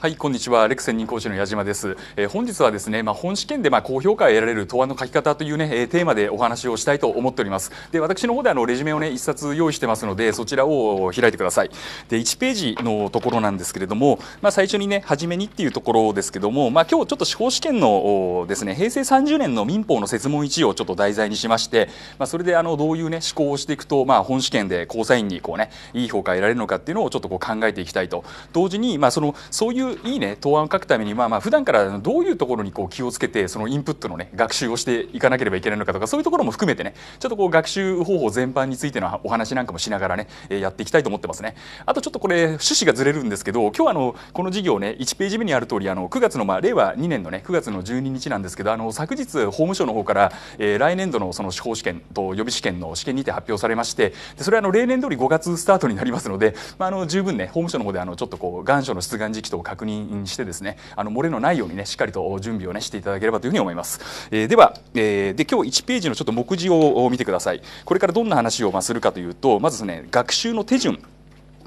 はいこんにちはレクセン任講師の矢島です、えー、本日はですねまあ、本試験でまあ、高評価を得られる答案の書き方というね、えー、テーマでお話をしたいと思っておりますで私の方であのレジュメをね一冊用意してますのでそちらを開いてくださいで1ページのところなんですけれどもまあ、最初にね初めにっていうところですけどもまあ、今日ちょっと司法試験のですね平成30年の民法の設問1をちょっと題材にしましてまあ、それであのどういうね思考をしていくとまあ、本試験で交際員にこうねいい評価を得られるのかっていうのをちょっとこう考えていきたいと同時にまあ、そのそういういいね答案を書くためにまあまあ普段からどういうところにこう気をつけてそのインプットのね学習をしていかなければいけないのかとかそういうところも含めてねちょっとこう学習方法全般についてのお話なんかもしながらねやっていきたいと思ってますね。あとちょっとこれ趣旨がずれるんですけど今日あのこの授業ね1ページ目にある通りあの9月のまあ令和2年のね9月の12日なんですけどあの昨日法務省の方から、え来年度のその司法試験と予備試験の試験にて発表されましてでそれはあの例年通り5月スタートになりますので、まあ、あの十分ね法務省の方であのちょっとこう願書の出願時期と確確認してですねあの漏れのないようにねしっかりと準備をねしていただければというふうに思います、えー、では、えー、で今日1ページのちょっと目次を見てくださいこれからどんな話をまするかというとまずですね学習の手順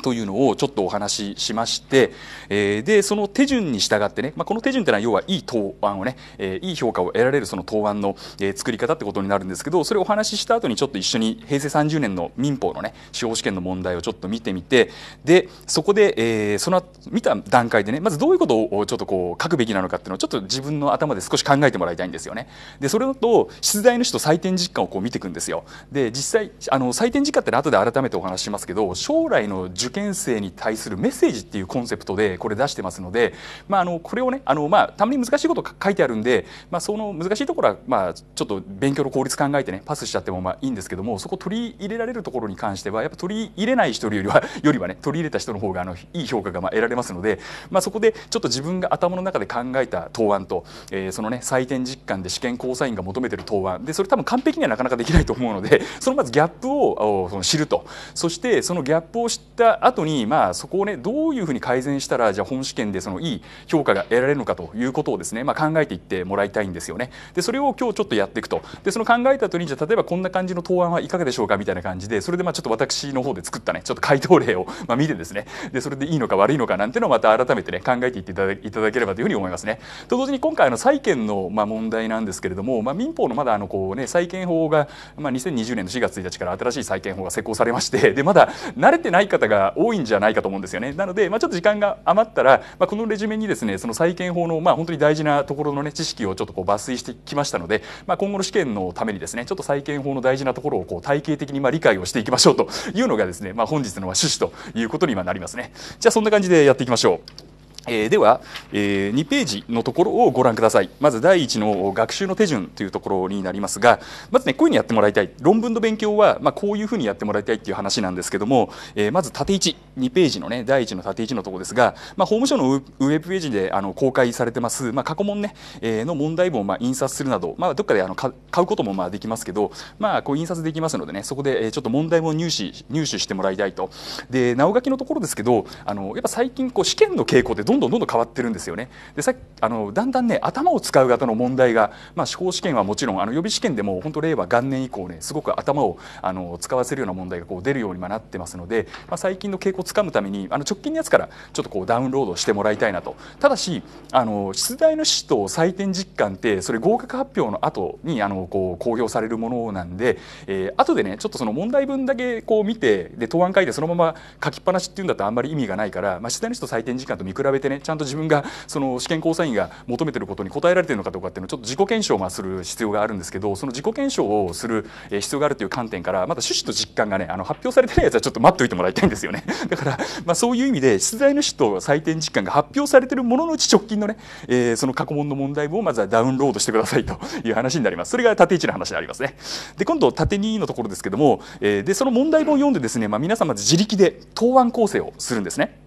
というのをちょっとお話ししまして、えー、でその手順に従ってね、まあ、この手順というのは要はいい答案をね、えー、いい評価を得られるその答案の、えー、作り方ってことになるんですけどそれをお話しした後にちょっと一緒に平成30年の民法のね司法試験の問題をちょっと見てみてでそこで、えー、その見た段階でねまずどういうことをちょっとこう書くべきなのかっていうのをちょっと自分の頭で少し考えてもらいたいんですよね。でそれと出題の人採点実感をこう見ていくんですよ。で実際あの採点実感って後で改めてお話ししますけど将来の受験生に対するメッセージっていうコンセプトでこれ出してますので、まあ、あのこれをねあの、まあ、たまに難しいこと書いてあるんで、まあ、その難しいところは、まあ、ちょっと勉強の効率考えてねパスしちゃってもまあいいんですけどもそこ取り入れられるところに関してはやっぱ取り入れない人よりは よりはね取り入れた人の方があのいい評価がまあ得られますので、まあ、そこでちょっと自分が頭の中で考えた答案と、えー、そのね採点実感で試験交査員が求めてる答案でそれ多分完璧にはなかなかできないと思うのでそのまずギャップをその知るとそしてそのギャップを知った後にまあそこをねどういうふうに改善したらじゃあ本試験でそのいい評価が得られるのかということをですねまあ考えていってもらいたいんですよね。でそれを今日ちょっとやっていくとでその考えた後にじゃあ例えばこんな感じの答案はいかがでしょうかみたいな感じでそれでまあちょっと私の方で作ったねちょっと回答例を まあ見てですねでそれでいいのか悪いのかなんてのをまた改めてね考えていっていただければというふうに思いますね。と同時に今回の債権のまあ問題なんですけれども、まあ、民法のまだあのこう、ね、債権法が、まあ、2020年の4月1日から新しい債権法が施行されましてでまだ慣れてない方が多いんじゃないかと思うんですよね。なので、まあ、ちょっと時間が余ったら、まあ、このレジュメにですねその債権法の、まあ、本当に大事なところの、ね、知識をちょっとこう抜粋してきましたので、まあ、今後の試験のためにですねちょっと債権法の大事なところをこう体系的にまあ理解をしていきましょうというのがですね、まあ、本日の趣旨ということにはなりますね。じゃあそんな感じでやっていきましょう。えー、では、えー、2ページのところをご覧ください。まず第1の学習の手順というところになりますが、まずね、こういうふうにやってもらいたい。論文の勉強は、まあ、こういうふうにやってもらいたいっていう話なんですけども、えー、まず縦1、2ページのね、第1の縦1のところですが、まあ、法務省のウェブページであの公開されてます、まあ、過去問ね、えー、の問題文をまあ印刷するなど、まあ、どっかであの買うこともまあできますけど、まあ、こう印刷できますのでね、そこでちょっと問題文入手入手してもらいたいと。で、直書きのところですけど、あのやっぱ最近こう試験の傾向でどどんどんどんどん変わってるんですよね。でさあのだんだんね頭を使う型の問題が、まあ、司法試験はもちろんあの予備試験でも本当令和元年以降ねすごく頭をあの使わせるような問題がこう出るようになってますので、まあ、最近の傾向をつかむためにあの直近のやつからちょっとこうダウンロードしてもらいたいなとただしあの出題の指と採点実感ってそれ合格発表の後にあのこう公表されるものなんで、えー、後でねちょっとその問題文だけこう見てで答案書いてそのまま書きっぱなしっていうんだったらあんまり意味がないから、まあ、出題の指と採点実感と見比べててねちゃんと自分が その試験交査員が求めてることに答えられてるのかどうかっていうのをちょっと自己検証をする必要があるんですけどその自己検証をする必要があるという観点からまだ趣旨と実感がねあの発表されてないやつはちょっと待っておいてもらいたいんですよね だから、まあ、そういう意味で出題主と採点実感が発表されてるもののうち直近のね、えー、その過去問の問題文をまずはダウンロードしてくださいという話になりますそれが縦1の話でありますねで今度縦2のところですけども、えー、でその問題文を読んでですね、まあ、皆さんまず自力で答案構成をするんですね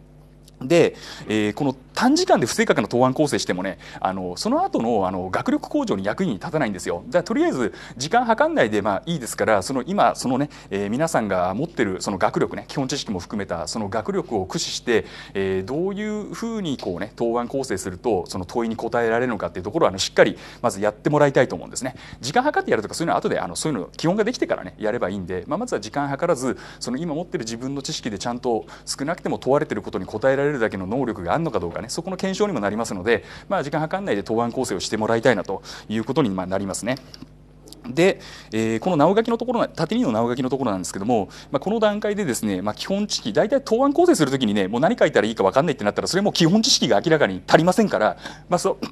で、えー、この短時間で不正確な答案構成してもねあのその後のあの学力向上に役に立たないんですよ。だとりあえず時間計んないでまあいいですからその今そのね、えー、皆さんが持ってるその学力ね基本知識も含めたその学力を駆使して、えー、どういうふうにこうね答案構成するとその問いに答えられるのかっていうところはあのしっかりまずやってもらいたいと思うんですね。時間計ってやるとかそういうのは後であのそういうの基本ができてからねやればいいんで、まあ、まずは時間計らずその今持ってる自分の知識でちゃんと少なくても問われてることに答えられるだけの能力があるのかどうかねねそこの検証にもなりますので、まあ、時間計んないで答案構成をしてもらいたいなということになりますね。で、えー、この直書きのところ縦にの直書きのところなんですけども、まあ、この段階でですね、まあ、基本知識大体答案構成する時にねもう何書いたらいいか分かんないってなったらそれも基本知識が明らかに足りませんから、まあ、そう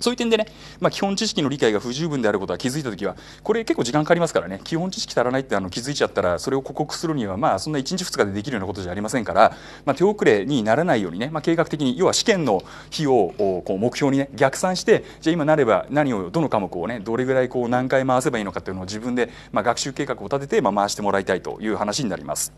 そういう点でね、まあ、基本知識の理解が不十分であることは気づいた時はこれ結構時間かかりますからね基本知識足らないってあの気づいちゃったらそれを克服するにはまあそんな1日2日でできるようなことじゃありませんから、まあ、手遅れにならないようにね、まあ、計画的に要は試験の費用をこう目標にね逆算してじゃあ今なれば何をどの科目をねどれぐらいこう何回回せばいいのかっていうのを自分でまあ学習計画を立ててまあ回してもらいたいという話になります。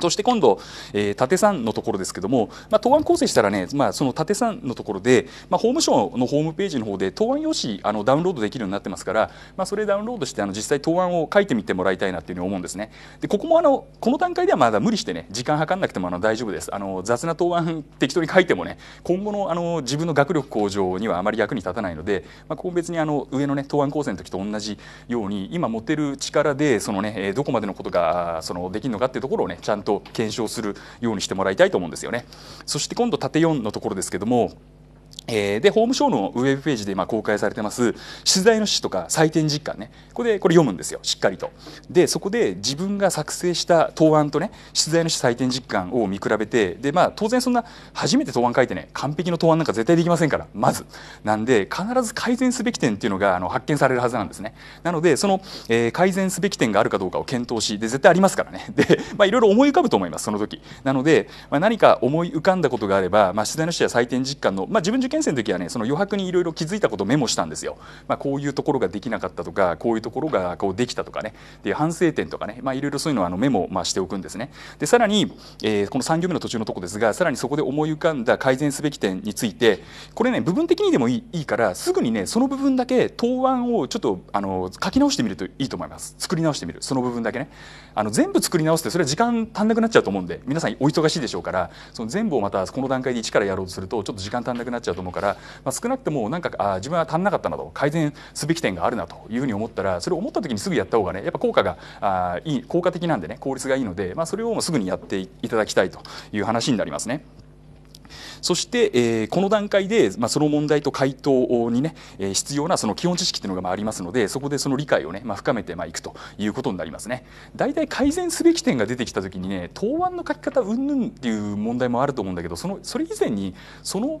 そして今度、えー、縦算のところですけども、まあ、答案構成したらね、まあ、その縦算のところで、まあ、法務省のホームページの方で答案用紙あのダウンロードできるようになってますから、まあ、それダウンロードしてあの実際答案を書いてみてもらいたいなっていうふうに思うんですね。でここもあのこの段階ではまだ無理してね時間計らなくてもあの大丈夫です。あの雑な答案適当に書いてもね今後のあの自分の学力向上にはあまり役に立たないので、まあ、ここ別にあの上のね答案構成の時と同じように今持てる力でそのねどこまでのことがそのできるのかっていうところをねちゃんとと検証するようにしてもらいたいと思うんですよね。そして今度縦4のところですけどもえー、で法務省のウェブページで今公開されてます出題の旨とか採点実感ねこれこれ読むんですよしっかりと。でそこで自分が作成した答案とね出題の旨採点実感を見比べてで、まあ、当然そんな初めて答案書いてね完璧の答案なんか絶対できませんからまずなんで必ず改善すべき点っていうのがあの発見されるはずなんですね。なのでその、え改善すべき点があるかどうかを検討しで絶対ありますからね で、まいろいろ思い浮かぶと思いますその時。なので、まあ、何か思い浮かんだことがあれば、まあ、出題の紙や採点実感の、まあ、自分分受験生の時はねその余白にいろいろ気づいたことをメモしたんですよ、まあ、こういうところができなかったとかこういうところがこうできたとかねで反省点とかねいろいろそういうのをあのメモまあしておくんですねでさらに、えー、この3行目の途中のとこですがさらにそこで思い浮かんだ改善すべき点についてこれね部分的にでもいいいいからすぐにねその部分だけ答案をちょっとあの書き直してみるといいと思います作り直してみるその部分だけねあの全部作り直すってそれは時間足んなくなっちゃうと思うんで皆さんお忙しいでしょうからその全部をまたこの段階で一からやろうとするとちょっと時間足んなくなっちゃうちゃうと思うから、まあ、少なくともなんかあ自分は足んなかったなと改善すべき点があるなというふうに思ったらそれを思った時にすぐやった方がねやっぱ効果があいい効果的なんでね効率がいいので、まあ、それをもうすぐにやっていただきたいという話になりますね。そして、えー、この段階で、まあ、その問題と回答にね、えー、必要なその基本知識というのがまあありますのでそこでその理解をね、まあ、深めてまあいくということになりますね。大体改善すべき点が出てきた時にね答案の書き方うんぬんっていう問題もあると思うんだけどそのそれ以前にその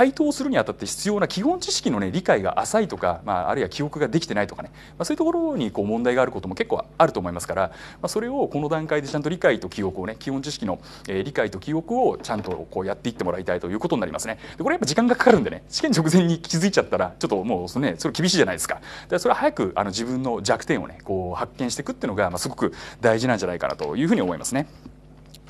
回答するにあたって必要な基本知識の、ね、理解が浅いとか、まあ、あるいは記憶ができてないとかね、まあ、そういうところにこう問題があることも結構あると思いますから、まあ、それをこの段階でちゃんと理解と記憶をね基本知識の、え理解と記憶をちゃんとこうやっていってもらいたいということになりますね。でこれやっぱ時間がかかるんでね試験直前に気づいちゃったらちょっともうそ,、ね、それ厳しいじゃないですか。だからそれは早くあの自分の弱点をねこう発見していくっていうのが、まあ、すごく大事なんじゃないかなというふうに思いますね。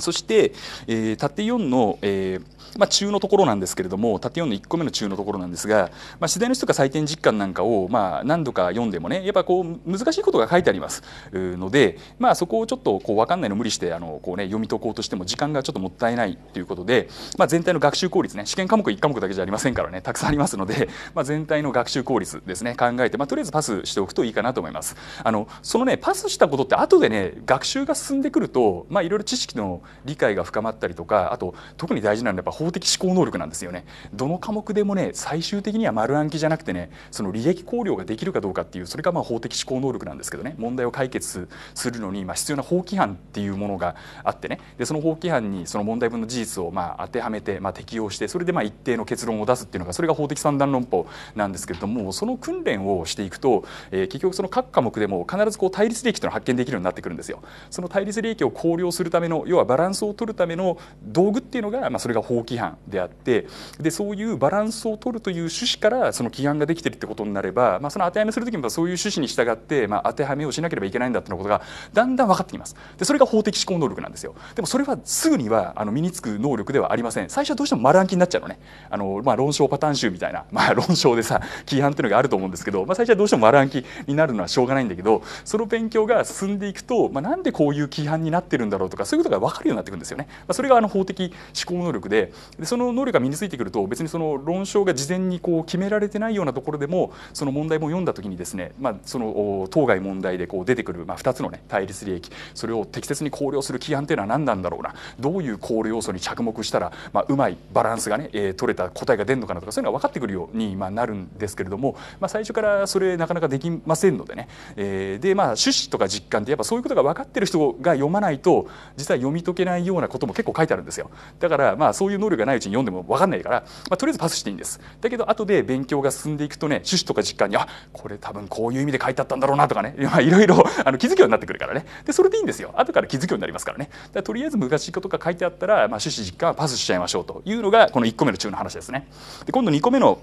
そして、えー、縦4の、えーまあ、中のところなんですけれども縦4の1個目の中のところなんですが、まあ、取材の人が採点実感なんかを、まあ、何度か読んでもねやっぱこう難しいことが書いてありますので、まあ、そこをちょっとこう分かんないの無理してあのこう、ね、読み解こうとしても時間がちょっともったいないということで、まあ、全体の学習効率ね試験科目1科目だけじゃありませんからねたくさんありますので、まあ、全体の学習効率ですね考えて、まあ、とりあえずパスしておくといいかなと思います。あのそのねパスしたことって後でね学習が進んでくると、まあ、いろいろ知識の理解が深まったりとかあと特に大事なのはやっぱ法的思考能力なんですよねどの科目でもね最終的には丸暗記じゃなくてねその利益考慮ができるかどうかっていうそれがまあ法的思考能力なんですけどね問題を解決するのにまあ必要な法規範っていうものがあってねでその法規範にその問題文の事実をまあ当てはめてまあ適用してそれでまあ一定の結論を出すっていうのがそれが法的三段論法なんですけれどもその訓練をしていくと、えー、結局その各科目でも必ずこう対立利益というのを発見できるようになってくるんですよ。その対立利益を考慮するための要はバランスを取るための道具っていうのが、まあ、それが法規範であってでそういうバランスを取るという趣旨からその規範ができてるってことになれば、まあ、その当てはめする時もそういう趣旨に従って、まあ、当てはめをしなければいけないんだってことがだんだん分かってきますでそれが法的思考能力なんですよでもそれはすぐにはあの身につく能力ではありません最初はどうしても丸暗記になっちゃうのねあの、まあ、論証パターン集みたいな、まあ、論証でさ規範っていうのがあると思うんですけど、まあ、最初はどうしても丸暗記になるのはしょうがないんだけどその勉強が進んでいくと、まあ、なんでこういう規範になってるんだろうとかそういうことが分かかるようになってくるんですよね。それがあの法的思考能力ででその能力が身についてくると別にその論証が事前にこう決められてないようなところでもその問題も読んだ時にですね、まあ、その当該問題でこう出てくる、まあ、2つの、ね、対立利益それを適切に考慮する規範というのは何なんだろうなどういう考慮要素に着目したら、まあ、うまいバランスがね、えー、取れた答えが出るのかなとかそういうのが分かってくるように、まあ、なるんですけれども、まあ、最初からそれなかなかできませんのでね、えー、でまあ趣旨とか実感ってやっぱそういうことが分かってる人が読まないと実は読み解とけないようなことも結構書いてあるんですよだからまあそういう能力がないうちに読んでも分かんないから、まあ、とりあえずパスしていいんですだけど後で勉強が進んでいくとね趣旨とか実感にあこれ多分こういう意味で書いてあったんだろうなとかね、まいろいろあの気づくようになってくるからねでそれでいいんですよ後から気づくようになりますからねだとりあえず昔しいことが書いてあったら、まあ、趣旨実感はパスしちゃいましょうというのがこの1個目の中の話ですねで今度2個目の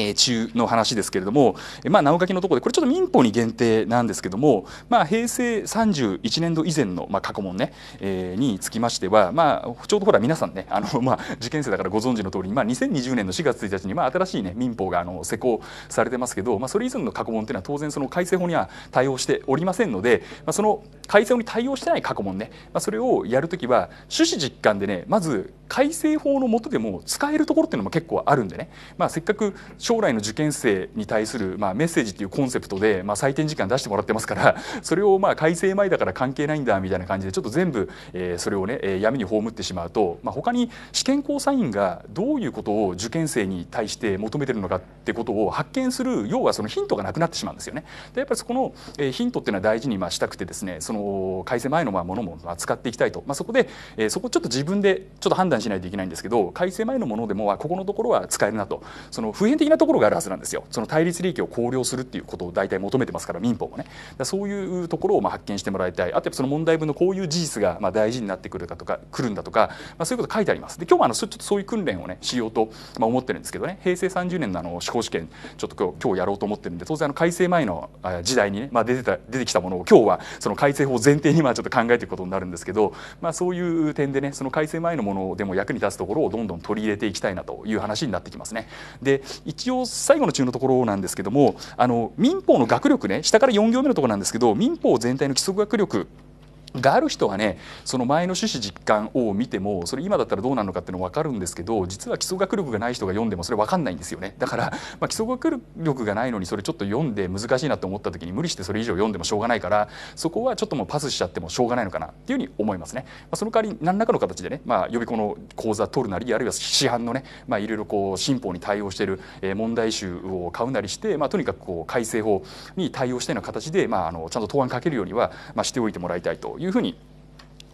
え中の話ですけれども、えまあ、なお書きのところでこれちょっと民法に限定なんですけども、まあ、平成31年度以前の、まあ、過去問ね、えー、につきましては、まあ、ちょうどほら皆さんねあの、まあ、受験生だからご存知の通り、まあ、2020年の4月1日に、まあ、新しい、ね、民法があの施行されてますけど、まあ、それ以前の過去問っていうのは当然その改正法には対応しておりませんので、まあ、その改正法に対応してない過去問ね、まあ、それをやるときは趣旨実感でねまず改正法の下でも使えるところっていうのも結構あるんでね、まあ、せっかく将来の受験生に対する、まあ、メッセージっていうコンセプトで、まあ、採点時間出してもらってますから それをまあ改正前だから関係ないんだみたいな感じでちょっと全部、えそれをね、え闇に葬ってしまうと、まあ、他に試験校イ員がどういうことを受験生に対して求めてるのかってことを発見する要はそのヒントがなくなってしまうんですよね。でやっぱりそこの、えヒントっていうのは大事にまあしたくてですねその改正前のまあものも扱っていきたいと、まあ、そこで、えそこちょっと自分でちょっと判断しないといけないんですけど改正前のものでもここのところは使えるなとその普遍的的なところがあるはずなんですよその対立利益を考慮するっていうことを大体求めてますから民法もねそういうところをま発見してもらいたいあとその問題文のこういう事実がま大事になってくるかとか来るんだとか、まあ、そういうこと書いてありますで今日もあのちょっとそういう訓練をねしようと、ま思ってるんですけどね平成30年のあの司法試験ちょっと今日今日やろうと思ってるんで当然あの改正前の時代にね、まあ、出てた出てきたものを今日はその改正法を前提にまあちょっと考えていくことになるんですけど、まあ、そういう点でねその改正前のものでも役に立つところをどんどん取り入れていきたいなという話になってきますね。で一一応最後の中のところなんですけどもあの民法の学力ね下から4行目のところなんですけど民法全体の規則学力がある人はねその前の趣旨実感を見てもそれ今だったらどうなのかっていうの分かるんですけど実は基礎学力がない人が読んでもそれ分かんないんですよねだから、まあ、基礎学力がないのにそれちょっと読んで難しいなと思った時に無理してそれ以上読んでもしょうがないからそこはちょっともうパスしちゃってもしょうがないのかなっていうふうに思いますね。まあ、その代わり何らかの形でね、まあ、予備校の講座取るなりあるいは市販のね、まあ、いろいろこう新法に対応している問題集を買うなりして、まあ、とにかくこう改正法に対応したような形で、まあ、あのちゃんと答案かけるようには、まあ、しておいてもらいたいといういうふうに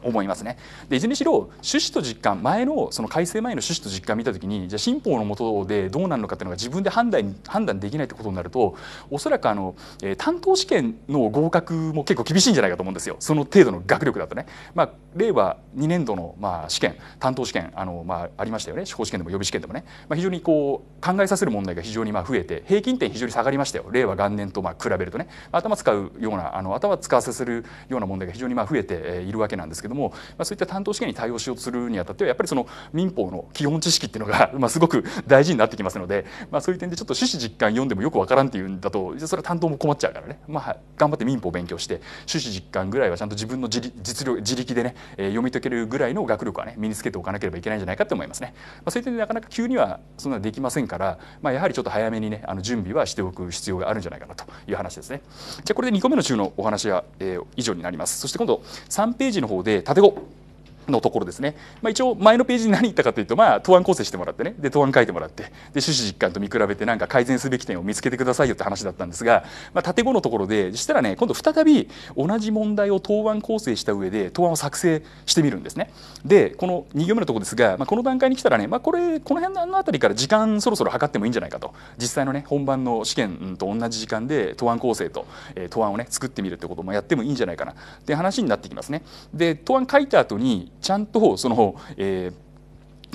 思いますね。でいずれにしろ趣旨と実感前のその改正前の趣旨と実感見た時にじゃあ新法の下でどうなるのかっていうのが自分で判断判断できないってことになるとおそらくあの、えー、担当試験の合格も結構厳しいんじゃないかと思うんですよその程度の学力だとね。まあ、令和2年度の、まあ、試験担当試験あの、まあ、ありましたよね司法試験でも予備試験でもね、まあ、非常にこう考えさせる問題が非常にまあ増えて平均点非常に下がりましたよ令和元年とまあ比べるとね頭使うようなあの頭使わせるような問題が非常にまあ増えているわけなんですけどども、まあ、そういった担当試験に対応しようとするにあたってはやっぱりその民法の基本知識っていうのが、まあ、すごく大事になってきますので、まあ、そういう点でちょっと趣旨実感読んでもよくわからんっていうんだとじゃそれは担当も困っちゃうからね、まあ、頑張って民法を勉強して趣旨実感ぐらいはちゃんと自分の実力自力でね、えー、読み解けるぐらいの学力はね身につけておかなければいけないんじゃないかと思いますね。まあ、そういう点でなかなか急にはそんなできませんから、まあ、やはりちょっと早めにねあの準備はしておく必要があるんじゃないかなという話ですね。じゃこれで2個目の中のお話は、えー、以上になります。そして今度3ページの方で立てのところですね、まあ、一応前のページに何言ったかというと、まあ、答案構成してもらってねで答案書いてもらってで趣旨実感と見比べてなんか改善すべき点を見つけてくださいよって話だったんですが、まあ、縦後のところでそしたらね今度再び同じ問題を答案構成した上で答案を作成してみるんですね。でこの2行目のところですが、まあ、この段階に来たらね、まあ、これこの辺のあたりから時間そろそろ測ってもいいんじゃないかと実際のね本番の試験と同じ時間で答案構成と、えー、答案をね作ってみるってこともやってもいいんじゃないかなって話になってきますね。で答案書いた後にちゃんとその、えー、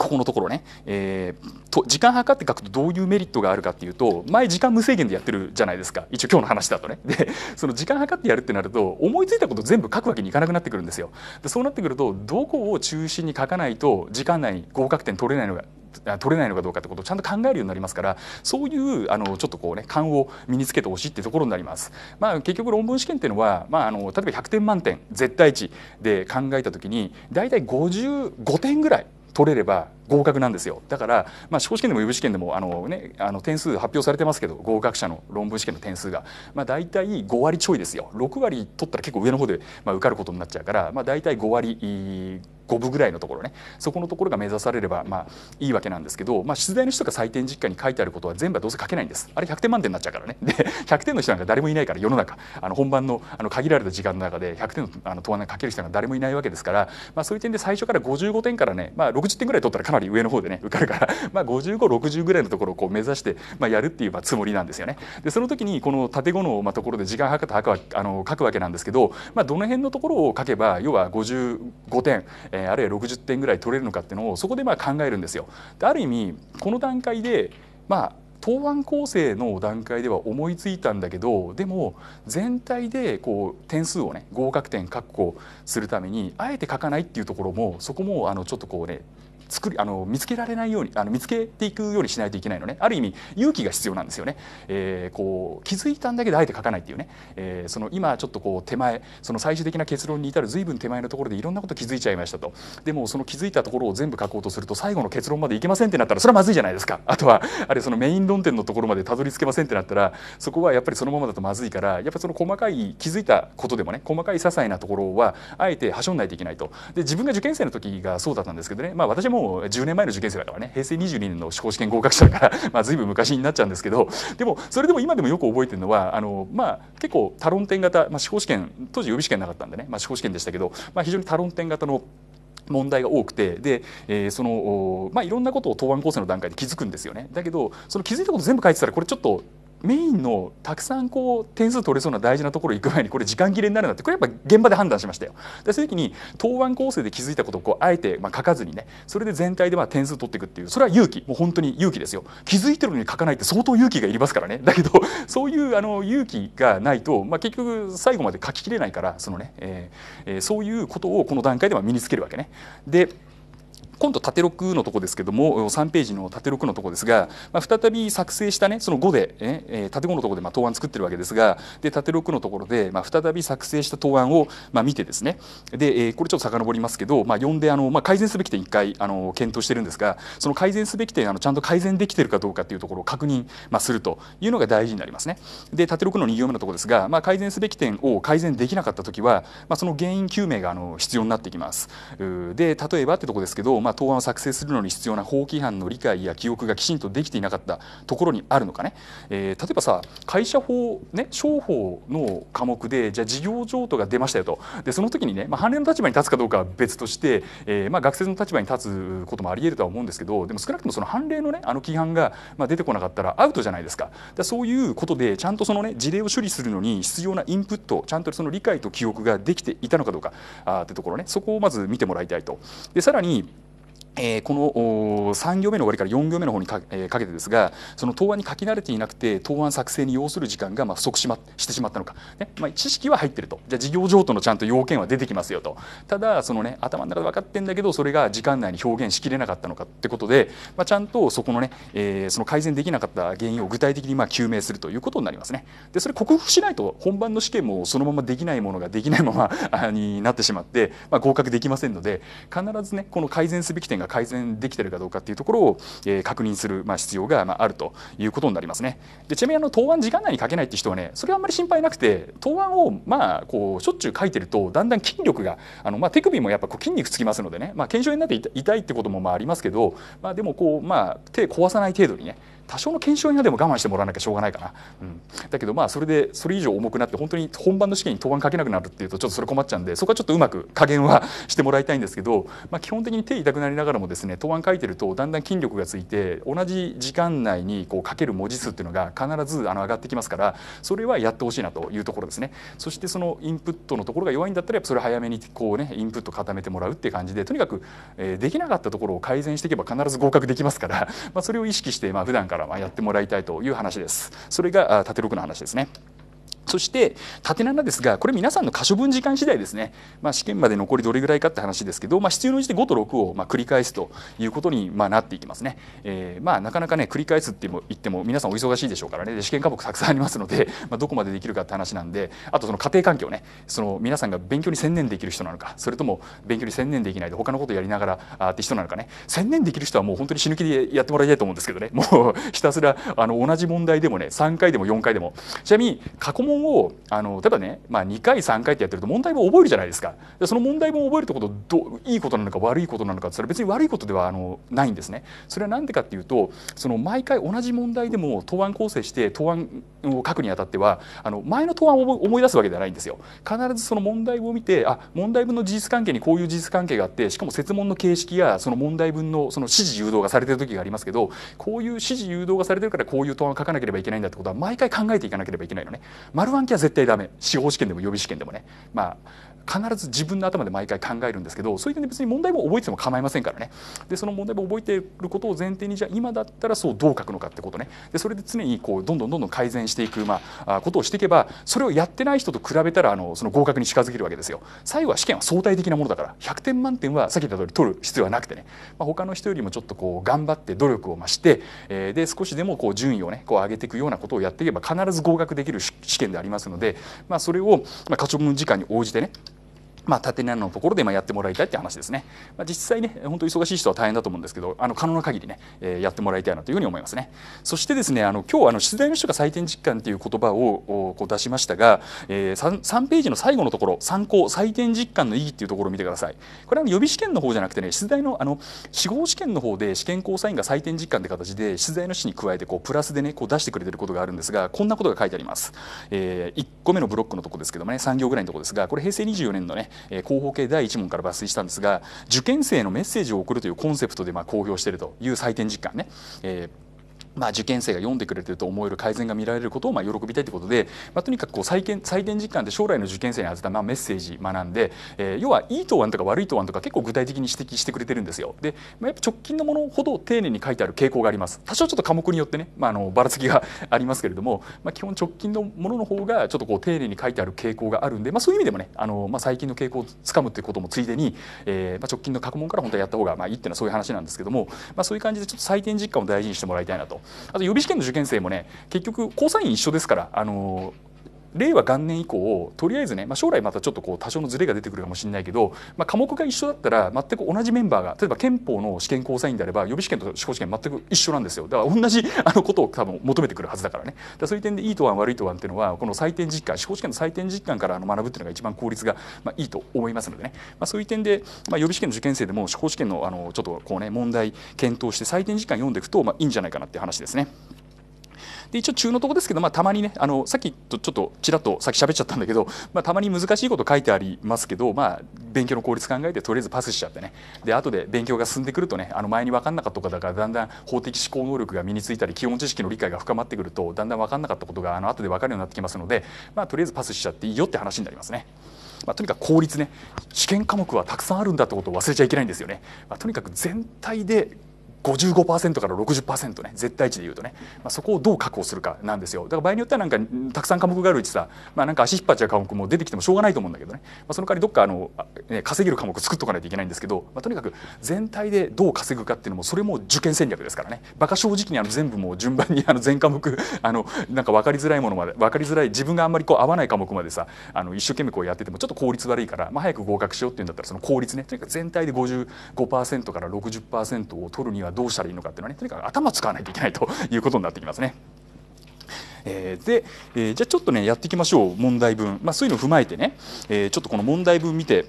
ここのところね、えー、と時間計って書くとどういうメリットがあるかっていうと前時間無制限でやってるじゃないですか一応今日の話だとねでその時間計ってやるってなると思いついたこと全部書くわけにいかなくなってくるんですよでそうなってくるとどこを中心に書かないと時間内に合格点取れないのが取れないのかどうかってことをちゃんと考えるようになりますからそういうあのちょっとこうね勘を身につけてほしいってところになります。まあ、結局論文試験っていうのは、まあ、あの例えば100点満点絶対値で考えた時に大体55点ぐらい取れれば合格なんですよだから、まあ、司法試験でも予備試験でもあの、ね、あの点数発表されてますけど合格者の論文試験の点数が、まあ、大体5割ちょいですよ6割取ったら結構上の方で、まあ、受かることになっちゃうから、まあ、大体5割5分ぐらいのところねそこのところが目指されればまあいいわけなんですけど、まあ、出題の人が採点実家に書いてあることは全部はどうせ書けないんですあれ100点満点になっちゃうからねで100点の人なんか誰もいないから世の中あの本番のあの限られた時間の中で100点のあの答案が書ける人が誰もいないわけですから、まあ、そういう点で最初から55点からね、まあ、60点ぐらい取ったらかなはり上の方でね受かるから まあ5560ぐらいのところをこう目指して、まあ、やるっていうまつもりなんですよね。でその時にこの建物のまあところで時間計ったあの書くわけなんですけど、まあ、どの辺のところを書けば要は55点、えー、あるいは60点ぐらい取れるのかっていうのをそこでまあ考えるんですよ。である意味この段階でまあ答案構成の段階では思いついたんだけどでも全体でこう点数をね合格点確保するためにあえて書かないっていうところもそこもあのちょっとこうね作りあの見つけられないようにあの見つけていくようにしないといけないのねある意味勇気が必要なんですよね、えー、こう気づいたんだけどあえて書かないっていうね、えー、その今ちょっとこう手前その最終的な結論に至る随分手前のところでいろんなこと気づいちゃいましたとでもその気づいたところを全部書こうとすると最後の結論までいけませんってなったらそれはまずいじゃないですか あとはあれそのメイン論点のところまでたどり着けませんってなったらそこはやっぱりそのままだとまずいからやっぱその細かい気づいたことでもね細かい些細なところはあえてはしょんないといけないとで自分が受験生の時がそうだったんですけどねまあ私ももう10年前の受験生だからね平成22年の司法試験合格者だから まあ随分昔になっちゃうんですけどでもそれでも今でもよく覚えてるのはあの、まあ、結構多論点型、まあ、司法試験当時予備試験なかったんでね、まあ、司法試験でしたけど、まあ、非常に多論点型の問題が多くてで、えー、そのまあ、いろんなことを答案構成の段階で気づくんですよねだけどその気づいたこと全部書いてたらこれちょっとメインのたくさんこう点数取れそうな大事なところ行く前にこれ時間切れになるなってこれやっぱ現場で判断しましたよ。でそういう時に答案構成で気づいたことをこうあえてま書かずにねそれで全体でまあ点数取っていくっていうそれは勇気もう本当に勇気ですよ。気づいてるのに書かないって相当勇気がいりますからね だけどそういうあの勇気がないと、まあ、結局最後まで書ききれないからそのね、えー、そういうことをこの段階では身につけるわけね。で今度縦6のとこですけども3ページの縦6のとこですが、まあ、再び作成したねその5で、え縦5のとこでま答案作ってるわけですがで縦6のところで、ま再び作成した答案をま見てですねで、えこれちょっと遡りますけど、まあ、読んであの、ま改善すべき点1回あの検討してるんですがその改善すべき点あのちゃんと改善できてるかどうかっていうところを確認、まするというのが大事になりますね。で縦6の2行目のところですが、ま改善すべき点を改善できなかった時は、まその原因究明があの必要になってきます。で例えばってとこですけど、まあ、答案を作成するのに必要な法規範の理解や記憶がきちんとできていなかったところにあるのかね、えー、例えばさ会社法、ね、商法の科目でじゃあ事業譲渡が出ましたよとでその時にね、まあ、判例の立場に立つかどうかは別として、えーまあ、学生の立場に立つこともありえるとは思うんですけどでも少なくともその判例のねあの規範が、まあ、出てこなかったらアウトじゃないですかだそういうことでちゃんとそのね事例を処理するのに必要なインプットちゃんとその理解と記憶ができていたのかどうかあってところねそこをまず見てもらいたいと。でさらにえー、この3行目の終わりから4行目の方にか,、えー、かけてですがその答案に書き慣れていなくて答案作成に要する時間がまあ不足し,、ま、してしまったのか、ねまあ、知識は入ってるとじゃあ事業譲渡のちゃんと要件は出てきますよとただその、ね、頭の中で分かってんだけどそれが時間内に表現しきれなかったのかってことで、まあ、ちゃんとそこのね、えー、その改善できなかった原因を具体的にまあ究明するということになりますね。でそれ克服しないと本番の試験もそのままできないものができないままになってしまって、まあ、合格できませんので必ずねこの改善すべき点が改善できているかどうかっていうところを、えー、確認する、まあ、必要が、まあ、あるということになりますね。でちなみにあの答案時間内に書けないって人はねそれはあんまり心配なくて答案をまあこうしょっちゅう書いてるとだんだん筋力があの、まあ、手首もやっぱこう筋肉つきますのでね、まあ、腱鞘炎になって痛いってこともまあありますけど、まあ、でもこう、まあ、手壊さない程度にね多少の検証にはでも我慢してもらわなきゃしょうがないかな、うん、だけどまあそれでそれ以上重くなって本当に本番の試験に答案書けなくなるっていうとちょっとそれ困っちゃうんでそこはちょっとうまく加減はしてもらいたいんですけど、まあ、基本的に手痛くなりながらもですね答案書いてるとだんだん筋力がついて同じ時間内にこう書ける文字数っていうのが必ずあの上がってきますからそれはやってほしいなというところですね。そしてそのインプットのところが弱いんだったらやっぱそれ早めにこうねインプット固めてもらうっていう感じでとにかく、えー、できなかったところを改善していけば必ず合格できますから、まあ、それを意識してまあ普段からからまやってもらいたいという話です。それが縦6の話ですね。そして縦7ですがこれ皆さんの可処分時間次第ですね、まあ、試験まで残りどれぐらいかって話ですけど、まあ、必要に応じて5と6をま繰り返すということにまなっていきますね、えー、まあ、なかなかね繰り返すって言っても皆さんお忙しいでしょうからねで試験科目たくさんありますので、まあ、どこまでできるかって話なんであとその家庭環境ねその皆さんが勉強に専念できる人なのかそれとも勉強に専念できないで他のことやりながらあって人なのかね専念できる人はもう本当に死ぬ気でやってもらいたいと思うんですけどねもうひたすらあの同じ問題でもね3回でも4回でもちなみに過去問文をあの例えばね、まあ、2回3回ってやってると問題文覚えるじゃないですかでその問題文覚えるってことどいいことなのか悪いことなのかってそれ別に悪いことではあのないんですねそれは何でかっていうとその毎回同じ問題でも答案構成して答案を書くにあたってはあの前の答案を思い出すわけではないんですよ必ずその問題を見てあ問題文の事実関係にこういう事実関係があってしかも設問の形式やその問題文のその指示誘導がされてる時がありますけどこういう指示誘導がされてるからこういう答案を書かなければいけないんだってことは毎回考えていかなければいけないのね。R1 系は絶対ダメ司法試験でも予備試験でもねまあ必ず自分の頭で毎回考えるんですけどそういう点で別に問題も覚えてても構いませんからねでその問題も覚えていることを前提にじゃあ今だったらそうどう書くのかってことねでそれで常にこうどんどんどんどん改善していく、まあ、ことをしていけばそれをやってない人と比べたらあのその合格に近づけるわけですよ最後は試験は相対的なものだから100点満点はさっき言った通り取る必要はなくてね、まあ、他の人よりもちょっとこう頑張って努力を増して、えー、で少しでもこう順位をねこう上げていくようなことをやっていけば必ず合格できる試験でありますので、まあ、それを、まあ、課長文時間に応じてねまあ、縦長のところで今やってもらいたいって話ですね。まあ、実際ね、本当忙しい人は大変だと思うんですけど、あの可能な限りね、えー、やってもらいたいなというふうに思いますね。そしてですね、あの今日あの出題の人が採点実感という言葉をこう出しましたが、えー3、3ページの最後のところ、参考採点実感の意義っていうところを見てください。これは予備試験の方じゃなくてね、出題のあの司法試験の方で試験交査員が採点実感って形で出題の紙に加えてこうプラスでね、こう出してくれてることがあるんですが、こんなことが書いてあります。えー、1個目のブロックのとこですけどもね、3行ぐらいのとこですが、これ平成24年のね。え広報系第1問から抜粋したんですが受験生のメッセージを送るというコンセプトでま公表しているという採点実感ね、えーまあ、受験生が読んでくれてると思える改善が見られることをまあ喜びたいということで、まあ、とにかくこう再建再現実感で将来の受験生に宛てたまあメッセージ学んで、えー、要はいい答案とか悪い答案とか結構具体的に指摘してくれてるんですよ。で、まあ、やっぱ直近のものほど丁寧に書いてある傾向があります。多少ちょっと科目によってね、まあ、あのばらつきがありますけれども、まあ、基本直近のものの方がちょっとこう丁寧に書いてある傾向があるんで、まあ、そういう意味でもねあの、まあ、最近の傾向をつかむということもついでに、えーまあ、直近の過去問から本当はやった方がまあいいっていうのはそういう話なんですけども、まあ、そういう感じでちょっと採点実感を大事にしてもらいたいなと。あと予備試験の受験生もね結局交際員一緒ですからあの令和元年以降とりあえずね、まあ、将来またちょっとこう多少のズレが出てくるかもしれないけど、まあ、科目が一緒だったら全く同じメンバーが例えば憲法の試験交際員であれば予備試験と司法試験全く一緒なんですよだから同じあのことを多分求めてくるはずだからねだそういう点でいい答案悪い答案っていうのはこの採点実感司法試験の採点実感からあの学ぶっていうのが一番効率が、まあ、いいと思いますのでね、まあ、そういう点で、まあ、予備試験の受験生でも司法試験のあのちょっとこうね問題検討して採点実感読んでいくと、まあ、いいんじゃないかなっていう話ですね。で一応中のとこですけど、まあ、たまにねあのさっきとちょっとちらっとさっき喋っちゃったんだけど、まあ、たまに難しいこと書いてありますけど、まあ、勉強の効率考えてとりあえずパスしちゃってねで後で勉強が進んでくるとねあの前に分かんなかったとかだからだんだん法的思考能力が身についたり基本知識の理解が深まってくるとだんだん分かんなかったことがあの後で分かるようになってきますので、まあ、とりあえずパスしちゃっていいよって話になりますね。まあ、とにかく効率ね試験科目はたくさんあるんだってことを忘れちゃいけないんですよね、まあ、とにかく全体で55%から60%ね絶対値で言うとね、まあ、そこをどう確保するかなんですよだから場合によってはなんかたくさん科目があるうちさ、まあ、なんか足引っ張っちゃう科目も出てきてもしょうがないと思うんだけどね、まあ、その代わりどっかあの、ね、稼げる科目作っとかないといけないんですけど、まあ、とにかく全体でどう稼ぐかっていうのもそれも受験戦略ですからねバカ正直にあの全部もう順番にあの全科目あのなんか分かりづらいものまで分かりづらい自分があんまりこう合わない科目までさあの一生懸命こうやっててもちょっと効率悪いから、まあ、早く合格しようっていうんだったらその効率ねとにかく全体で55%から60%を取るにははどうしたらいいのかっていうのはねとにかく頭使わないといけないということになってきますね。えー、で、えー、じゃあちょっとねやっていきましょう問題文、まあ、そういうのを踏まえてね、えー、ちょっとこの問題文見て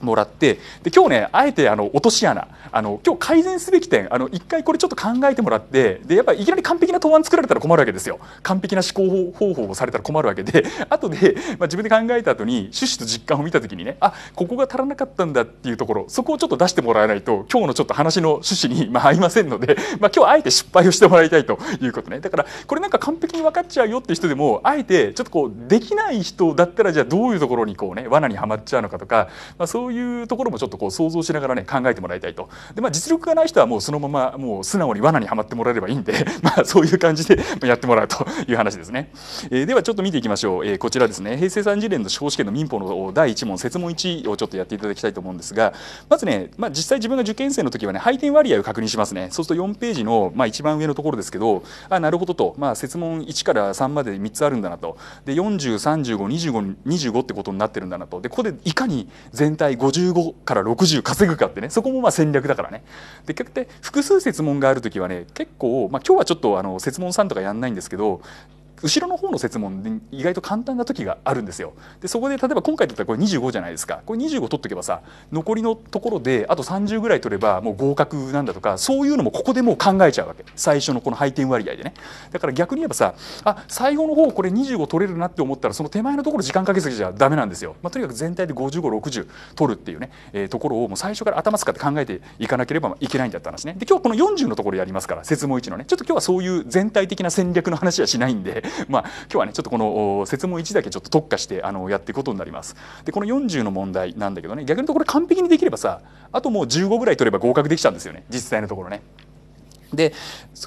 もらってで今日ねあえてあの落とし穴あの今日改善すべき点あの一回これちょっと考えてもらってでやっぱりいきなり完璧な答案作られたら困るわけですよ完璧な思考方法をされたら困るわけで 後で、まあ、自分で考えた後に趣旨と実感を見た時にねあここが足らなかったんだっていうところそこをちょっと出してもらえないと今日のちょっと話の趣旨に、まあ、合いませんので、まあ、今日あえて失敗をしてもらいたいということねだからこれなんか完璧に分かっちゃうよって人でもあえてちょっとこうできない人だったらじゃあどういうところにこうね罠にはまっちゃうのかとか、まあ、そうそういうところもちょっとこう想像しながらね考えてもらいたいとで、まあ、実力がない人はもうそのままもう素直に罠にはまってもらえればいいんで まあそういう感じでやってもらうという話ですね、えー、ではちょっと見ていきましょう、えー、こちらですね平成30年の司法試験の民法の第1問設問1をちょっとやっていただきたいと思うんですがまずね、まあ、実際自分が受験生の時はね配点割合を確認しますねそうすると4ページの、まあ、一番上のところですけどあなるほどと、まあ、設問1から3まで3つあるんだなとで40352525ってことになってるんだなとでここでいかに全体回55から60稼ぐかってねそこもまあ戦略だからね。で結局複数設問がある時はね結構、まあ、今日はちょっとあの設問3とかやんないんですけど後ろの方の設問で意外と簡単な時があるんですよ。でそこで例えば今回だったらこれ25じゃないですかこれ25取っとけばさ残りのところであと30ぐらい取ればもう合格なんだとかそういうのもここでもう考えちゃうわけ最初のこの配点割合でね。だから逆に言えばさあ最後の方これ25取れるなって思ったらその手前のところ時間かけすぎちゃダメなんですよ。まあ、とにかく全体で5560取るっていうね、えー、ところをもう最初から頭使って考えていかなければいけないんだった話ね。で今日この40のところやりますから設問1のねちょっと今日はそういう全体的な戦略の話はしないんで まあ今日はねちょっとこの設問1だけちょっと特化してあのやっていくことになります。でこの40の問題なんだけどね逆にとこれ完璧にできればさあともう15ぐらい取れば合格できちゃうんですよね実際のところね。で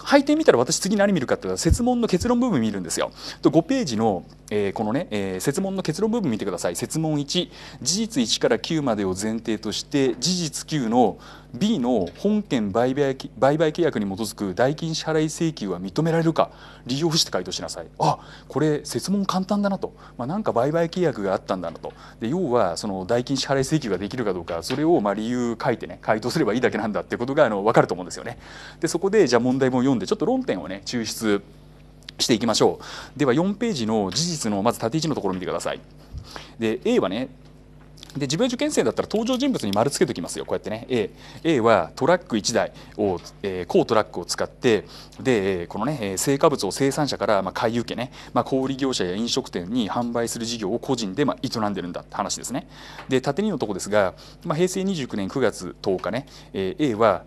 拝点見たら私次何見るかっていうと設問の結論部分見るんですよ。と5ページの、えー、このね、えー、設問の結論部分見てください。設問1事実1から9までを前提として事実9の B の本件売買売買契約に基づく代金支払い請求は認められるか理由を付して回答しなさいあこれ設問簡単だなと、まあ、なんか売買契約があったんだなとで要はその代金支払い請求ができるかどうかそれをま理由書いてね回答すればいいだけなんだってことがあの分かると思うんですよね。でそこでじゃあ問題も読んでちょっと論点をね抽出していきましょうでは4ページの事実のまず縦位置のところを見てくださいで A はねで自分受験生だったら登場人物に丸つけておきますよこうやってね A, A はトラック1台を、えー、高トラックを使ってでこのね成果物を生産者から、ま買い受けね、まあ、小売業者や飲食店に販売する事業を個人で、まあ、営んでるんだって話ですねで縦2のとこですが、まあ、平成29年9月10日ね、え A は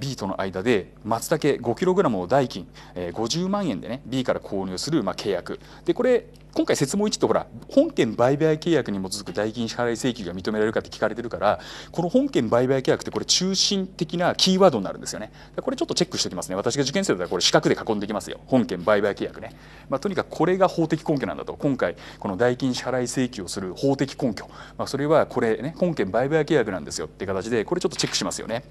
B との間で松茸 5kg を代金50万円でね B から購入するま契約でこれ今回説問1ってほら本件売買契約に基づく代金支払い請求が認められるかって聞かれてるからこの本件売買契約ってこれ中心的なキーワードになるんですよねこれちょっとチェックしておきますね私が受験生だったらこれ四角で囲んできますよ本件売買契約ね、まあ、とにかくこれが法的根拠なんだと今回この代金支払い請求をする法的根拠、まあ、それはこれね本件売買契約なんですよって形でこれちょっとチェックしますよね。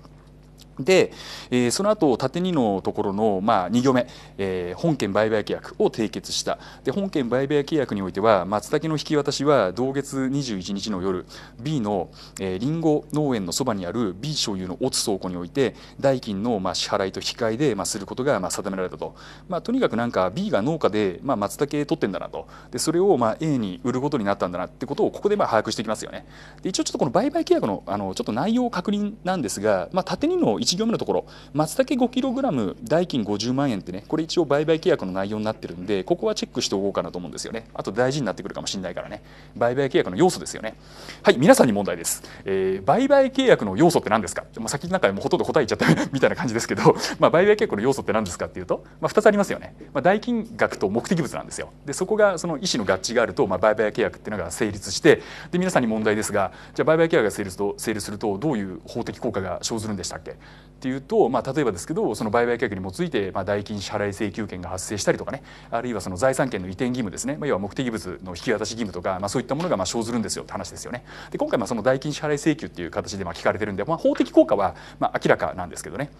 で、えー、その後縦2のところの、まあ、2行目、えー、本件売買契約を締結したで本件売買契約においては松茸の引き渡しは同月21日の夜 B の、えー、リンゴ農園のそばにある B 所有のオツ倉庫において代金の、まあ、支払いと引き換えで、まあ、することが、まあ、定められたと、まあ、とにかくなんか B が農家で、まあ、松茸取ってんだなとでそれを、まあ、A に売ることになったんだなってことをここで、まあ、把握していきますよねで一応ちょっとこの売買契約のあのちょっと内容を確認なんですが、まあ、縦2の1行目のところ松茸 5kg 代金50万円ってねこれ一応売買契約の内容になってるんでここはチェックしておこうかなと思うんですよねあと大事になってくるかもしれないからね売買契約の要素ですよねはい皆さんに問題です、えー、売買契約の要素って何ですか、まあ、先なんかもうほとんど答えちゃった みたいな感じですけどまあ売買契約の要素って何ですかっていうと、まあ、2つありますよね、まあ、代金額と目的物なんですよでそこがその意思の合致があると、まあ、売買契約っていうのが成立してで皆さんに問題ですがじゃあ売買契約が成立と成立するとどういう法的効果が生ずるんでしたっけっていうと、まあ、例えばですけどその売買契約に基づいて、まあ、代金支払い請求権が発生したりとかねあるいはその財産権の移転義務ですね、まあ、要は目的物の引き渡し義務とか、まあ、そういったものがまあ生ずるんですよって話ですよね。で今回まあその代金支払い請求っていう形でまあ聞かれてるんで、まあ、法的効果はまあ明らかなんですけどね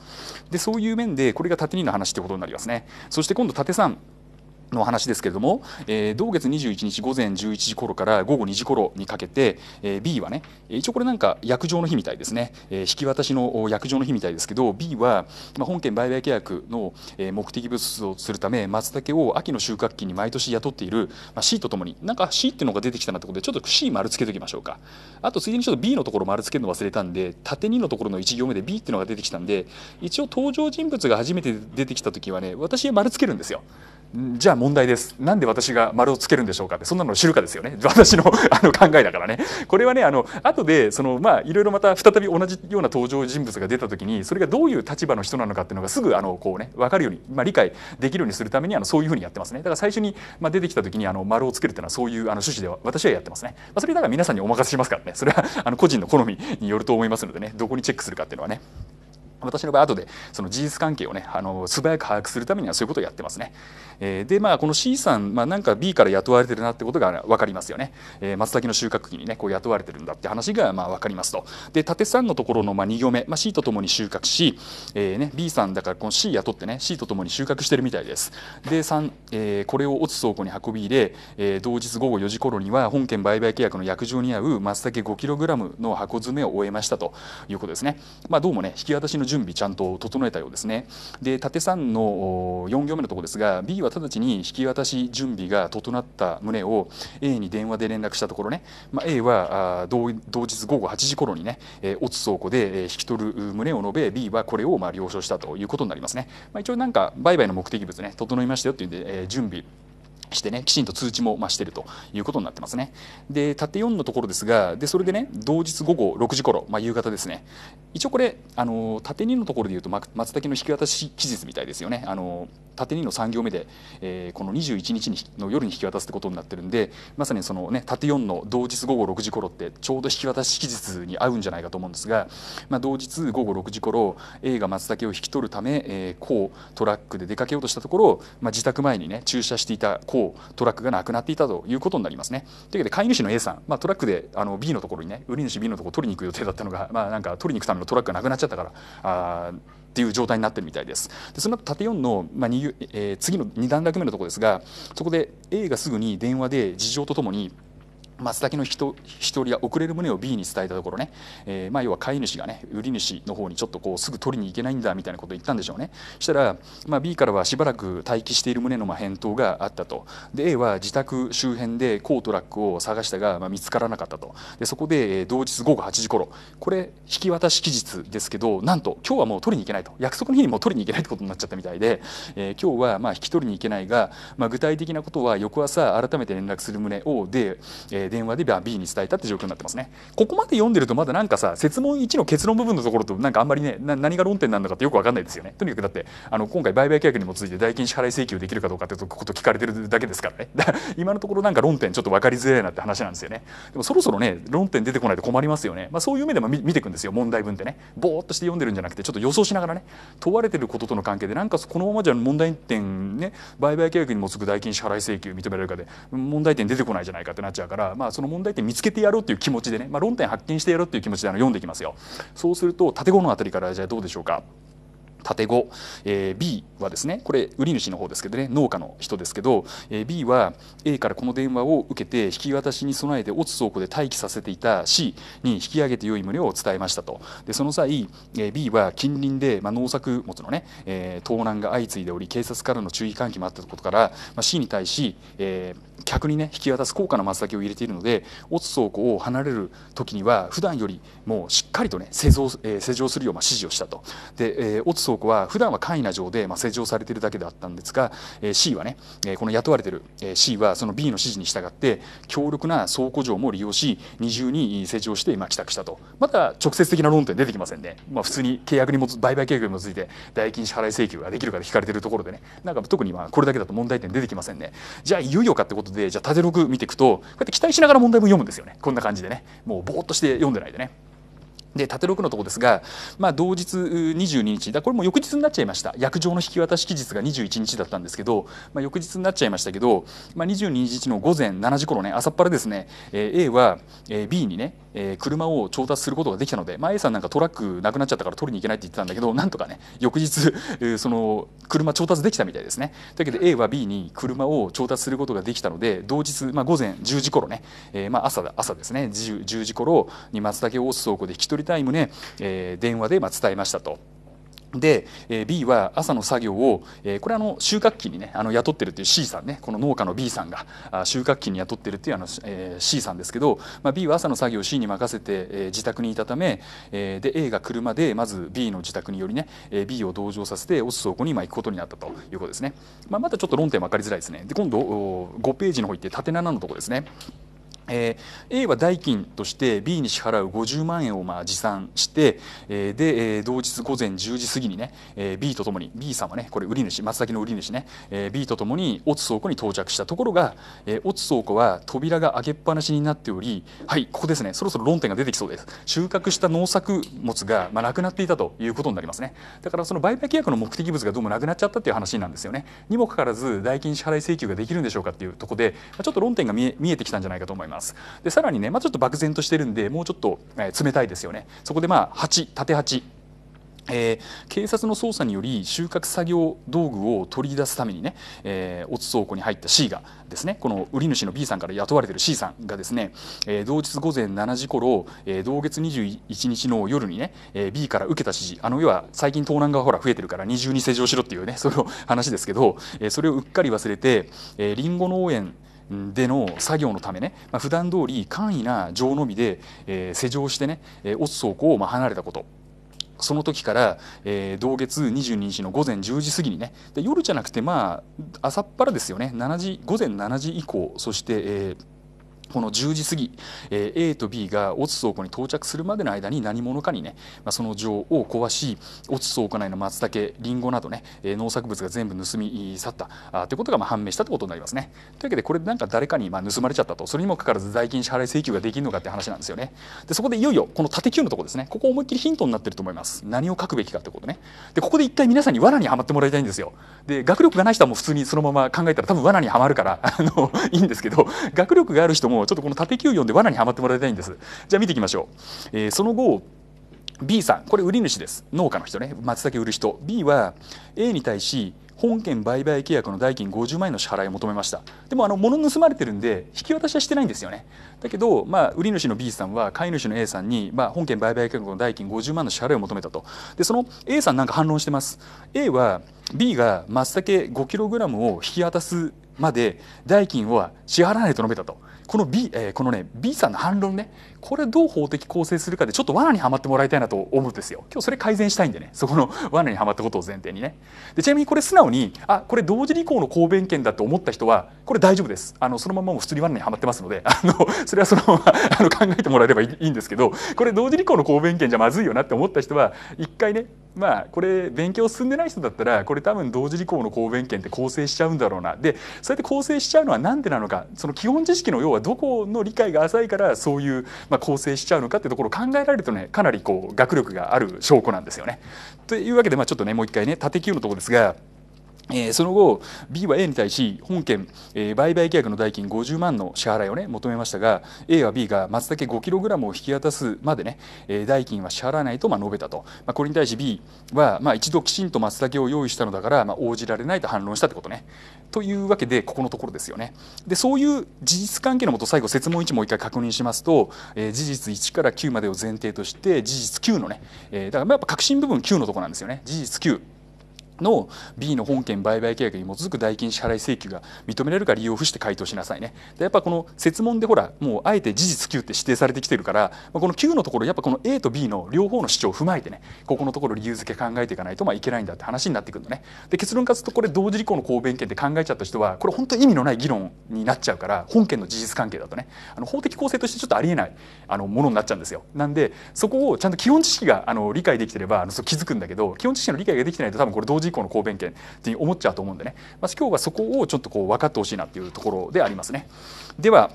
でそういう面でこれが縦2の話ってことになりますね。そして今度縦3の話ですけれども、えー、同月21日午前11時頃から午後2時頃にかけて、えー、B はね一応これなんか約定の日みたいですね、えー、引き渡しの約定の日みたいですけど B は、まあ、本件売買契約の目的物をするため松茸を秋の収穫期に毎年雇っている、まあ、C とともになんか C っていうのが出てきたなってことでちょっと C 丸つけておきましょうかあとついでにちょっと B のところ丸つけるの忘れたんで縦2のところの1行目で B っていうのが出てきたんで一応登場人物が初めて出てきた時はね私丸つけるんですよじゃあ問題ですなんで私が丸をつけるんでしょうかってそんなの知るかですよね 私の あの考えだからねこれはねあの後でそのまあいろいろまた再び同じような登場人物が出た時にそれがどういう立場の人なのかっていうのがすぐあのこうね分かるように、まあ、理解できるようにするためにあのそういうふうにやってますねだから最初に、まあ、出てきた時にあの丸をつけるっていうのはそういうあの趣旨では私はやってますね、まあ、それだから皆さんにお任せしますからねそれはあの個人の好みによると思いますのでねどこにチェックするかっていうのはね私の場合後でその事実関係をねあの素早く把握するためにはそういうことをやってますね。えー、でまあこの C さん、まあ、なんか B から雇われてるなってことが分かりますよね、えー、松茸の収穫期にねこう雇われてるんだって話がまあ分かりますとで縦3のところのまあ2行目、まあ、C とともに収穫し、えーね、B さんだからこの C 雇ってね C とともに収穫してるみたいですで3、えー、これを落ち倉庫に運び入れ、えー、同日午後4時頃には本件売買契約の約定に合う松茸 5kg の箱詰めを終えましたということですね、まあ、どうもね引き渡しの準備ちゃんと整えたようですねで縦んの4行目のところですが B はは直ちに引き渡し準備が整った旨を A に電話で連絡したところね、まあ、A は同同日午後8時頃にね、えー、オツ倉庫で引き取る旨を述べ B はこれをまあ了承したということになりますね、まあ、一応なんか売買の目的物ね整いましたよっていうんで、えー、準備してね、きちんと通知も、ましてるということになってますね。で、縦4のところですが、で、それでね、同日午後6時頃、まあ、夕方ですね。一応これ、あの、縦2のところで言うと、松茸の引き渡し期日みたいですよね。あの、縦2の3行目で、えー、この21日にの夜に引き渡すってことになってるんで、まさにそのね、縦4の同日午後6時頃って、ちょうど引き渡し期日に合うんじゃないかと思うんですが、まあ、同日午後6時頃、A が松茸を引き取るため、えー、こう、トラックで出かけようとしたところ、まあ、自宅前にね、駐車していた、こう方トラックがなくなっていたということになりますね。というわけで飼い主の A さん、まあ、トラックであの B のところにね売り主 B のところ取りに行く予定だったのが、まあ、なんか取りに行くためのトラックがなくなっちゃったからあっていう状態になってるみたいです。でその後縦4の、まあえー、次の2段落目のところですがそこで A がすぐに電話で事情とともに松茸の人一人が遅れる旨を B に伝えたところね、えー、まあ要は飼い主がね売り主の方にちょっとこうすぐ取りに行けないんだみたいなことを言ったんでしょうねそしたら、まあ、B からはしばらく待機している旨のまあ返答があったとで A は自宅周辺でコートラックを探したが、まあ、見つからなかったとでそこで同日午後8時頃これ引き渡し期日ですけどなんと今日はもう取りに行けないと約束の日にもう取りに行けないってことになっちゃったみたいで、えー、今日はまあ引き取りに行けないが、まあ、具体的なことは翌朝改めて連絡する旨をで、えー電話で B に伝えたって状況になってますね。ここまで読んでるとまだなんかさ設問1の結論部分のところとなんかあんまりね何が論点なんだかってよく分かんないですよね。とにかくだってあの今回売買契約にもついて代金支払い請求できるかどうかってこと聞かれてるだけですからね。今のところなんか論点ちょっと分かりづらいなって話なんですよね。でもそろそろね論点出てこないと困りますよね。まあ、そういう目でも見ていくんですよ問題文ってね。ぼーっとして読んでるんじゃなくてちょっと予想しながらね問われてることとの関係でなんかこのままじゃ問題点ね売買契約にもつく代金支払い請求認められるかで問題点出てこないじゃないかってなっちゃうからまあ、その問題点見つけてやろうという気持ちでね、まあ、論点発見してやろうという気持ちであの読んでいきますよ。そうすると建物のあたりからじゃあどうでしょうか。縦5、えー、B はですねこれ売り主の方ですけどね農家の人ですけど、えー、B は A からこの電話を受けて引き渡しに備えて落ち倉庫で待機させていた C に引き上げて良い旨を伝えましたとでその際、えー、B は近隣で、まあ、農作物のね、えー、盗難が相次いでおり警察からの注意喚起もあったことから、まあ、C に対し、えー、客にね引き渡す高価な松茸を入れているので落ち倉庫を離れる時には普段よりもしっかりとね施錠,、えー、するよう指示をしたとで、えー、落ち倉将校は普段は簡易な情で、まあ、施錠されているだけであったんですが、えー、C はね、えー、この雇われている、え C はその B の指示に従って強力な倉庫場も利用し二重に施錠して、まあ、帰宅したとまた直接的な論点出てきませんね、まあ、普通に契約にも売買契約に基づいて代金支払い請求ができるかで聞かれているところでねなんか特にまあこれだけだと問題点出てきませんねじゃあいよいよかってことでじゃあ縦録見ていくとこうやって期待しながら問題文読むんですよねこんな感じでねもうぼーっとして読んでないでね。で縦6のとこですが、まあ、同日22日だこれも翌日になっちゃいました約定の引き渡し期日が21日だったんですけど、まあ、翌日になっちゃいましたけど、まあ、22日の午前7時頃ね朝っぱらですね、え A は、え B にねえー、車を調達することができたので、まあ、A さんなんかトラックなくなっちゃったから取りに行けないって言ってたんだけどなんとかね翌日、えー、その車調達できたみたいですね。だけど A は B に車を調達することができたので同日、まあ、午前10時頃ね、えー、まあ朝朝ですね 10, 10時頃に松茸大津倉庫で引き取りたい旨、えー、電話でまあ伝えましたと。で、え B は朝の作業を、えこれあの収穫期にねあの雇ってるっていう C さんねこの農家の B さんがあ収穫期に雇ってるっていうあの、え C さんですけど、まあ、B は朝の作業を C に任せて、え自宅にいたため、えで A が車でまず B の自宅によりね、え B を同乗させてオス倉庫に今行くことになったということですね、まあ、またちょっと論点分かりづらいですねで今度5ページの方行って縦7のとこですねえー、A は代金として B に支払う50万円をまあ持参して、えー、で、えー、同日午前10時過ぎにね、えー、B とともに B さんはねこれ売り主松崎の売り主ね、えー、B とともにオツ倉庫に到着したところが、えー、オツ倉庫は扉が開けっぱなしになっておりはいここですねそろそろ論点が出てきそうです収穫した農作物が、まあ、なくなっていたということになりますねだからその売買契約の目的物がどうもなくなっちゃったっていう話なんですよねにもかかわらず代金支払い請求ができるんでしょうかっていうところで、まあ、ちょっと論点が見え見えてきたんじゃないかと思いますますでさらにね、まあ、ちょっと漠然としてるんでもうちょっと、えー、冷たいですよねそこでまあ8縦8えー、警察の捜査により収穫作業道具を取り出すためにね、えー、オツ倉庫に入った C がですねこの売り主の B さんから雇われてる C さんがですね、えー、同日午前7時頃、えー、同月21日の夜にね、えー、B から受けた指示あの要は最近盗難がほら増えてるから二重に施錠しろっていうねその話ですけど、えー、それをうっかり忘れて、えー、リンゴ農園での作業のためね、まあ、普段通り簡易な錠のみで、えー、施錠してね、えー、オ倉庫をまあ離れたこと。その時から、えー、同月22日の午前10時過ぎにねで夜じゃなくてまあ朝っぱらですよね7時午前7時以降そして、えーこの10時過ぎ、え A と B がオツ倉庫に到着するまでの間に何者かにね、まあ、その情を壊しオツ倉庫内の松茸りんごなどね、え農作物が全部盗み去ったあということがま判明したということになりますね。というわけでこれでなんか誰かにまあ盗まれちゃったとそれにもかかわらず代金支払い請求ができるのかって話なんですよね。でそこでいよいよこの縦級のところですねここ思いっきりヒントになってると思います。何を書くべきかってことね。でここで一回皆さんに罠にはまってもらいたいんですよ。で学力がない人はもう普通にそのまま考えたら多分罠にはまるからあのいいんですけど学力がある人ももちょっとこの縦9 4で罠にはまってもらいたいんですじゃあ見ていきましょう、えー、その後 B さんこれ売り主です農家の人ね松茸売る人 B は A に対し本件売買契約の代金50万円の支払いを求めましたでもあの物盗まれてるんで引き渡しはしてないんですよねだけど、まあ、売り主の B さんは買い主の A さんに、まあ、本件売買契約の代金50万の支払いを求めたとでその A さんなんか反論してます A は B が松茸 5kg を引き渡すまで代金は支払わないと述べたとこの B,、えー、このね B さんの反論ねこれどう法的構成するかでちょっと罠にはまってもらいたいなと思うんですよ今日それ改善したいんでねそこの罠にはまったことを前提にねでちなみにこれ素直にあこれ同時履行の公弁権だと思った人はこれ大丈夫ですあのそのままもう普通に罠にはまってますのであのそれはそのままあの考えてもらえればいいんですけどこれ同時履行の公弁権じゃまずいよなって思った人は一回ねまあこれ勉強進んでない人だったらこれ多分同時履行の公弁権って構成しちゃうんだろうなでそうやって構成しちゃうのは何でなのかその基本知識の要ははどこの理解が浅いからそういう、まあ、構成しちゃうのかってところを考えられるとねかなりこう学力がある証拠なんですよね。というわけで、まあ、ちょっとねもう一回ね縦級のところですが。えその後 B は A に対し本件、え売買契約の代金50万の支払いを、ね、求めましたが A は B が松茸 5kg を引き渡すまでね、え代金は支払わないとまあ述べたと、まあ、これに対し B はまあ一度きちんと松茸を用意したのだからまあ応じられないと反論したってことねというわけでここのところですよねでそういう事実関係のもと最後設問1もう一回確認しますと、えー、事実1から9までを前提として事実9のね、えー、だからやっぱ核心部分9のところなんですよね事実9の B の本件売買契約に基づく代金支払い請求が認められるか理由を付して回答しなさいねでやっぱこの設問でほらもうあえて事実 Q って指定されてきてるからこの Q のところやっぱこの A と B の両方の主張を踏まえてねここのところ理由付け考えていかないとまあいけないんだって話になってくるのねで結論からするとこれ同時履行の公弁権って考えちゃった人はこれ本当に意味のない議論になっちゃうから本件の事実関係だとねあの法的構成としてちょっとありえないあのものになっちゃうんですよなんでそこをちゃんと基本知識があの理解できてればあの気づくんだけど基本知識の理解ができてないと多分これ同時時以降の抗弁権って思っちゃうと思うんでね、まあ、今日はそこをちょっとこう分かってほしいなっていうところでありますね。では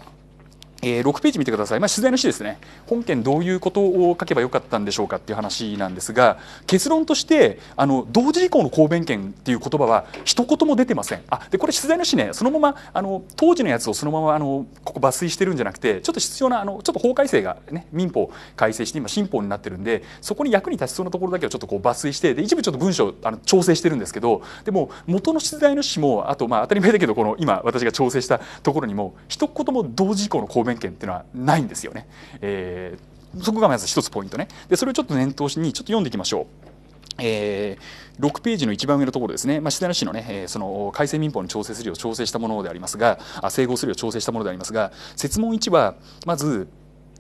えー、6ページ見てください、まあ、取材の詩ですね本件どういうことを書けばよかったんでしょうかっていう話なんですが結論としてあの同時以降の公弁権っていう言葉は一言も出てませんあでこれ取材の詩ねそのままあの当時のやつをそのままあのここ抜粋してるんじゃなくてちょっと必要なあのちょっと法改正が、ね、民法改正して今新法になってるんでそこに役に立ちそうなところだけをちょっとこう抜粋してで一部ちょっと文章あの調整してるんですけどでも元の取材の詩もあとまあ当たり前だけどこの今私が調整したところにも一言も同時以降の公弁弁権っていうのはないんですよね。えー、そこがまず一つポイントね。でそれをちょっと念頭にちょっと読んでいきましょう。えー、6ページの一番上のところですね、まあ、静田市の,、ねえー、その改正民法に調整するよう調整したものでありますがあ整合するよう調整したものでありますが設問1はまず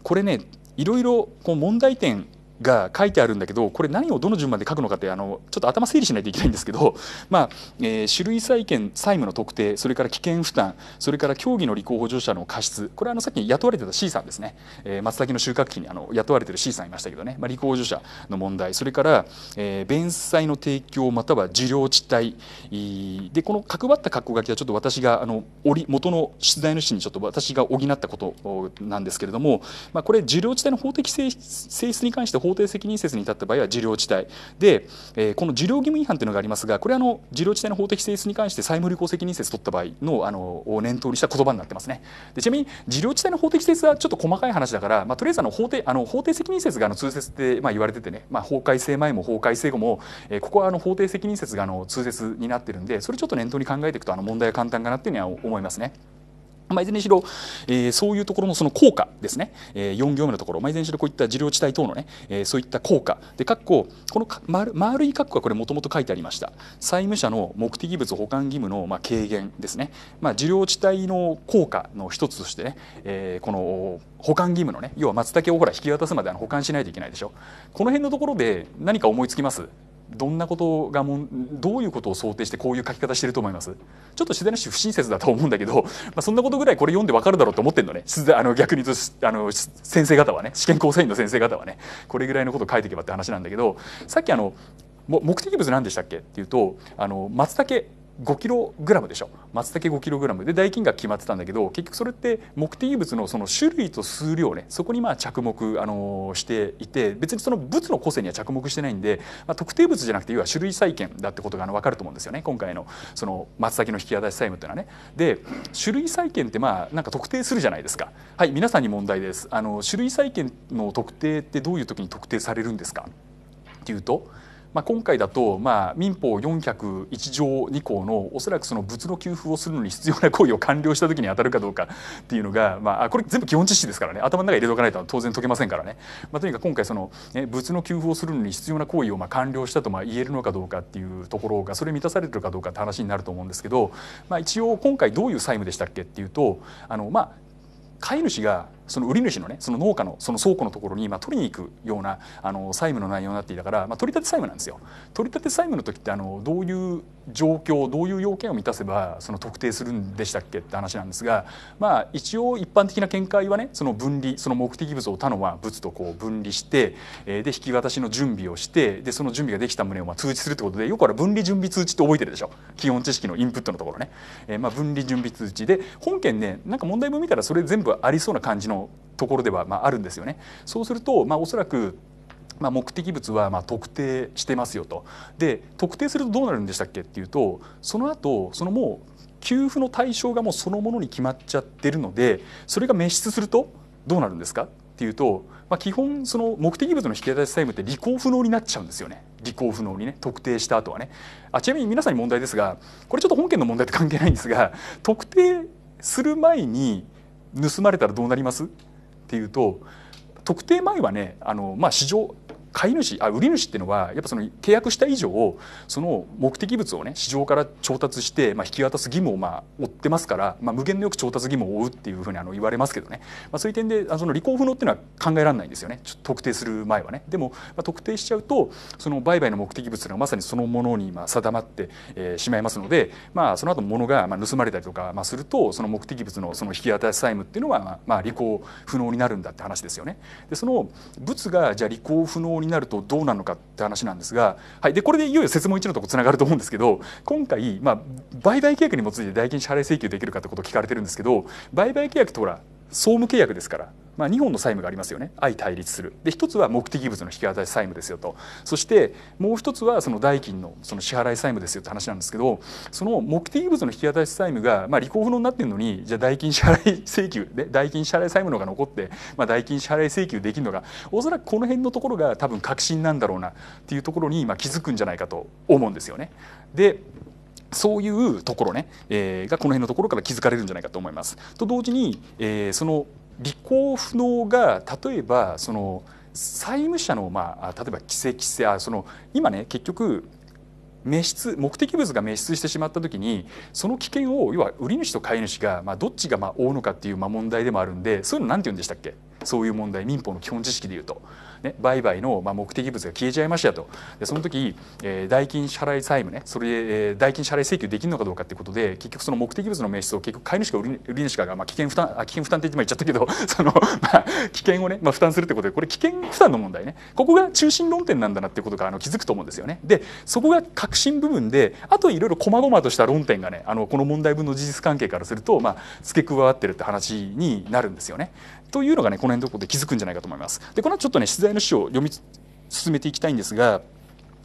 これねいろいろこう問題点が書いてあるんだけどこれ何をどの順番で書くのかってあのちょっと頭整理しないといけないんですけど、まあえー、種類債権債務の特定それから危険負担それから競技の立候補助者の過失これはあのさっき雇われてた C さんですね、えー、松茸の収穫期にあの雇われてる C さんいましたけどね、まあ、立候補助者の問題それから、えー、弁済の提供または受領地帯でこの角張った格好書きはちょっと私があの元の出題主にちょっと私が補ったことなんですけれども、まあ、これ受領地帯の法的性質に関して法法定責任説に立った場合は受領地帯で、えー、この受領義務違反というのがありますがこれはあの受領地帯の法的性質に関して債務履行責任説取った場合のあのを念頭にした言葉になってますねでちなみに受領地帯の法的性質はちょっと細かい話だから、まあ、とりあえずあの法定あの法定責任説があの通説ってまあ言われててね、まあ、法改正前も法改正後も、えー、ここはあの法定責任説があの通説になってるんでそれちょっと念頭に考えていくとあの問題は簡単かなっていうには思いますね。まあ、いずれにしろ、えー、そういうところのその効果ですね、えー、4行目のところ、まあ、いずれにしろこういった受領地帯等のね、えー、そういった効果で括弧この丸丸い括弧はこれもともと書いてありました債務者の目的物保管義務のまあ軽減ですね、まあ、受領地帯の効果の一つとしてね、えー、この保管義務のね要は松茸をほら引き渡すまであの保管しないといけないでしょこの辺のところで何か思いつきますどんなことがもどういうことを想定してこういう書き方してると思いますちょっと自然なし不親切だと思うんだけど、まあ、そんなことぐらいこれ読んでわかるだろうと思ってんのねあの逆に言うとあの先生方はね試験構成員の先生方はねこれぐらいのこと書いていけばって話なんだけどさっきあの目的物何でしたっけっていうとあの松茸 5kg でしょ松茸 5kg で代金が決まってたんだけど結局それって目的物のその種類と数量ねそこにまあ着目、あのー、していて別にその物の個性には着目してないんで、まあ、特定物じゃなくて要は種類債権だってことがあの分かると思うんですよね今回のその松茸の引き渡し債務っていうのはね。で種類債権ってまあなんか特定するじゃないですか。はい皆さんに問題です。あの種類債権の特定ってどういう時に特定されるんですかっていうとまあ、今回だと、まあ、民法401条2項のおそらくその物の給付をするのに必要な行為を完了した時に当たるかどうかっていうのが、まあ、これ全部基本知識ですからね頭の中に入れておかないと当然解けませんからね、まあ、とにかく今回その、ね、物の給付をするのに必要な行為をまあ完了したとまあ言えるのかどうかっていうところがそれ満たされてるかどうかって話になると思うんですけど、まあ、一応今回どういう債務でしたっけっていうとあの、まあ、飼い主がその売り主のねその農家のその倉庫のところに、まあ、取りに行くようなあの債務の内容になっていたから、まあ、取り立て債務なんですよ。取り立て債務の時ってあのどういう状況どういう要件を満たせばその特定するんでしたっけって話なんですが、まあ、一応一般的な見解はねその分離その目的物を他のは物とこう分離してで引き渡しの準備をしてでその準備ができた旨をま通知するってことでよくある分離準備通知って覚えてるでしょ基本知識のインプットのところね、えま分離準備通知で本件ねなんか問題文見たらそれ全部ありそうな感じのところではまあるんですよね。そうすると、まあ、おそらくまあ、目的物はま特定してますよとで特定するとどうなるんでしたっけっていうとその後そのもう給付の対象がもうそのものに決まっちゃってるのでそれが滅失するとどうなるんですかっていうと、まあ、基本その目的物の引き出し債務って履行不能になっちゃうんですよね履行不能にね特定した後はねあちなみに皆さんに問題ですがこれちょっと本件の問題と関係ないんですが特定する前に盗まれたらどうなりますっていうと特定前はねあの、まあ、市場買い主あ売り主っていうのはやっぱその契約した以上その目的物をね市場から調達して、まあ、引き渡す義務をまあ負ってますから、まあ、無限のよく調達義務を負うっていうふうにあの言われますけどね、まあ、そういう点であその履行不能っていうのは考えられないんですよね特定する前はね。でも、まあ、特定しちゃうとその売買の目的物がまさにそのものにまあ定まって、えー、しまいますので、まあ、その後物がまあ盗まれたりとか、まあ、するとその目的物のその引き渡し債務っていうのは、まあ、履行不能になるんだって話ですよね。でその物がじゃ履行不能になるとどうなのかって話なんですが、はい、でこれでいよいよ説問1のとこつながると思うんですけど今回、まあ、売買契約に基づいて代金支払い請求できるかってことを聞かれてるんですけど売買契約ってほら総務契約ですから、まあ、2本の債務がありますよね相対立するで1つは目的物の引き渡し債務ですよとそしてもう1つはその代金のその支払い債務ですよって話なんですけどその目的物の引き渡し債務が、まあ、履行不能になってるのにじゃあ代金支払い請求で代金支払い債務のが残って、まあ、代金支払い請求できるのがおそらくこの辺のところが多分確信なんだろうなっていうところに、今気づくんじゃないかと思うんですよね。でそういうところね、えー、がこの辺のところから気づかれるんじゃないかと思います。と同時に、えー、その履行不能が例えばその債務者の、まあ、例えば規制規制あその今ね結局滅失目的物が滅失してしまった時にその危険を要は売り主と買い主が、まあ、どっちがまあ負うのかっていうま問題でもあるんでそういうの何て言うんでしたっけそういう問題民法の基本知識でいうと。ね、売買のま目的物が消えちゃいましたとでその時、えー、代金支払い債務ねそれで、えー、代金支払い請求できるのかどうかっていうことで結局その目的物の名刺を結局買い主か売り主かが、まあ、危険負担あ危険負担って今言っちゃったけど その、まあ、危険をね、まあ、負担するってことでこれ危険負担の問題ねここが中心論点なんだなっていうことがあの気づくと思うんですよね。でそこが核心部分であといろいろ細々とした論点がねあのこの問題文の事実関係からすると、まあ、付け加わってるって話になるんですよね。というのがねこの辺のところで気づくんじゃないかと思います。でこのちょっとね取材の主を読み進めていきたいんですが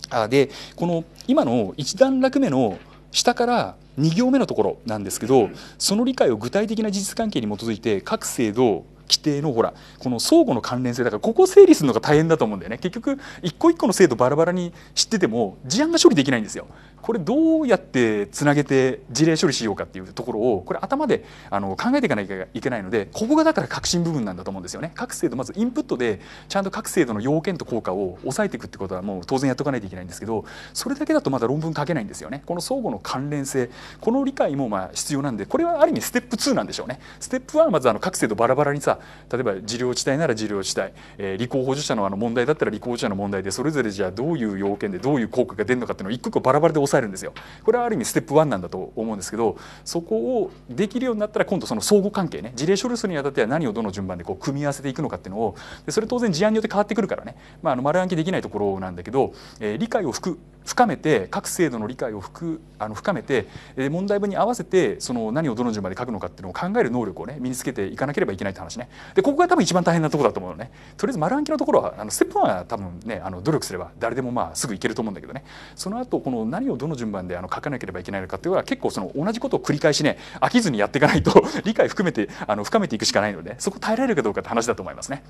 あでこの今の1段落目の下から2行目のところなんですけどその理解を具体的な事実関係に基づいて各制度規定のほらこの相互の関連性だからここを整理するのが大変だと思うんだよね結局一個一個の制度バラバラに知ってても事案が処理できないんですよこれどうやってつなげて事例処理しようかっていうところをこれ頭であの考えていかなきゃいけないのでここがだから革新部分なんだと思うんですよね各制度まずインプットでちゃんと各制度の要件と効果を抑えていくってことはもう当然やっておかないといけないんですけどそれだけだとまだ論文書けないんですよねこの相互の関連性この理解もまあ必要なんでこれはある意味ステップ2なんでしょうねステップ1はまずあの各制度バラバラにさ例えば事業地帯なら事業地帯、えー、理工補助者のあの問題だったら履行補助者の問題でそれぞれじゃあどういう要件でどういう効果が出るのかっていうのを一個一個バラバラで抑えるんですよこれはある意味ステップ1なんだと思うんですけどそこをできるようになったら今度その相互関係ね事例書類するにあたっては何をどの順番でこう組み合わせていくのかっていうのをでそれ当然事案によって変わってくるからね、まあ、あの丸暗記できないところなんだけど、えー、理解を深めて各制度の理解を深めて、え問題文に合わせてその何をどの順番で書くのかっていうのを考える能力をね身につけていかなければいけないって話ねでここが多分一番大変なところだと思うのねとりあえず丸暗記のところはあのステップ1は多分ねあの努力すれば誰でもまあすぐいけると思うんだけどねその後この何をどの順番であの書かなければいけないのかというのは結構その同じことを繰り返しね飽きずにやっていかないと 理解含めてあの深めていくしかないのでそこ耐えられるかどうかって話だと思いますね。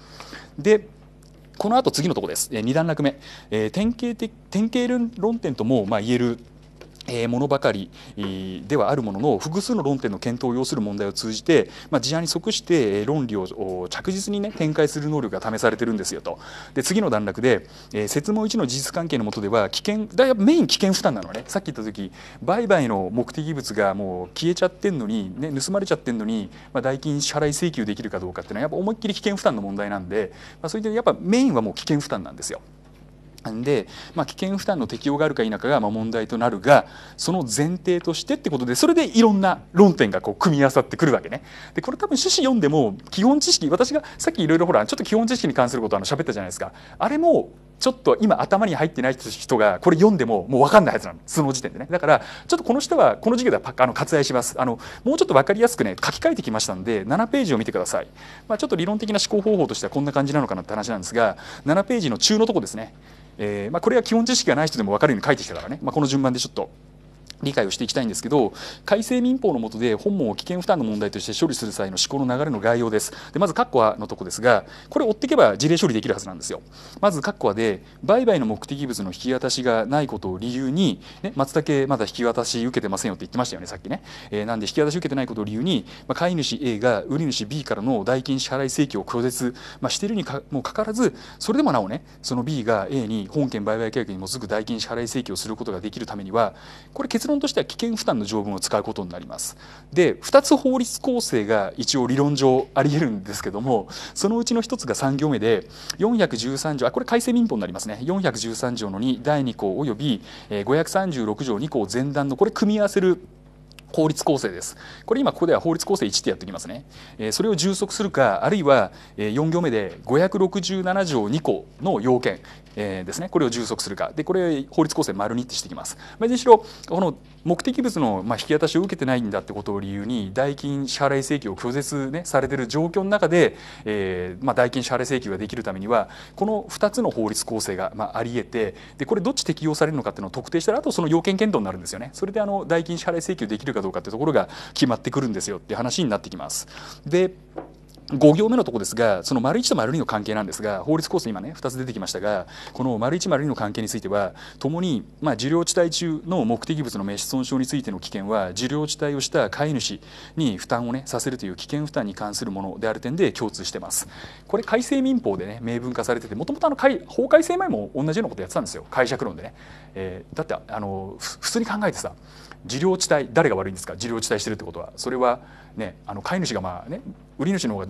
でこの後次のところです、えー、2段落目、えー、典型的典型論点ともまあ言えるえものばかりではあるものの複数の論点の検討を要する問題を通じて、まあ、事案に即して論理を着実に、ね、展開する能力が試されてるんですよとで次の段落で、えー、説問1の事実関係のもとでは危険だメイン危険負担なのねさっき言った時売買の目的物がもう消えちゃってんのに、ね、盗まれちゃってんのに、まあ、代金支払い請求できるかどうかっていうのはやっぱ思いっきり危険負担の問題なんで、まあ、そういったやっぱメインはもう危険負担なんですよ。で、まあ、危険負担の適用があるか否かがま問題となるがその前提としてってことでそれでいろんな論点がこう組み合わさってくるわけね。でこれ多分趣旨読んでも基本知識私がさっきいろいろほらちょっと基本知識に関することあの喋ったじゃないですかあれもちょっと今頭に入ってない人がこれ読んでももう分かんないはずなのその時点でねだからちょっとこの人はこの授業ではあの割愛しますあのもうちょっと分かりやすくね書き換えてきましたんで7ページを見てください、まあ、ちょっと理論的な思考方法としてはこんな感じなのかなって話なんですが7ページの中のとこですね、えーまあ、これは基本知識がない人でも分かるように書いてきたからね、まあ、この順番でちょっと理解をしていきたいんですけど改正民法の下で本門を危険負担の問題として処理する際の思考の流れの概要ですでまず括弧はのとこですがこれ追っていけば事例処理できるはずなんですよまず括弧はで売買の目的物の引き渡しがないことを理由に、ね、松茸まだ引き渡し受けてませんよって言ってましたよねさっきね、えー、なんで引き渡し受けてないことを理由に、まあ、買い主 A が売り主 B からの代金支払い請求を拒絶、まあ、しているにかもかかわらずそれでもなおねその B が A に本件売買契約に基づく代金支払い請求をすることができるためにはこれ決論としては危険負担の条文を使うことになります。で2つ法律構成が一応理論上ありえるんですけどもそのうちの1つが3行目で413条あこれ改正民法になりますね413条の2第2項及び536条2項前段のこれ組み合わせる法律構成です。これ今ここでは法律構成1ってやってきますね。えそれを充足するか、あるいは4行目で567条2項の要件、えー、ですねこれを充足するかでこれ法律構成丸にってしてきます。まあ、にしろこの目的物の引き渡しを受けてないんだってことを理由に代金支払い請求を拒絶、ね、されている状況の中で、えーまあ、代金支払い請求ができるためにはこの2つの法律構成がまああり得てでこれどっち適用されるのかっていうのを特定したらあとその要件検討になるんですよね。それであの代金支払い請求できるかどうかっていうところが決まってくるんですよっていう話になってきます。で5行目のとこですがその丸1と丸2の関係なんですが法律コース今ね2つ出てきましたがこの丸1丸2の関係についてはともに、まあ、受領地帯中の目的物の名刺損傷についての危険は受領地帯をした飼い主に負担をねさせるという危険負担に関するものである点で共通してますこれ改正民法でね明文化されててもともと法改正前も同じようなことやってたんですよ解釈論でね、えー、だってあの普通に考えてさ受領地帯誰が悪いんですか受領地帯してるってことはそれはね、あの飼い主がまあ、ね、売り主の方が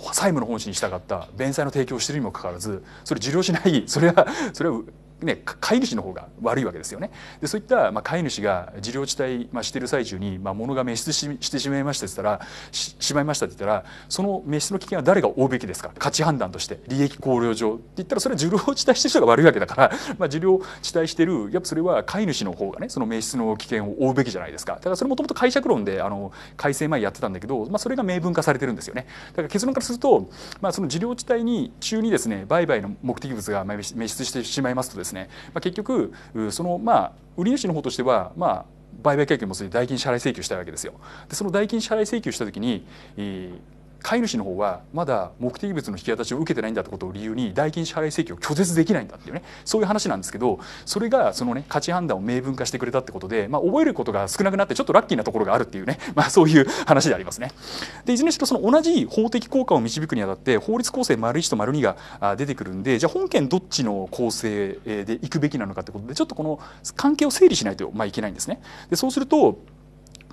債務の本心に従った弁済の提供をしているにもかかわらずそれ受領しないそれはそれはね、飼い主の方が悪いわけですよね。でそういった、まあ、飼い主が治療地帯、まあ、している最中に、まあ、物が滅失ししてしまいましたって言ったらししまいましたって言ったらその滅失の危険は誰が負うべきですか価値判断として利益考慮上って言ったらそれは事業地帯してる人が悪いわけだから、まあ、受領地帯してるやっぱそれは飼い主の方がねその滅失の危険を負うべきじゃないですかだからそれもともと解釈論であの改正前やってたんだけど、まあ、それが明文化されてるんですよね。だから結論からすると、まあ、その受領地帯に中にですね売買の目的物が滅失してしまいますとです、ねですね、まあ、結局そのまあ売り主の方としてはまあ売買契約も基づいて代金支払い請求したいわけですよ。でその代金支払い請求した時に、えー飼い主の方はまだ目的物の引き渡しを受けてないんだってことを理由に代金支払い請求を拒絶できないんだっていうねそういう話なんですけどそれがそのね価値判断を明文化してくれたってことで、まあ、覚えることが少なくなってちょっとラッキーなところがあるっていうね、まあ、そういう話でありますね。でいずれにしろその同じ法的効果を導くにあたって法律構成丸1と丸2が出てくるんでじゃあ本件どっちの構成でいくべきなのかってことでちょっとこの関係を整理しないと、まあ、いけないんですね。でそうすると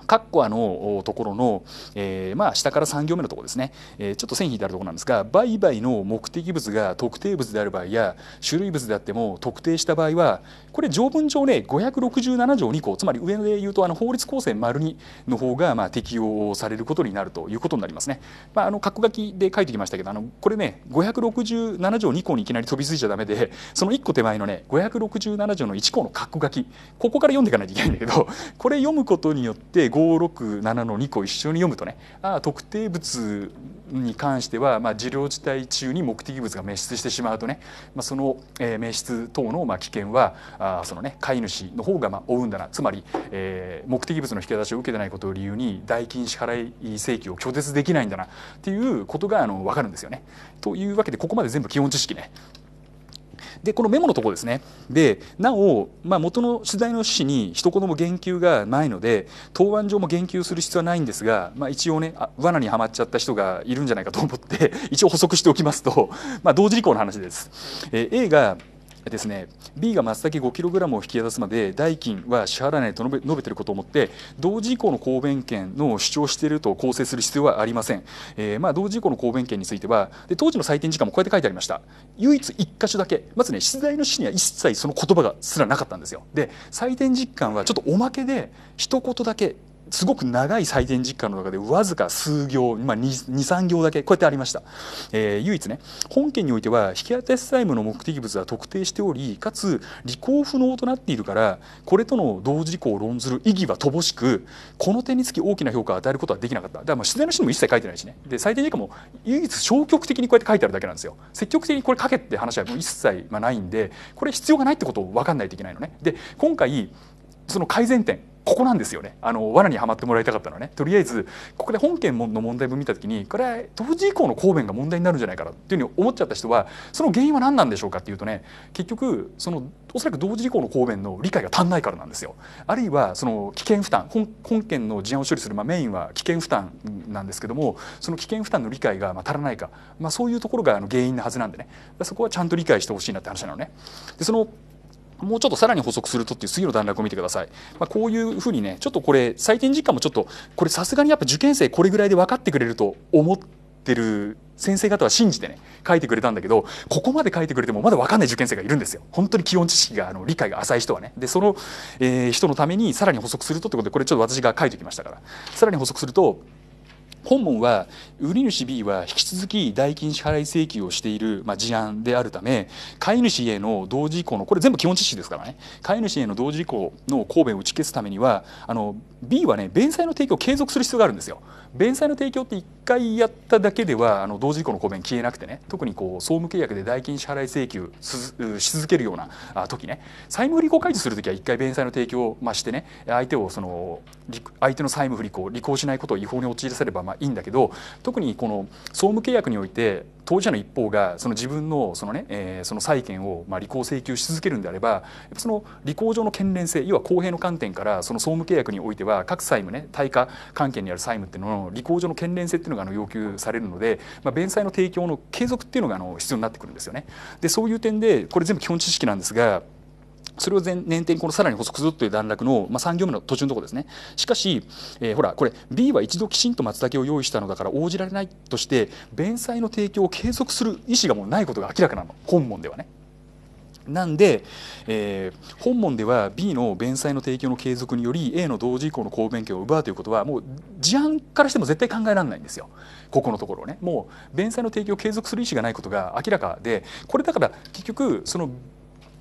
括弧のところの、えー、まあ下から3行目のところですね、えー、ちょっと線引いてあるところなんですが売買の目的物が特定物である場合や種類物であっても特定した場合はこれ条文上ね567条2項つまり上で言うとあの法律構成丸2の方がまあ適用されることになるということになりますね。まあ、あの括弧書きで書いてきましたけどあのこれね567条2項にいきなり飛びついちゃダメでその1個手前のね567条の1項の括弧書きここから読んでいかないといけないんだけどこれ読むことによって567の2個一緒に読むとねあ特定物に関しては、まあ、治療自体中に目的物が滅失してしまうとね、まあ、その、えー、滅失等の、まあ、危険はあその、ね、飼い主の方が、まあ、負うんだなつまり、えー、目的物の引き出しを受けてないことを理由に代金支払い請求を拒絶できないんだなっていうことがあの分かるんですよね。というわけでここまで全部基本知識ね。でこのメモのところですねでなお、まあ、元の取材の趣旨に一言も言及がないので答案上も言及する必要はないんですが、まあ、一応ね罠にはまっちゃった人がいるんじゃないかと思って一応補足しておきますと、まあ、同時以降の話です。え A がですね B が松茸 5kg を引き出すまで代金は支払わないと述べ述べていることを思って同時以降の公弁権の主張していると構成する必要はありません、えー、まあ、同時以降の公弁権についてはで当時の採点時間もこうやって書いてありました唯一1箇所だけまずね出題の詩には一切その言葉がすらなかったんですよで採点実感はちょっとおまけで一言だけすごく長い採点実感の中でわずか数行、まあ、23行だけこうやってありました、えー、唯一ね本件においては引当て債務の目的物は特定しておりかつ履行不能となっているからこれとの同時項を論ずる意義は乏しくこの点につき大きな評価を与えることはできなかっただからまあ出題の人にも一切書いてないしねで採点時間も唯一消極的にこうやって書いてあるだけなんですよ積極的にこれ書けって話はもう一切まないんでこれ必要がないってことを分かんないといけないのねで今回その改善点ここなんですよねあの罠にはまってもらいたかったのはねとりあえずここで本件の問題文見た時にこれは当時以降の答弁が問題になるんじゃないかなっていうふうに思っちゃった人はその原因は何なんでしょうかっていうとね結局そのおそらく同時以降の答弁の理解が足んないからなんですよあるいはその危険負担本件の事案を処理する、まあ、メインは危険負担なんですけどもその危険負担の理解がま足らないか、まあ、そういうところがあの原因なはずなんでねそこはちゃんと理解してほしいなって話なのね。でそのもうちょっとさらに補足するとっていう次の段落を見てください。まあ、こういうふうにね、ちょっとこれ、採点実感もちょっと、これさすがにやっぱ受験生これぐらいで分かってくれると思ってる先生方は信じてね、書いてくれたんだけど、ここまで書いてくれてもまだ分かんない受験生がいるんですよ。本当に基本知識が、あの理解が浅い人はね。で、その、えー、人のためにさらに補足するとってことで、これちょっと私が書いておきましたから。さらに補足すると、本文は売主 B は引き続き代金支払い請求をしている、まあ、事案であるため飼い主への同時移行のこれ全部基本知識ですからね飼い主への同時移行の公弁を打ち消すためにはあの B はね弁済の提供を継続する必要があるんですよ。弁済の提供って1回やっただけではあの同時移行の公弁消えなくてね特にこう総務契約で代金支払い請求し続けるようなあ時ね債務不履行解除する時は1回弁済の提供を、まあ、してね相手をその相手の債務不履行履行しないことを違法に陥らせればまあいいんだけど特にこの総務契約において当事者の一方がその自分のその,、ねえその債権をまあ履行請求し続けるんであればその履行上の健連性要は公平の観点からその総務契約においては各債務ね対価関係にある債務っていうのの履行上の健連性っていうのがあの要求されるので、まあ、弁済の提供の継続っていうのがあの必要になってくるんですよね。でそういう点でこれ全部基本知識なんですがそれを前年点にこのさらに細くするという段落の、まあ、3行目の途中のところですねしかし、えー、ほらこれ B は一度きちんと松茸を用意したのだから応じられないとして弁済の提供を継続する意思がもうないことが明らかなの本文ではね。なんで、えー、本文では B の弁済の提供の継続により A の同時以降の公弁権を奪うということはもう事案からしても絶対考えられないんですよここのところをねもう弁済の提供を継続する意思がないことが明らかでこれだから結局その